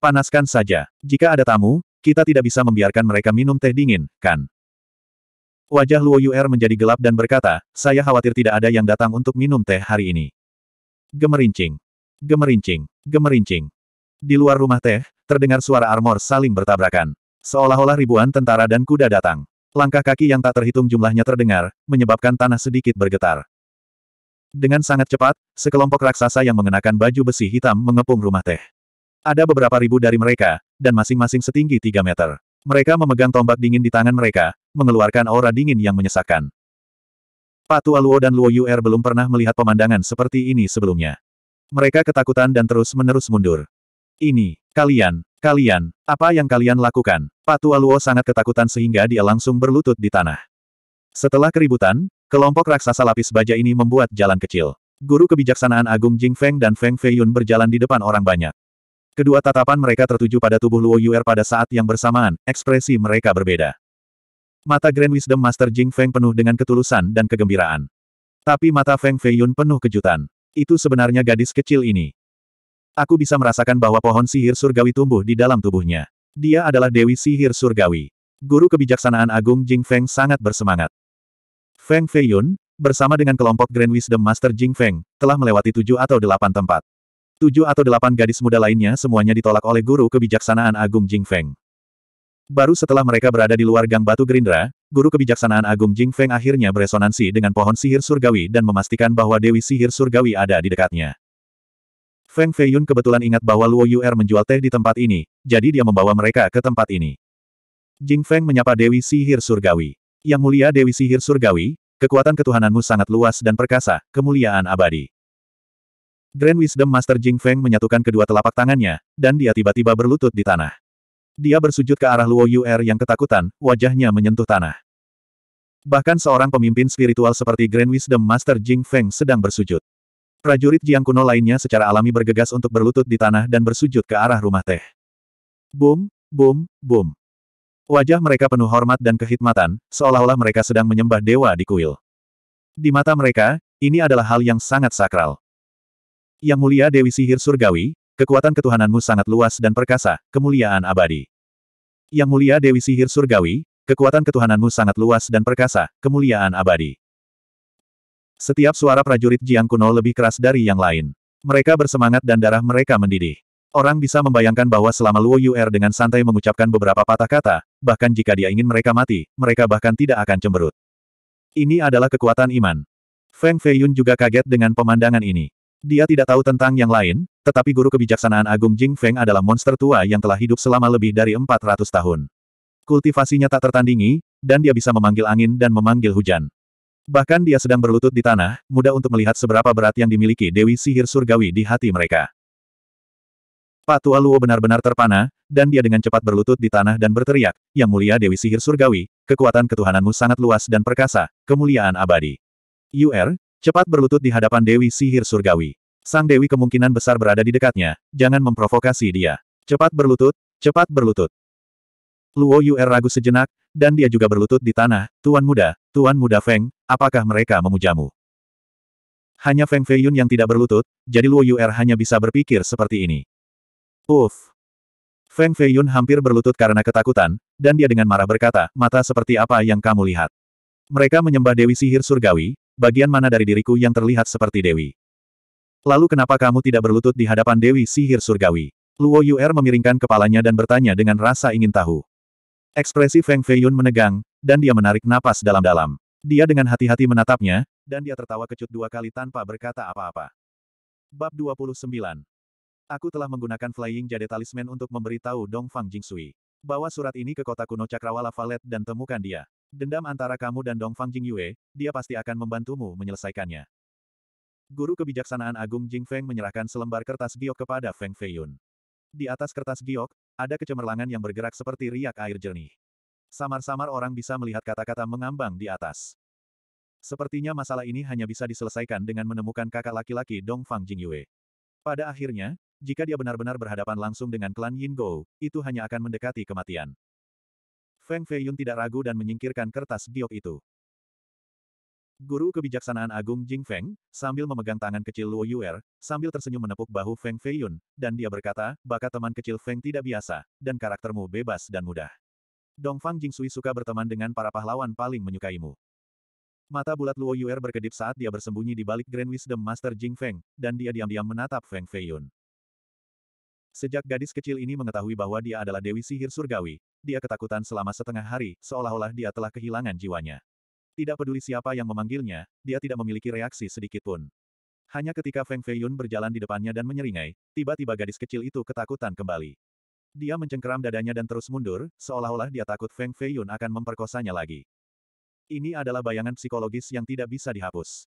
Panaskan saja. Jika ada tamu, kita tidak bisa membiarkan mereka minum teh dingin, kan? Wajah Luo Yuer menjadi gelap dan berkata, saya khawatir tidak ada yang datang untuk minum teh hari ini. Gemerincing. Gemerincing. Gemerincing. Di luar rumah teh, terdengar suara armor saling bertabrakan. Seolah-olah ribuan tentara dan kuda datang. Langkah kaki yang tak terhitung jumlahnya terdengar, menyebabkan tanah sedikit bergetar. Dengan sangat cepat, sekelompok raksasa yang mengenakan baju besi hitam mengepung rumah teh. Ada beberapa ribu dari mereka, dan masing-masing setinggi 3 meter. Mereka memegang tombak dingin di tangan mereka, mengeluarkan aura dingin yang menyesakkan. tua Luo dan Luo Yuer belum pernah melihat pemandangan seperti ini sebelumnya. Mereka ketakutan dan terus-menerus mundur. Ini, kalian, kalian, apa yang kalian lakukan? tua Luo sangat ketakutan sehingga dia langsung berlutut di tanah. Setelah keributan, kelompok raksasa lapis baja ini membuat jalan kecil. Guru kebijaksanaan Agung Jing Feng dan Feng Feiyun berjalan di depan orang banyak. Kedua tatapan mereka tertuju pada tubuh Luo Yuer pada saat yang bersamaan, ekspresi mereka berbeda. Mata Grand Wisdom Master Jing Feng penuh dengan ketulusan dan kegembiraan. Tapi mata Feng Feiyun penuh kejutan. Itu sebenarnya gadis kecil ini. Aku bisa merasakan bahwa pohon sihir surgawi tumbuh di dalam tubuhnya. Dia adalah Dewi Sihir Surgawi. Guru kebijaksanaan agung Jing Feng sangat bersemangat. Feng Feiyun, bersama dengan kelompok Grand Wisdom Master Jing Feng, telah melewati tujuh atau delapan tempat. Tujuh atau delapan gadis muda lainnya semuanya ditolak oleh guru kebijaksanaan Agung Jing Feng. Baru setelah mereka berada di luar Gang Batu Gerindra, guru kebijaksanaan Agung Jing Feng akhirnya beresonansi dengan pohon sihir surgawi dan memastikan bahwa Dewi Sihir Surgawi ada di dekatnya. Feng Feiyun kebetulan ingat bahwa Luo Yu Er menjual teh di tempat ini, jadi dia membawa mereka ke tempat ini. Jing Feng menyapa Dewi Sihir Surgawi. Yang mulia Dewi Sihir Surgawi, kekuatan ketuhananmu sangat luas dan perkasa, kemuliaan abadi. Grand Wisdom Master Jing Feng menyatukan kedua telapak tangannya, dan dia tiba-tiba berlutut di tanah. Dia bersujud ke arah Luo Yuer yang ketakutan, wajahnya menyentuh tanah. Bahkan seorang pemimpin spiritual seperti Grand Wisdom Master Jing Feng sedang bersujud. Prajurit Jiang kuno lainnya secara alami bergegas untuk berlutut di tanah dan bersujud ke arah rumah teh. Boom, boom, boom. Wajah mereka penuh hormat dan kehidmatan, seolah-olah mereka sedang menyembah dewa di kuil. Di mata mereka, ini adalah hal yang sangat sakral. Yang mulia Dewi Sihir Surgawi, kekuatan ketuhananmu sangat luas dan perkasa, kemuliaan abadi. Yang mulia Dewi Sihir Surgawi, kekuatan ketuhananmu sangat luas dan perkasa, kemuliaan abadi. Setiap suara prajurit Jiang Kuno lebih keras dari yang lain. Mereka bersemangat dan darah mereka mendidih. Orang bisa membayangkan bahwa selama Luo Yuer dengan santai mengucapkan beberapa patah kata, bahkan jika dia ingin mereka mati, mereka bahkan tidak akan cemberut. Ini adalah kekuatan iman. Feng Feiyun juga kaget dengan pemandangan ini. Dia tidak tahu tentang yang lain, tetapi guru kebijaksanaan agung Jing Feng adalah monster tua yang telah hidup selama lebih dari 400 tahun. Kultivasinya tak tertandingi, dan dia bisa memanggil angin dan memanggil hujan. Bahkan dia sedang berlutut di tanah, mudah untuk melihat seberapa berat yang dimiliki Dewi Sihir Surgawi di hati mereka. Patua Luo benar-benar terpana, dan dia dengan cepat berlutut di tanah dan berteriak, Yang mulia Dewi Sihir Surgawi, kekuatan ketuhananmu sangat luas dan perkasa, kemuliaan abadi. Yuer, Cepat berlutut di hadapan Dewi Sihir Surgawi. Sang Dewi kemungkinan besar berada di dekatnya, jangan memprovokasi dia. Cepat berlutut, cepat berlutut. Luo Yuer ragu sejenak, dan dia juga berlutut di tanah, Tuan Muda, Tuan Muda Feng, apakah mereka memujamu? Hanya Feng Feiyun yang tidak berlutut, jadi Luo Yuer hanya bisa berpikir seperti ini. Uff! Feng Feiyun hampir berlutut karena ketakutan, dan dia dengan marah berkata, mata seperti apa yang kamu lihat? Mereka menyembah Dewi Sihir Surgawi, bagian mana dari diriku yang terlihat seperti Dewi? Lalu kenapa kamu tidak berlutut di hadapan Dewi Sihir Surgawi? Luo Yuer memiringkan kepalanya dan bertanya dengan rasa ingin tahu. Ekspresi Feng Feiyun menegang, dan dia menarik napas dalam-dalam. Dia dengan hati-hati menatapnya, dan dia tertawa kecut dua kali tanpa berkata apa-apa. Bab 29 Aku telah menggunakan Flying Jade Talisman untuk memberitahu Dong Fang Jingsui bahwa surat ini ke kota kuno Cakrawala Valet dan temukan dia. Dendam antara kamu dan Dong Dongfang Jingyue, dia pasti akan membantumu menyelesaikannya. Guru kebijaksanaan Agung Jing Feng menyerahkan selembar kertas giok kepada Feng Feiyun. Di atas kertas giok, ada kecemerlangan yang bergerak seperti riak air jernih. Samar-samar orang bisa melihat kata-kata mengambang di atas. Sepertinya masalah ini hanya bisa diselesaikan dengan menemukan kakak laki-laki Dong Dongfang Jingyue. Pada akhirnya, jika dia benar-benar berhadapan langsung dengan klan Yin Go, itu hanya akan mendekati kematian. Feng Feiyun tidak ragu dan menyingkirkan kertas giok itu. Guru kebijaksanaan agung Jing Feng, sambil memegang tangan kecil Luo Yuer, sambil tersenyum menepuk bahu Feng Feiyun, dan dia berkata, bakat teman kecil Feng tidak biasa, dan karaktermu bebas dan mudah. Dongfang Sui suka berteman dengan para pahlawan paling menyukaimu. Mata bulat Luo Yuer berkedip saat dia bersembunyi di balik Grand Wisdom Master Jing Feng, dan dia diam-diam menatap Feng Feiyun. Sejak gadis kecil ini mengetahui bahwa dia adalah Dewi Sihir Surgawi, dia ketakutan selama setengah hari, seolah-olah dia telah kehilangan jiwanya. Tidak peduli siapa yang memanggilnya, dia tidak memiliki reaksi sedikit pun. Hanya ketika Feng Feiyun berjalan di depannya dan menyeringai, tiba-tiba gadis kecil itu ketakutan kembali. Dia mencengkeram dadanya dan terus mundur, seolah-olah dia takut Feng Feiyun akan memperkosanya lagi. Ini adalah bayangan psikologis yang tidak bisa dihapus.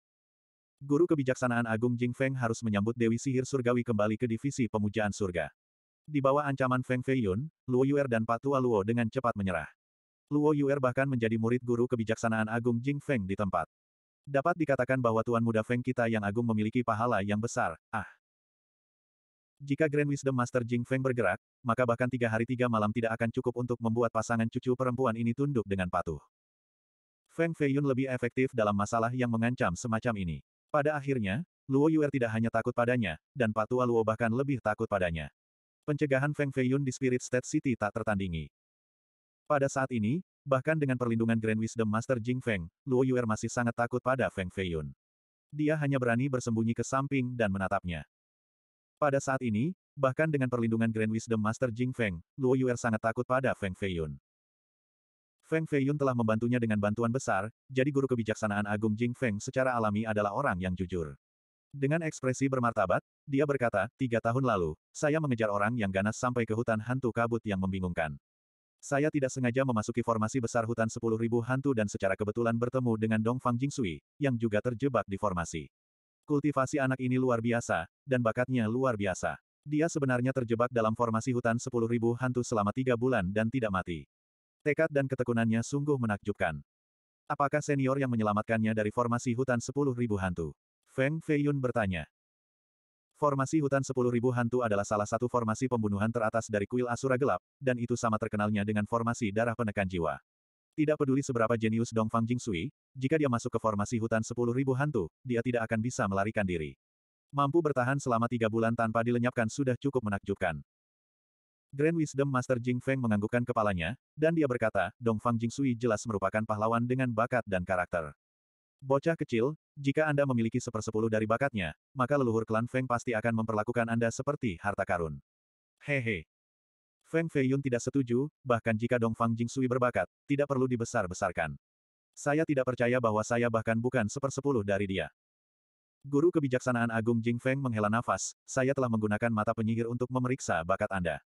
Guru kebijaksanaan Agung Jing Feng harus menyambut Dewi Sihir Surgawi kembali ke divisi pemujaan surga. Di bawah ancaman Feng Feiyun, Luo Yuer dan Patua Luo dengan cepat menyerah. Luo Yuer bahkan menjadi murid guru kebijaksanaan Agung Jing Feng di tempat. Dapat dikatakan bahwa Tuan Muda Feng kita yang agung memiliki pahala yang besar, ah. Jika Grand Wisdom Master Jing Feng bergerak, maka bahkan tiga hari tiga malam tidak akan cukup untuk membuat pasangan cucu perempuan ini tunduk dengan patuh. Feng Feiyun lebih efektif dalam masalah yang mengancam semacam ini. Pada akhirnya, Luo Yuer tidak hanya takut padanya, dan Patua Luo bahkan lebih takut padanya. Pencegahan Feng Feiyun di Spirit State City tak tertandingi. Pada saat ini, bahkan dengan perlindungan Grand Wisdom Master Jing Feng, Luo Yuer masih sangat takut pada Feng Feiyun. Dia hanya berani bersembunyi ke samping dan menatapnya. Pada saat ini, bahkan dengan perlindungan Grand Wisdom Master Jing Feng, Luo Yuer sangat takut pada Feng Feiyun. Feng Feiyun telah membantunya dengan bantuan besar, jadi guru kebijaksanaan agung Jing Feng secara alami adalah orang yang jujur. Dengan ekspresi bermartabat, dia berkata, tiga tahun lalu, saya mengejar orang yang ganas sampai ke hutan hantu kabut yang membingungkan. Saya tidak sengaja memasuki formasi besar hutan 10.000 hantu dan secara kebetulan bertemu dengan Dong Fang Jing Sui, yang juga terjebak di formasi. Kultivasi anak ini luar biasa, dan bakatnya luar biasa. Dia sebenarnya terjebak dalam formasi hutan 10.000 hantu selama tiga bulan dan tidak mati. Tekad dan ketekunannya sungguh menakjubkan. Apakah senior yang menyelamatkannya dari formasi hutan sepuluh ribu hantu? Feng Feiyun bertanya. Formasi hutan sepuluh ribu hantu adalah salah satu formasi pembunuhan teratas dari kuil Asura Gelap, dan itu sama terkenalnya dengan formasi darah penekan jiwa. Tidak peduli seberapa jenius Dong Fang Jing Jingsui, jika dia masuk ke formasi hutan sepuluh ribu hantu, dia tidak akan bisa melarikan diri. Mampu bertahan selama tiga bulan tanpa dilenyapkan sudah cukup menakjubkan. Grand Wisdom Master Jing Feng menganggukkan kepalanya, dan dia berkata, Dong Fang Jing Sui jelas merupakan pahlawan dengan bakat dan karakter. Bocah kecil, jika Anda memiliki sepersepuluh dari bakatnya, maka leluhur klan Feng pasti akan memperlakukan Anda seperti harta karun. Hehe. Feng Fei Yun tidak setuju, bahkan jika Dong Fang Jing Sui berbakat, tidak perlu dibesar-besarkan. Saya tidak percaya bahwa saya bahkan bukan sepersepuluh dari dia. Guru kebijaksanaan Agung Jing Feng menghela nafas, saya telah menggunakan mata penyihir untuk memeriksa bakat Anda.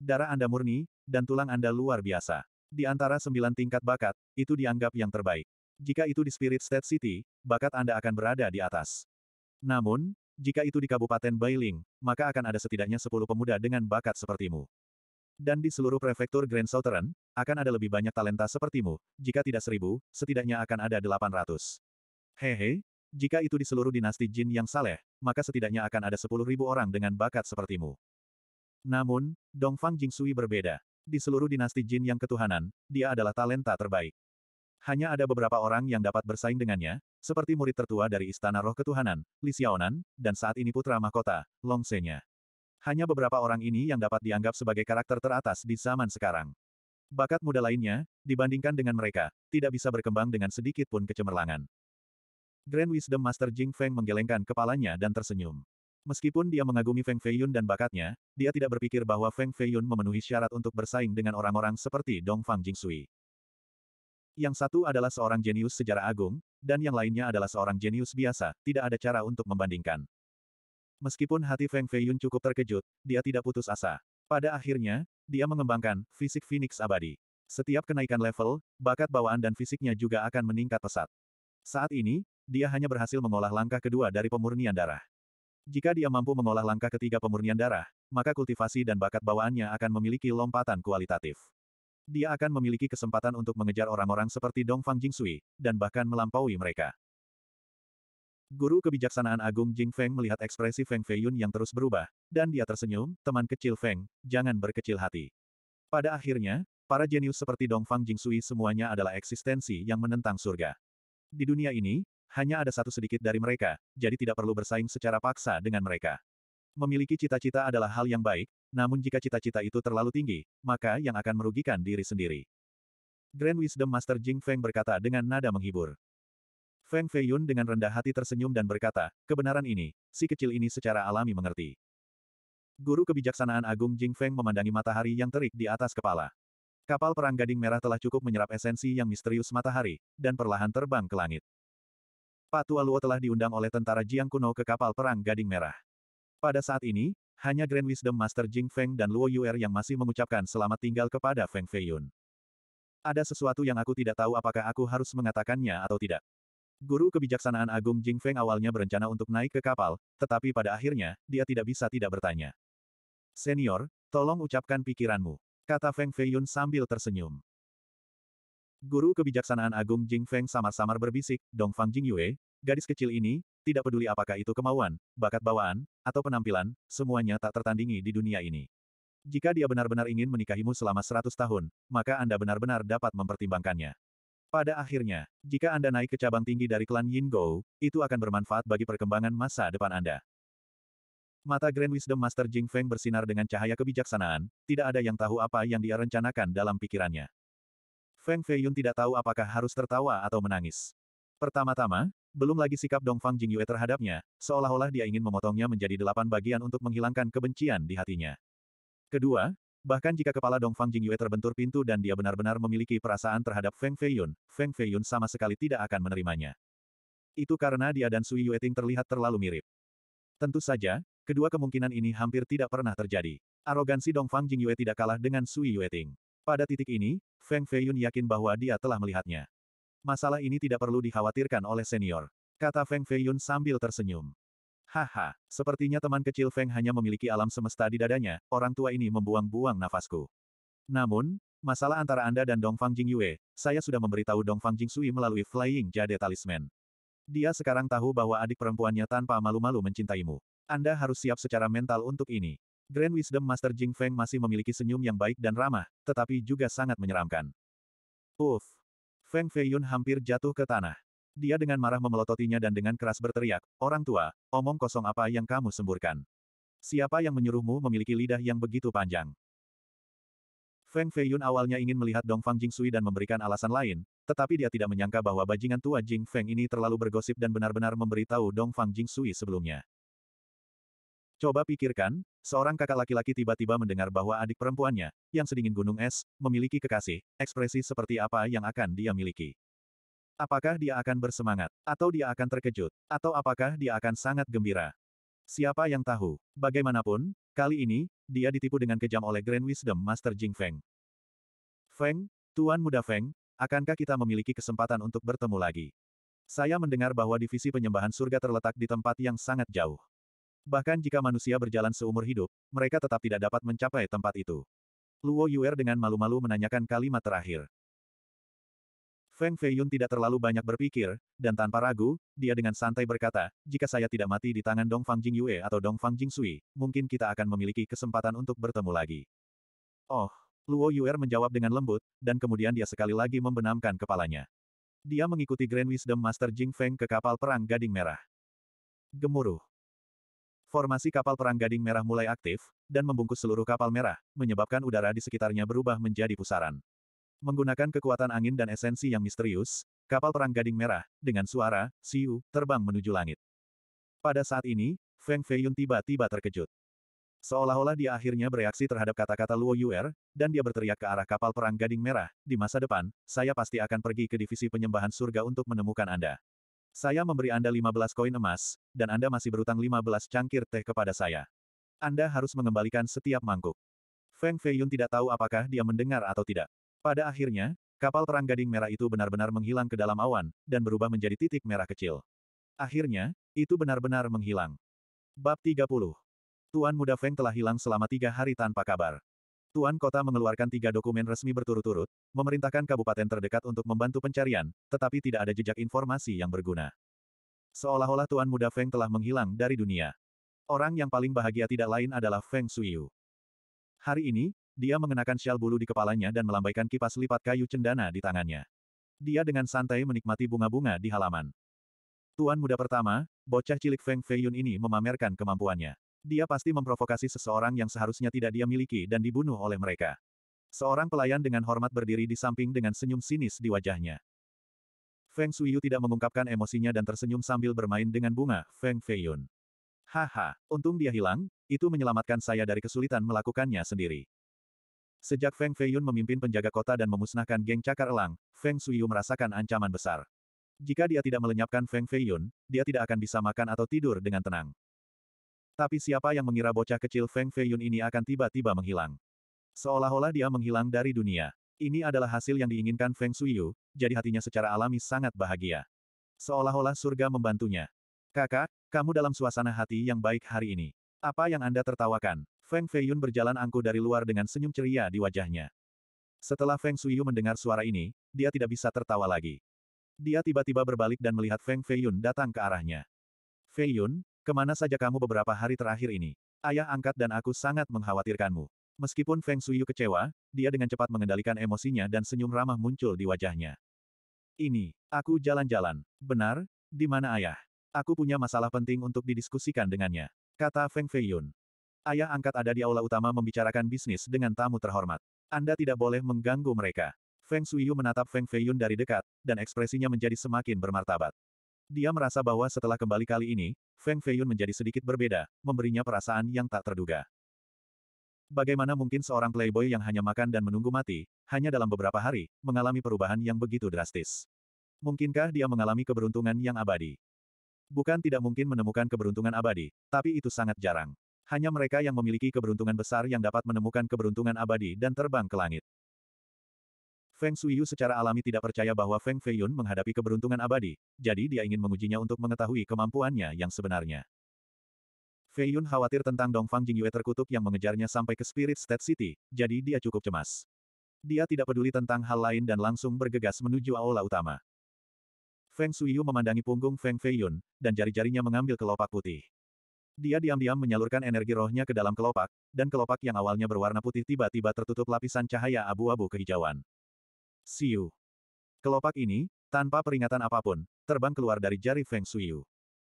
Darah Anda murni, dan tulang Anda luar biasa. Di antara sembilan tingkat bakat, itu dianggap yang terbaik. Jika itu di Spirit State City, bakat Anda akan berada di atas. Namun, jika itu di Kabupaten Bailing, maka akan ada setidaknya sepuluh pemuda dengan bakat sepertimu. Dan di seluruh prefektur Grand Southern, akan ada lebih banyak talenta sepertimu, jika tidak seribu, setidaknya akan ada delapan 800. Hehe, jika itu di seluruh dinasti Jin yang saleh, maka setidaknya akan ada sepuluh ribu orang dengan bakat sepertimu. Namun, Dongfang Jingsui berbeda. Di seluruh dinasti Jin yang ketuhanan, dia adalah talenta terbaik. Hanya ada beberapa orang yang dapat bersaing dengannya, seperti murid tertua dari Istana Roh Ketuhanan, Li Xiaonan, dan saat ini putra mahkota, Long Senya. Hanya beberapa orang ini yang dapat dianggap sebagai karakter teratas di zaman sekarang. Bakat muda lainnya, dibandingkan dengan mereka, tidak bisa berkembang dengan sedikit pun kecemerlangan. Grand Wisdom Master Jing Feng menggelengkan kepalanya dan tersenyum. Meskipun dia mengagumi Feng Feiyun dan bakatnya, dia tidak berpikir bahwa Feng Feiyun memenuhi syarat untuk bersaing dengan orang-orang seperti Dong Fang Jingsui. Yang satu adalah seorang jenius sejarah agung, dan yang lainnya adalah seorang jenius biasa, tidak ada cara untuk membandingkan. Meskipun hati Feng Feiyun cukup terkejut, dia tidak putus asa. Pada akhirnya, dia mengembangkan fisik Phoenix abadi. Setiap kenaikan level, bakat bawaan dan fisiknya juga akan meningkat pesat. Saat ini, dia hanya berhasil mengolah langkah kedua dari pemurnian darah. Jika dia mampu mengolah langkah ketiga pemurnian darah, maka kultivasi dan bakat bawaannya akan memiliki lompatan kualitatif. Dia akan memiliki kesempatan untuk mengejar orang-orang seperti Dong Fang Jing Sui dan bahkan melampaui mereka. Guru kebijaksanaan agung Jing Feng melihat ekspresi Feng Fei Yun yang terus berubah, dan dia tersenyum, teman kecil Feng, jangan berkecil hati. Pada akhirnya, para jenius seperti Dong Fang Jing Sui semuanya adalah eksistensi yang menentang surga. Di dunia ini, hanya ada satu sedikit dari mereka, jadi tidak perlu bersaing secara paksa dengan mereka. Memiliki cita-cita adalah hal yang baik, namun jika cita-cita itu terlalu tinggi, maka yang akan merugikan diri sendiri. Grand Wisdom Master Jing Feng berkata dengan nada menghibur. Feng Feiyun dengan rendah hati tersenyum dan berkata, kebenaran ini, si kecil ini secara alami mengerti. Guru kebijaksanaan agung Jing Feng memandangi matahari yang terik di atas kepala. Kapal perang gading merah telah cukup menyerap esensi yang misterius matahari, dan perlahan terbang ke langit. Pak Tua Luo telah diundang oleh tentara Jiang kuno ke kapal perang Gading Merah. Pada saat ini, hanya Grand Wisdom Master Jing Feng dan Luo Yuer yang masih mengucapkan selamat tinggal kepada Feng Feiyun. Ada sesuatu yang aku tidak tahu apakah aku harus mengatakannya atau tidak. Guru kebijaksanaan agung Jing Feng awalnya berencana untuk naik ke kapal, tetapi pada akhirnya, dia tidak bisa tidak bertanya. Senior, tolong ucapkan pikiranmu, kata Feng Feiyun sambil tersenyum. Guru kebijaksanaan agung Jing Feng samar-samar berbisik, Dong Fang Jing Yue, gadis kecil ini, tidak peduli apakah itu kemauan, bakat bawaan, atau penampilan, semuanya tak tertandingi di dunia ini. Jika dia benar-benar ingin menikahimu selama 100 tahun, maka Anda benar-benar dapat mempertimbangkannya. Pada akhirnya, jika Anda naik ke cabang tinggi dari klan Yin Go, itu akan bermanfaat bagi perkembangan masa depan Anda. Mata Grand Wisdom Master Jing Feng bersinar dengan cahaya kebijaksanaan, tidak ada yang tahu apa yang dia rencanakan dalam pikirannya. Feng Feiyun tidak tahu apakah harus tertawa atau menangis. Pertama-tama, belum lagi sikap Dongfang Jingyue terhadapnya, seolah-olah dia ingin memotongnya menjadi delapan bagian untuk menghilangkan kebencian di hatinya. Kedua, bahkan jika kepala Dongfang Jingyue terbentur pintu dan dia benar-benar memiliki perasaan terhadap Feng Feiyun, Feng Feiyun sama sekali tidak akan menerimanya. Itu karena dia dan Sui Yueting terlihat terlalu mirip. Tentu saja, kedua kemungkinan ini hampir tidak pernah terjadi. Arogansi Dongfang Jingyue tidak kalah dengan Sui Yueting. Pada titik ini, Feng Feiyun yakin bahwa dia telah melihatnya. Masalah ini tidak perlu dikhawatirkan oleh senior. Kata Feng Feiyun sambil tersenyum. Haha, sepertinya teman kecil Feng hanya memiliki alam semesta di dadanya, orang tua ini membuang-buang nafasku. Namun, masalah antara Anda dan Dong Fang Jing Yue, saya sudah memberitahu Dong Fang Jing Sui melalui Flying Jade Talisman. Dia sekarang tahu bahwa adik perempuannya tanpa malu-malu mencintaimu. Anda harus siap secara mental untuk ini. Grand Wisdom Master Jing Feng masih memiliki senyum yang baik dan ramah, tetapi juga sangat menyeramkan. Uff! Feng Feiyun hampir jatuh ke tanah. Dia dengan marah memelototinya dan dengan keras berteriak, Orang tua, omong kosong apa yang kamu semburkan? Siapa yang menyuruhmu memiliki lidah yang begitu panjang? Feng Feiyun awalnya ingin melihat Dongfang Sui dan memberikan alasan lain, tetapi dia tidak menyangka bahwa bajingan tua Jing Feng ini terlalu bergosip dan benar-benar memberitahu Dongfang Sui sebelumnya. Coba pikirkan, seorang kakak laki-laki tiba-tiba mendengar bahwa adik perempuannya, yang sedingin gunung es, memiliki kekasih, ekspresi seperti apa yang akan dia miliki. Apakah dia akan bersemangat, atau dia akan terkejut, atau apakah dia akan sangat gembira? Siapa yang tahu? Bagaimanapun, kali ini, dia ditipu dengan kejam oleh Grand Wisdom Master Jing Feng. Feng, Tuan Muda Feng, akankah kita memiliki kesempatan untuk bertemu lagi? Saya mendengar bahwa divisi penyembahan surga terletak di tempat yang sangat jauh. Bahkan jika manusia berjalan seumur hidup, mereka tetap tidak dapat mencapai tempat itu. Luo Yuer dengan malu-malu menanyakan kalimat terakhir. Feng Feiyun tidak terlalu banyak berpikir, dan tanpa ragu, dia dengan santai berkata, jika saya tidak mati di tangan Dong Fang Jing Yue atau Dong Fang Jing Sui, mungkin kita akan memiliki kesempatan untuk bertemu lagi. Oh, Luo Yuer menjawab dengan lembut, dan kemudian dia sekali lagi membenamkan kepalanya. Dia mengikuti Grand Wisdom Master Jing Feng ke kapal perang Gading Merah. Gemuruh. Formasi kapal perang Gading Merah mulai aktif, dan membungkus seluruh kapal merah, menyebabkan udara di sekitarnya berubah menjadi pusaran. Menggunakan kekuatan angin dan esensi yang misterius, kapal perang Gading Merah, dengan suara, siu, terbang menuju langit. Pada saat ini, Feng Feiyun tiba-tiba terkejut. Seolah-olah dia akhirnya bereaksi terhadap kata-kata Luo Yuer, dan dia berteriak ke arah kapal perang Gading Merah, di masa depan, saya pasti akan pergi ke divisi penyembahan surga untuk menemukan Anda. Saya memberi Anda 15 koin emas, dan Anda masih berutang 15 cangkir teh kepada saya. Anda harus mengembalikan setiap mangkuk. Feng Feiyun tidak tahu apakah dia mendengar atau tidak. Pada akhirnya, kapal perang gading merah itu benar-benar menghilang ke dalam awan, dan berubah menjadi titik merah kecil. Akhirnya, itu benar-benar menghilang. Bab 30 Tuan Muda Feng telah hilang selama tiga hari tanpa kabar. Tuan Kota mengeluarkan tiga dokumen resmi berturut-turut, memerintahkan kabupaten terdekat untuk membantu pencarian, tetapi tidak ada jejak informasi yang berguna. Seolah-olah Tuan Muda Feng telah menghilang dari dunia. Orang yang paling bahagia tidak lain adalah Feng Suiyu. Hari ini, dia mengenakan syal bulu di kepalanya dan melambaikan kipas lipat kayu cendana di tangannya. Dia dengan santai menikmati bunga-bunga di halaman. Tuan muda pertama, bocah cilik Feng Feiyun ini memamerkan kemampuannya. Dia pasti memprovokasi seseorang yang seharusnya tidak dia miliki dan dibunuh oleh mereka. Seorang pelayan dengan hormat berdiri di samping dengan senyum sinis di wajahnya. Feng Suyu tidak mengungkapkan emosinya dan tersenyum sambil bermain dengan bunga, Feng Feiyun. Haha, untung dia hilang, itu menyelamatkan saya dari kesulitan melakukannya sendiri. Sejak Feng Feiyun memimpin penjaga kota dan memusnahkan geng cakar elang, Feng Suyu merasakan ancaman besar. Jika dia tidak melenyapkan Feng Feiyun, dia tidak akan bisa makan atau tidur dengan tenang. Tapi siapa yang mengira bocah kecil Feng Feiyun ini akan tiba-tiba menghilang? Seolah-olah dia menghilang dari dunia. Ini adalah hasil yang diinginkan Feng Shuiyu, jadi hatinya secara alami sangat bahagia. Seolah-olah surga membantunya. Kakak, kamu dalam suasana hati yang baik hari ini. Apa yang Anda tertawakan? Feng Feiyun berjalan angkuh dari luar dengan senyum ceria di wajahnya. Setelah Feng Shuiyu mendengar suara ini, dia tidak bisa tertawa lagi. Dia tiba-tiba berbalik dan melihat Feng Feiyun datang ke arahnya. Feiyun, Kemana saja kamu beberapa hari terakhir ini? Ayah angkat dan aku sangat mengkhawatirkanmu. Meskipun Feng Suyu kecewa, dia dengan cepat mengendalikan emosinya dan senyum ramah muncul di wajahnya. Ini, aku jalan-jalan. Benar? Di mana ayah? Aku punya masalah penting untuk didiskusikan dengannya. Kata Feng Feiyun. Ayah angkat ada di aula utama membicarakan bisnis dengan tamu terhormat. Anda tidak boleh mengganggu mereka. Feng Suyu menatap Feng Feiyun dari dekat, dan ekspresinya menjadi semakin bermartabat. Dia merasa bahwa setelah kembali kali ini, Feng Feiyun menjadi sedikit berbeda, memberinya perasaan yang tak terduga. Bagaimana mungkin seorang playboy yang hanya makan dan menunggu mati, hanya dalam beberapa hari, mengalami perubahan yang begitu drastis? Mungkinkah dia mengalami keberuntungan yang abadi? Bukan tidak mungkin menemukan keberuntungan abadi, tapi itu sangat jarang. Hanya mereka yang memiliki keberuntungan besar yang dapat menemukan keberuntungan abadi dan terbang ke langit. Feng Shuiyu secara alami tidak percaya bahwa Feng Feiyun menghadapi keberuntungan abadi, jadi dia ingin mengujinya untuk mengetahui kemampuannya yang sebenarnya. Feiyun khawatir tentang Dongfang Jingyue terkutuk yang mengejarnya sampai ke Spirit State City, jadi dia cukup cemas. Dia tidak peduli tentang hal lain dan langsung bergegas menuju aula utama. Feng Shuiyu memandangi punggung Feng Feiyun, dan jari-jarinya mengambil kelopak putih. Dia diam-diam menyalurkan energi rohnya ke dalam kelopak, dan kelopak yang awalnya berwarna putih tiba-tiba tertutup lapisan cahaya abu-abu kehijauan. Siu. Kelopak ini, tanpa peringatan apapun, terbang keluar dari jari Feng Shuyu.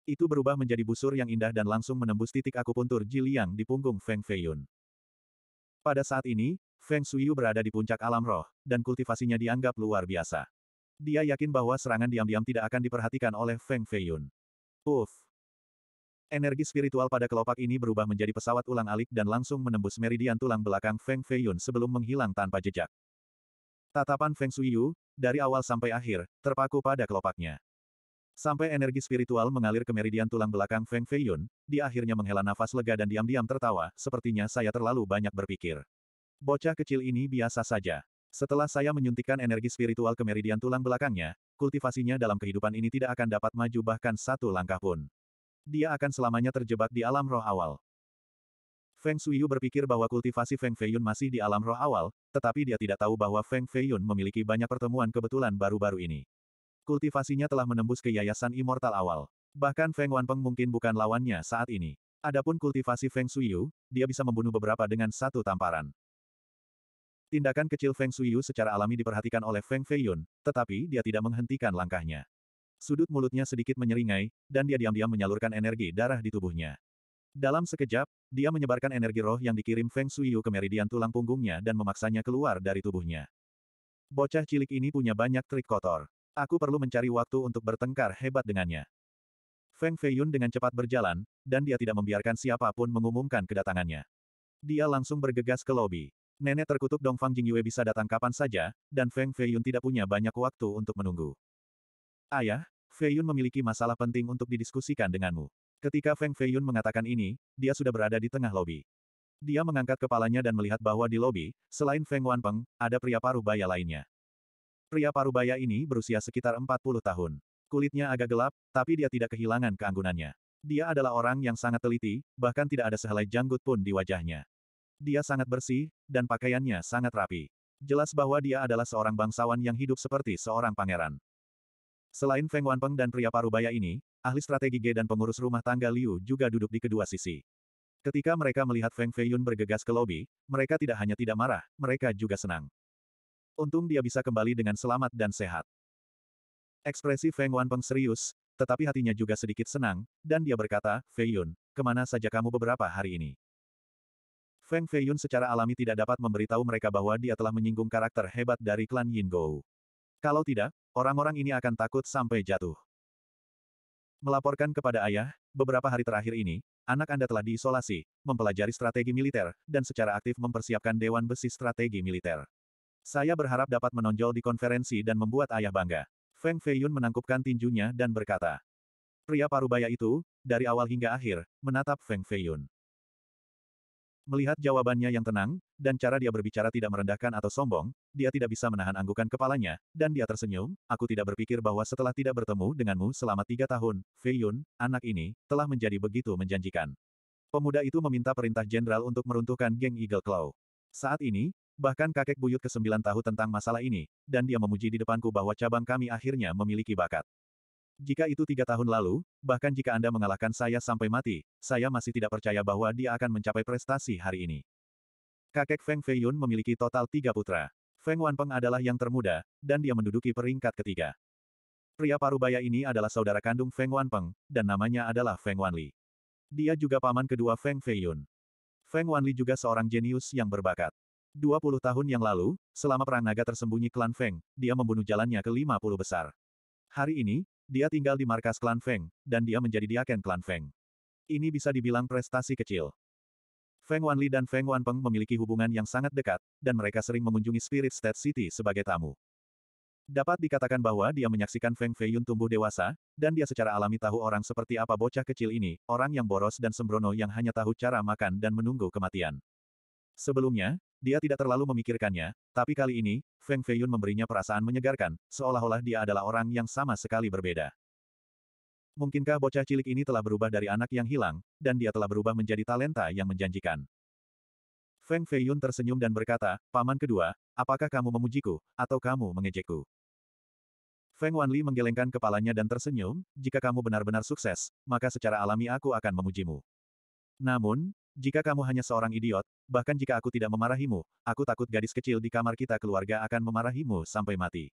Itu berubah menjadi busur yang indah dan langsung menembus titik akupuntur Jiliang di punggung Feng Feiyun. Pada saat ini, Feng Shuyu berada di puncak alam roh, dan kultivasinya dianggap luar biasa. Dia yakin bahwa serangan diam-diam tidak akan diperhatikan oleh Feng Feiyun. Uff! Energi spiritual pada kelopak ini berubah menjadi pesawat ulang-alik dan langsung menembus meridian tulang belakang Feng Feiyun sebelum menghilang tanpa jejak. Tatapan Feng Yu, dari awal sampai akhir, terpaku pada kelopaknya. Sampai energi spiritual mengalir ke meridian tulang belakang Feng Feiyun, di akhirnya menghela nafas lega dan diam-diam tertawa, sepertinya saya terlalu banyak berpikir. Bocah kecil ini biasa saja. Setelah saya menyuntikkan energi spiritual ke meridian tulang belakangnya, kultivasinya dalam kehidupan ini tidak akan dapat maju bahkan satu langkah pun. Dia akan selamanya terjebak di alam roh awal. Feng Shuiyu berpikir bahwa kultivasi Feng Feiyun masih di alam roh awal, tetapi dia tidak tahu bahwa Feng Feiyun memiliki banyak pertemuan kebetulan baru-baru ini. Kultivasinya telah menembus ke yayasan immortal awal. Bahkan Feng Wanpeng mungkin bukan lawannya saat ini. Adapun kultivasi Feng Shuiyu, dia bisa membunuh beberapa dengan satu tamparan. Tindakan kecil Feng Shuiyu secara alami diperhatikan oleh Feng Feiyun, tetapi dia tidak menghentikan langkahnya. Sudut mulutnya sedikit menyeringai, dan dia diam-diam menyalurkan energi darah di tubuhnya. Dalam sekejap, dia menyebarkan energi roh yang dikirim Feng Shuiyu ke meridian tulang punggungnya dan memaksanya keluar dari tubuhnya. Bocah cilik ini punya banyak trik kotor. Aku perlu mencari waktu untuk bertengkar hebat dengannya. Feng Feiyun dengan cepat berjalan, dan dia tidak membiarkan siapapun mengumumkan kedatangannya. Dia langsung bergegas ke lobi. Nenek terkutuk Dongfang Fang Jingyue bisa datang kapan saja, dan Feng Feiyun tidak punya banyak waktu untuk menunggu. Ayah, Feiyun memiliki masalah penting untuk didiskusikan denganmu. Ketika Feng Feiyun mengatakan ini, dia sudah berada di tengah lobi. Dia mengangkat kepalanya dan melihat bahwa di lobi, selain Feng Wanpeng, ada pria parubaya lainnya. Pria parubaya ini berusia sekitar 40 tahun. Kulitnya agak gelap, tapi dia tidak kehilangan keanggunannya. Dia adalah orang yang sangat teliti, bahkan tidak ada sehelai janggut pun di wajahnya. Dia sangat bersih, dan pakaiannya sangat rapi. Jelas bahwa dia adalah seorang bangsawan yang hidup seperti seorang pangeran. Selain Feng Wanpeng dan pria parubaya ini, ahli strategi G dan pengurus rumah tangga Liu juga duduk di kedua sisi. Ketika mereka melihat Feng Feiyun bergegas ke lobi, mereka tidak hanya tidak marah, mereka juga senang. Untung dia bisa kembali dengan selamat dan sehat. Ekspresi Feng Wanpeng serius, tetapi hatinya juga sedikit senang, dan dia berkata, Feiyun, kemana saja kamu beberapa hari ini? Feng Feiyun secara alami tidak dapat memberitahu mereka bahwa dia telah menyinggung karakter hebat dari klan Yin Gou. Kalau tidak, Orang-orang ini akan takut sampai jatuh. Melaporkan kepada ayah, beberapa hari terakhir ini, anak Anda telah diisolasi, mempelajari strategi militer, dan secara aktif mempersiapkan Dewan Besi Strategi Militer. Saya berharap dapat menonjol di konferensi dan membuat ayah bangga. Feng Feiyun menangkupkan tinjunya dan berkata. Pria parubaya itu, dari awal hingga akhir, menatap Feng Feiyun. Melihat jawabannya yang tenang, dan cara dia berbicara tidak merendahkan atau sombong, dia tidak bisa menahan anggukan kepalanya, dan dia tersenyum, aku tidak berpikir bahwa setelah tidak bertemu denganmu selama tiga tahun, Fei Yun, anak ini, telah menjadi begitu menjanjikan. Pemuda itu meminta perintah jenderal untuk meruntuhkan geng Eagle Claw. Saat ini, bahkan kakek buyut ke-9 tahu tentang masalah ini, dan dia memuji di depanku bahwa cabang kami akhirnya memiliki bakat. Jika itu tiga tahun lalu, bahkan jika Anda mengalahkan saya sampai mati, saya masih tidak percaya bahwa dia akan mencapai prestasi hari ini. Kakek Feng Feiyun memiliki total tiga putra. Feng Wanpeng adalah yang termuda, dan dia menduduki peringkat ketiga. Pria parubaya ini adalah saudara kandung Feng Wanpeng, dan namanya adalah Feng Wanli. Dia juga paman kedua Feng Feiyun. Feng Wanli juga seorang jenius yang berbakat. 20 tahun yang lalu, selama perang naga tersembunyi klan Feng, dia membunuh jalannya ke 50 besar. Hari ini, dia tinggal di markas klan Feng, dan dia menjadi diaken klan Feng. Ini bisa dibilang prestasi kecil. Feng Wanli dan Feng Wanpeng memiliki hubungan yang sangat dekat, dan mereka sering mengunjungi Spirit State City sebagai tamu. Dapat dikatakan bahwa dia menyaksikan Feng Feiyun tumbuh dewasa, dan dia secara alami tahu orang seperti apa bocah kecil ini, orang yang boros dan sembrono yang hanya tahu cara makan dan menunggu kematian. Sebelumnya, dia tidak terlalu memikirkannya, tapi kali ini, Feng Feiyun memberinya perasaan menyegarkan, seolah-olah dia adalah orang yang sama sekali berbeda. Mungkinkah bocah cilik ini telah berubah dari anak yang hilang, dan dia telah berubah menjadi talenta yang menjanjikan? Feng Feiyun tersenyum dan berkata, Paman kedua, apakah kamu memujiku, atau kamu mengejekku? Feng Wanli menggelengkan kepalanya dan tersenyum, jika kamu benar-benar sukses, maka secara alami aku akan memujimu. Namun, jika kamu hanya seorang idiot, bahkan jika aku tidak memarahimu, aku takut gadis kecil di kamar kita keluarga akan memarahimu sampai mati.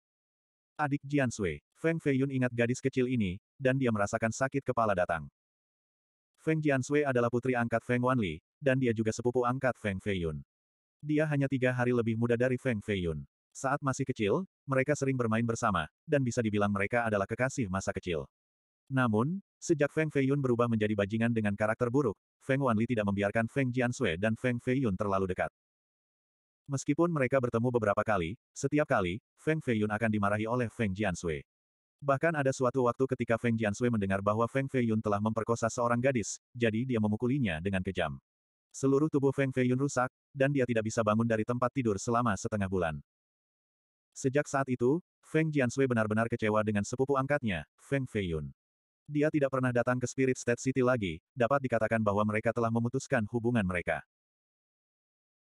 Adik Jian Sui, Feng Feiyun ingat gadis kecil ini, dan dia merasakan sakit kepala datang. Feng Jian Sui adalah putri angkat Feng Wanli, dan dia juga sepupu angkat Feng Feiyun. Dia hanya tiga hari lebih muda dari Feng Feiyun. Saat masih kecil, mereka sering bermain bersama, dan bisa dibilang mereka adalah kekasih masa kecil. Namun, sejak Feng Feiyun berubah menjadi bajingan dengan karakter buruk, Feng Wanli tidak membiarkan Feng Jiansui dan Feng Feiyun terlalu dekat. Meskipun mereka bertemu beberapa kali, setiap kali, Feng Feiyun akan dimarahi oleh Feng Jiansui. Bahkan ada suatu waktu ketika Feng Jiansui mendengar bahwa Feng Feiyun telah memperkosa seorang gadis, jadi dia memukulinya dengan kejam. Seluruh tubuh Feng Feiyun rusak, dan dia tidak bisa bangun dari tempat tidur selama setengah bulan. Sejak saat itu, Feng Jiansui benar-benar kecewa dengan sepupu angkatnya, Feng Feiyun. Dia tidak pernah datang ke Spirit State City lagi, dapat dikatakan bahwa mereka telah memutuskan hubungan mereka.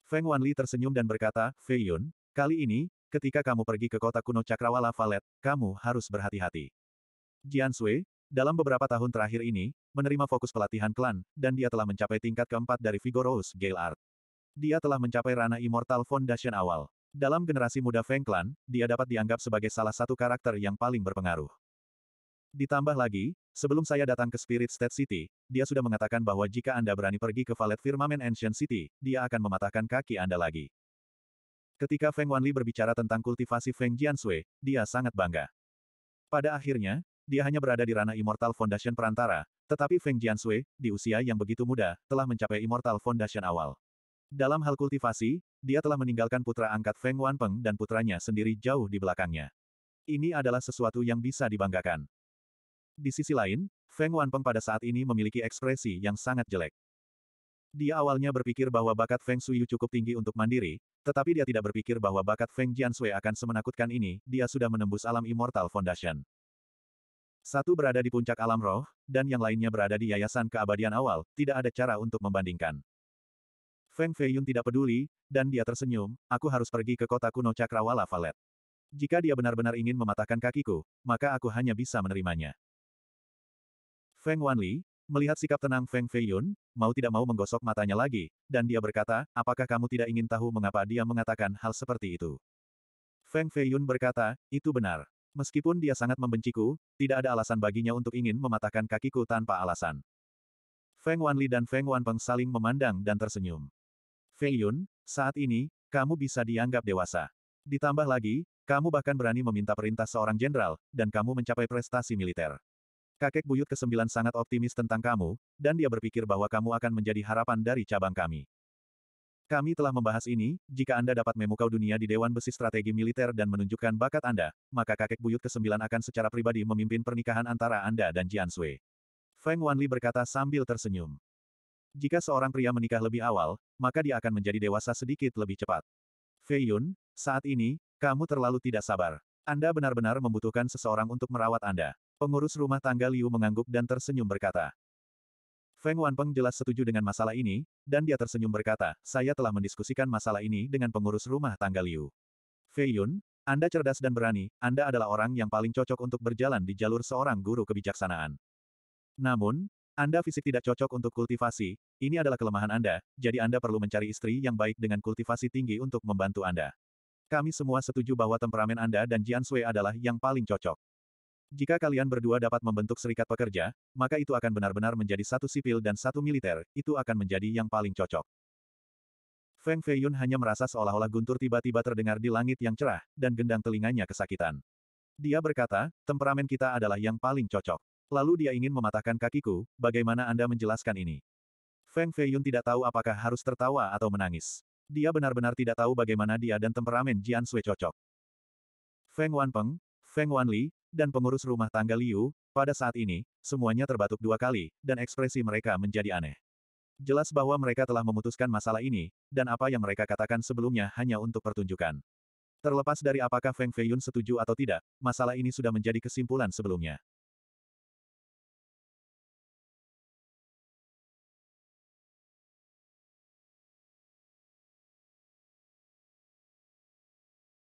Feng Wanli tersenyum dan berkata, Fei Yun, kali ini, ketika kamu pergi ke kota kuno Cakrawala Valet, kamu harus berhati-hati. Jian Sui, dalam beberapa tahun terakhir ini, menerima fokus pelatihan klan, dan dia telah mencapai tingkat keempat dari Vigorous Gale Art. Dia telah mencapai ranah Immortal Foundation awal. Dalam generasi muda Feng Clan, dia dapat dianggap sebagai salah satu karakter yang paling berpengaruh. Ditambah lagi, sebelum saya datang ke Spirit State City, dia sudah mengatakan bahwa jika Anda berani pergi ke Valet Firmament Ancient City, dia akan mematahkan kaki Anda lagi. Ketika Feng Wanli berbicara tentang kultivasi Feng Jiansui, dia sangat bangga. Pada akhirnya, dia hanya berada di ranah Immortal Foundation perantara, tetapi Feng Jiansui, di usia yang begitu muda, telah mencapai Immortal Foundation awal. Dalam hal kultivasi, dia telah meninggalkan putra angkat Feng Wanpeng dan putranya sendiri jauh di belakangnya. Ini adalah sesuatu yang bisa dibanggakan. Di sisi lain, Feng Wanpeng pada saat ini memiliki ekspresi yang sangat jelek. Dia awalnya berpikir bahwa bakat Feng Suyu cukup tinggi untuk mandiri, tetapi dia tidak berpikir bahwa bakat Feng Jiansui akan semenakutkan ini, dia sudah menembus alam Immortal Foundation. Satu berada di puncak alam roh, dan yang lainnya berada di yayasan keabadian awal, tidak ada cara untuk membandingkan. Feng Feiyun tidak peduli, dan dia tersenyum, aku harus pergi ke kota kuno Cakrawala Valet. Jika dia benar-benar ingin mematahkan kakiku, maka aku hanya bisa menerimanya. Feng Wanli, melihat sikap tenang Feng Feiyun, mau tidak mau menggosok matanya lagi, dan dia berkata, apakah kamu tidak ingin tahu mengapa dia mengatakan hal seperti itu? Feng Feiyun berkata, itu benar. Meskipun dia sangat membenciku, tidak ada alasan baginya untuk ingin mematahkan kakiku tanpa alasan. Feng Wanli dan Feng Wanpeng saling memandang dan tersenyum. Fei Yun, saat ini, kamu bisa dianggap dewasa. Ditambah lagi, kamu bahkan berani meminta perintah seorang jenderal, dan kamu mencapai prestasi militer. Kakek buyut kesembilan sangat optimis tentang kamu, dan dia berpikir bahwa kamu akan menjadi harapan dari cabang kami. Kami telah membahas ini, jika Anda dapat memukau dunia di Dewan Besi Strategi Militer dan menunjukkan bakat Anda, maka kakek buyut kesembilan akan secara pribadi memimpin pernikahan antara Anda dan Jian Sui. Feng Wanli berkata sambil tersenyum. Jika seorang pria menikah lebih awal, maka dia akan menjadi dewasa sedikit lebih cepat. Fei Yun, saat ini, kamu terlalu tidak sabar. Anda benar-benar membutuhkan seseorang untuk merawat Anda. Pengurus rumah tangga Liu mengangguk dan tersenyum berkata. Feng Wanpeng jelas setuju dengan masalah ini, dan dia tersenyum berkata, saya telah mendiskusikan masalah ini dengan pengurus rumah tangga Liu. Fei Yun, Anda cerdas dan berani, Anda adalah orang yang paling cocok untuk berjalan di jalur seorang guru kebijaksanaan. Namun, Anda fisik tidak cocok untuk kultivasi, ini adalah kelemahan Anda, jadi Anda perlu mencari istri yang baik dengan kultivasi tinggi untuk membantu Anda. Kami semua setuju bahwa temperamen Anda dan Jian Sui adalah yang paling cocok. Jika kalian berdua dapat membentuk serikat pekerja, maka itu akan benar-benar menjadi satu sipil dan satu militer, itu akan menjadi yang paling cocok. Feng Feiyun hanya merasa seolah-olah guntur tiba-tiba terdengar di langit yang cerah, dan gendang telinganya kesakitan. Dia berkata, temperamen kita adalah yang paling cocok. Lalu dia ingin mematahkan kakiku, bagaimana Anda menjelaskan ini? Feng Feiyun tidak tahu apakah harus tertawa atau menangis. Dia benar-benar tidak tahu bagaimana dia dan temperamen Jian Sui cocok. Feng Wanpeng, Feng Wanli, dan pengurus rumah tangga Liu, pada saat ini, semuanya terbatuk dua kali, dan ekspresi mereka menjadi aneh. Jelas bahwa mereka telah memutuskan masalah ini, dan apa yang mereka katakan sebelumnya hanya untuk pertunjukan. Terlepas dari apakah Feng Feiyun setuju atau tidak, masalah ini sudah menjadi kesimpulan sebelumnya.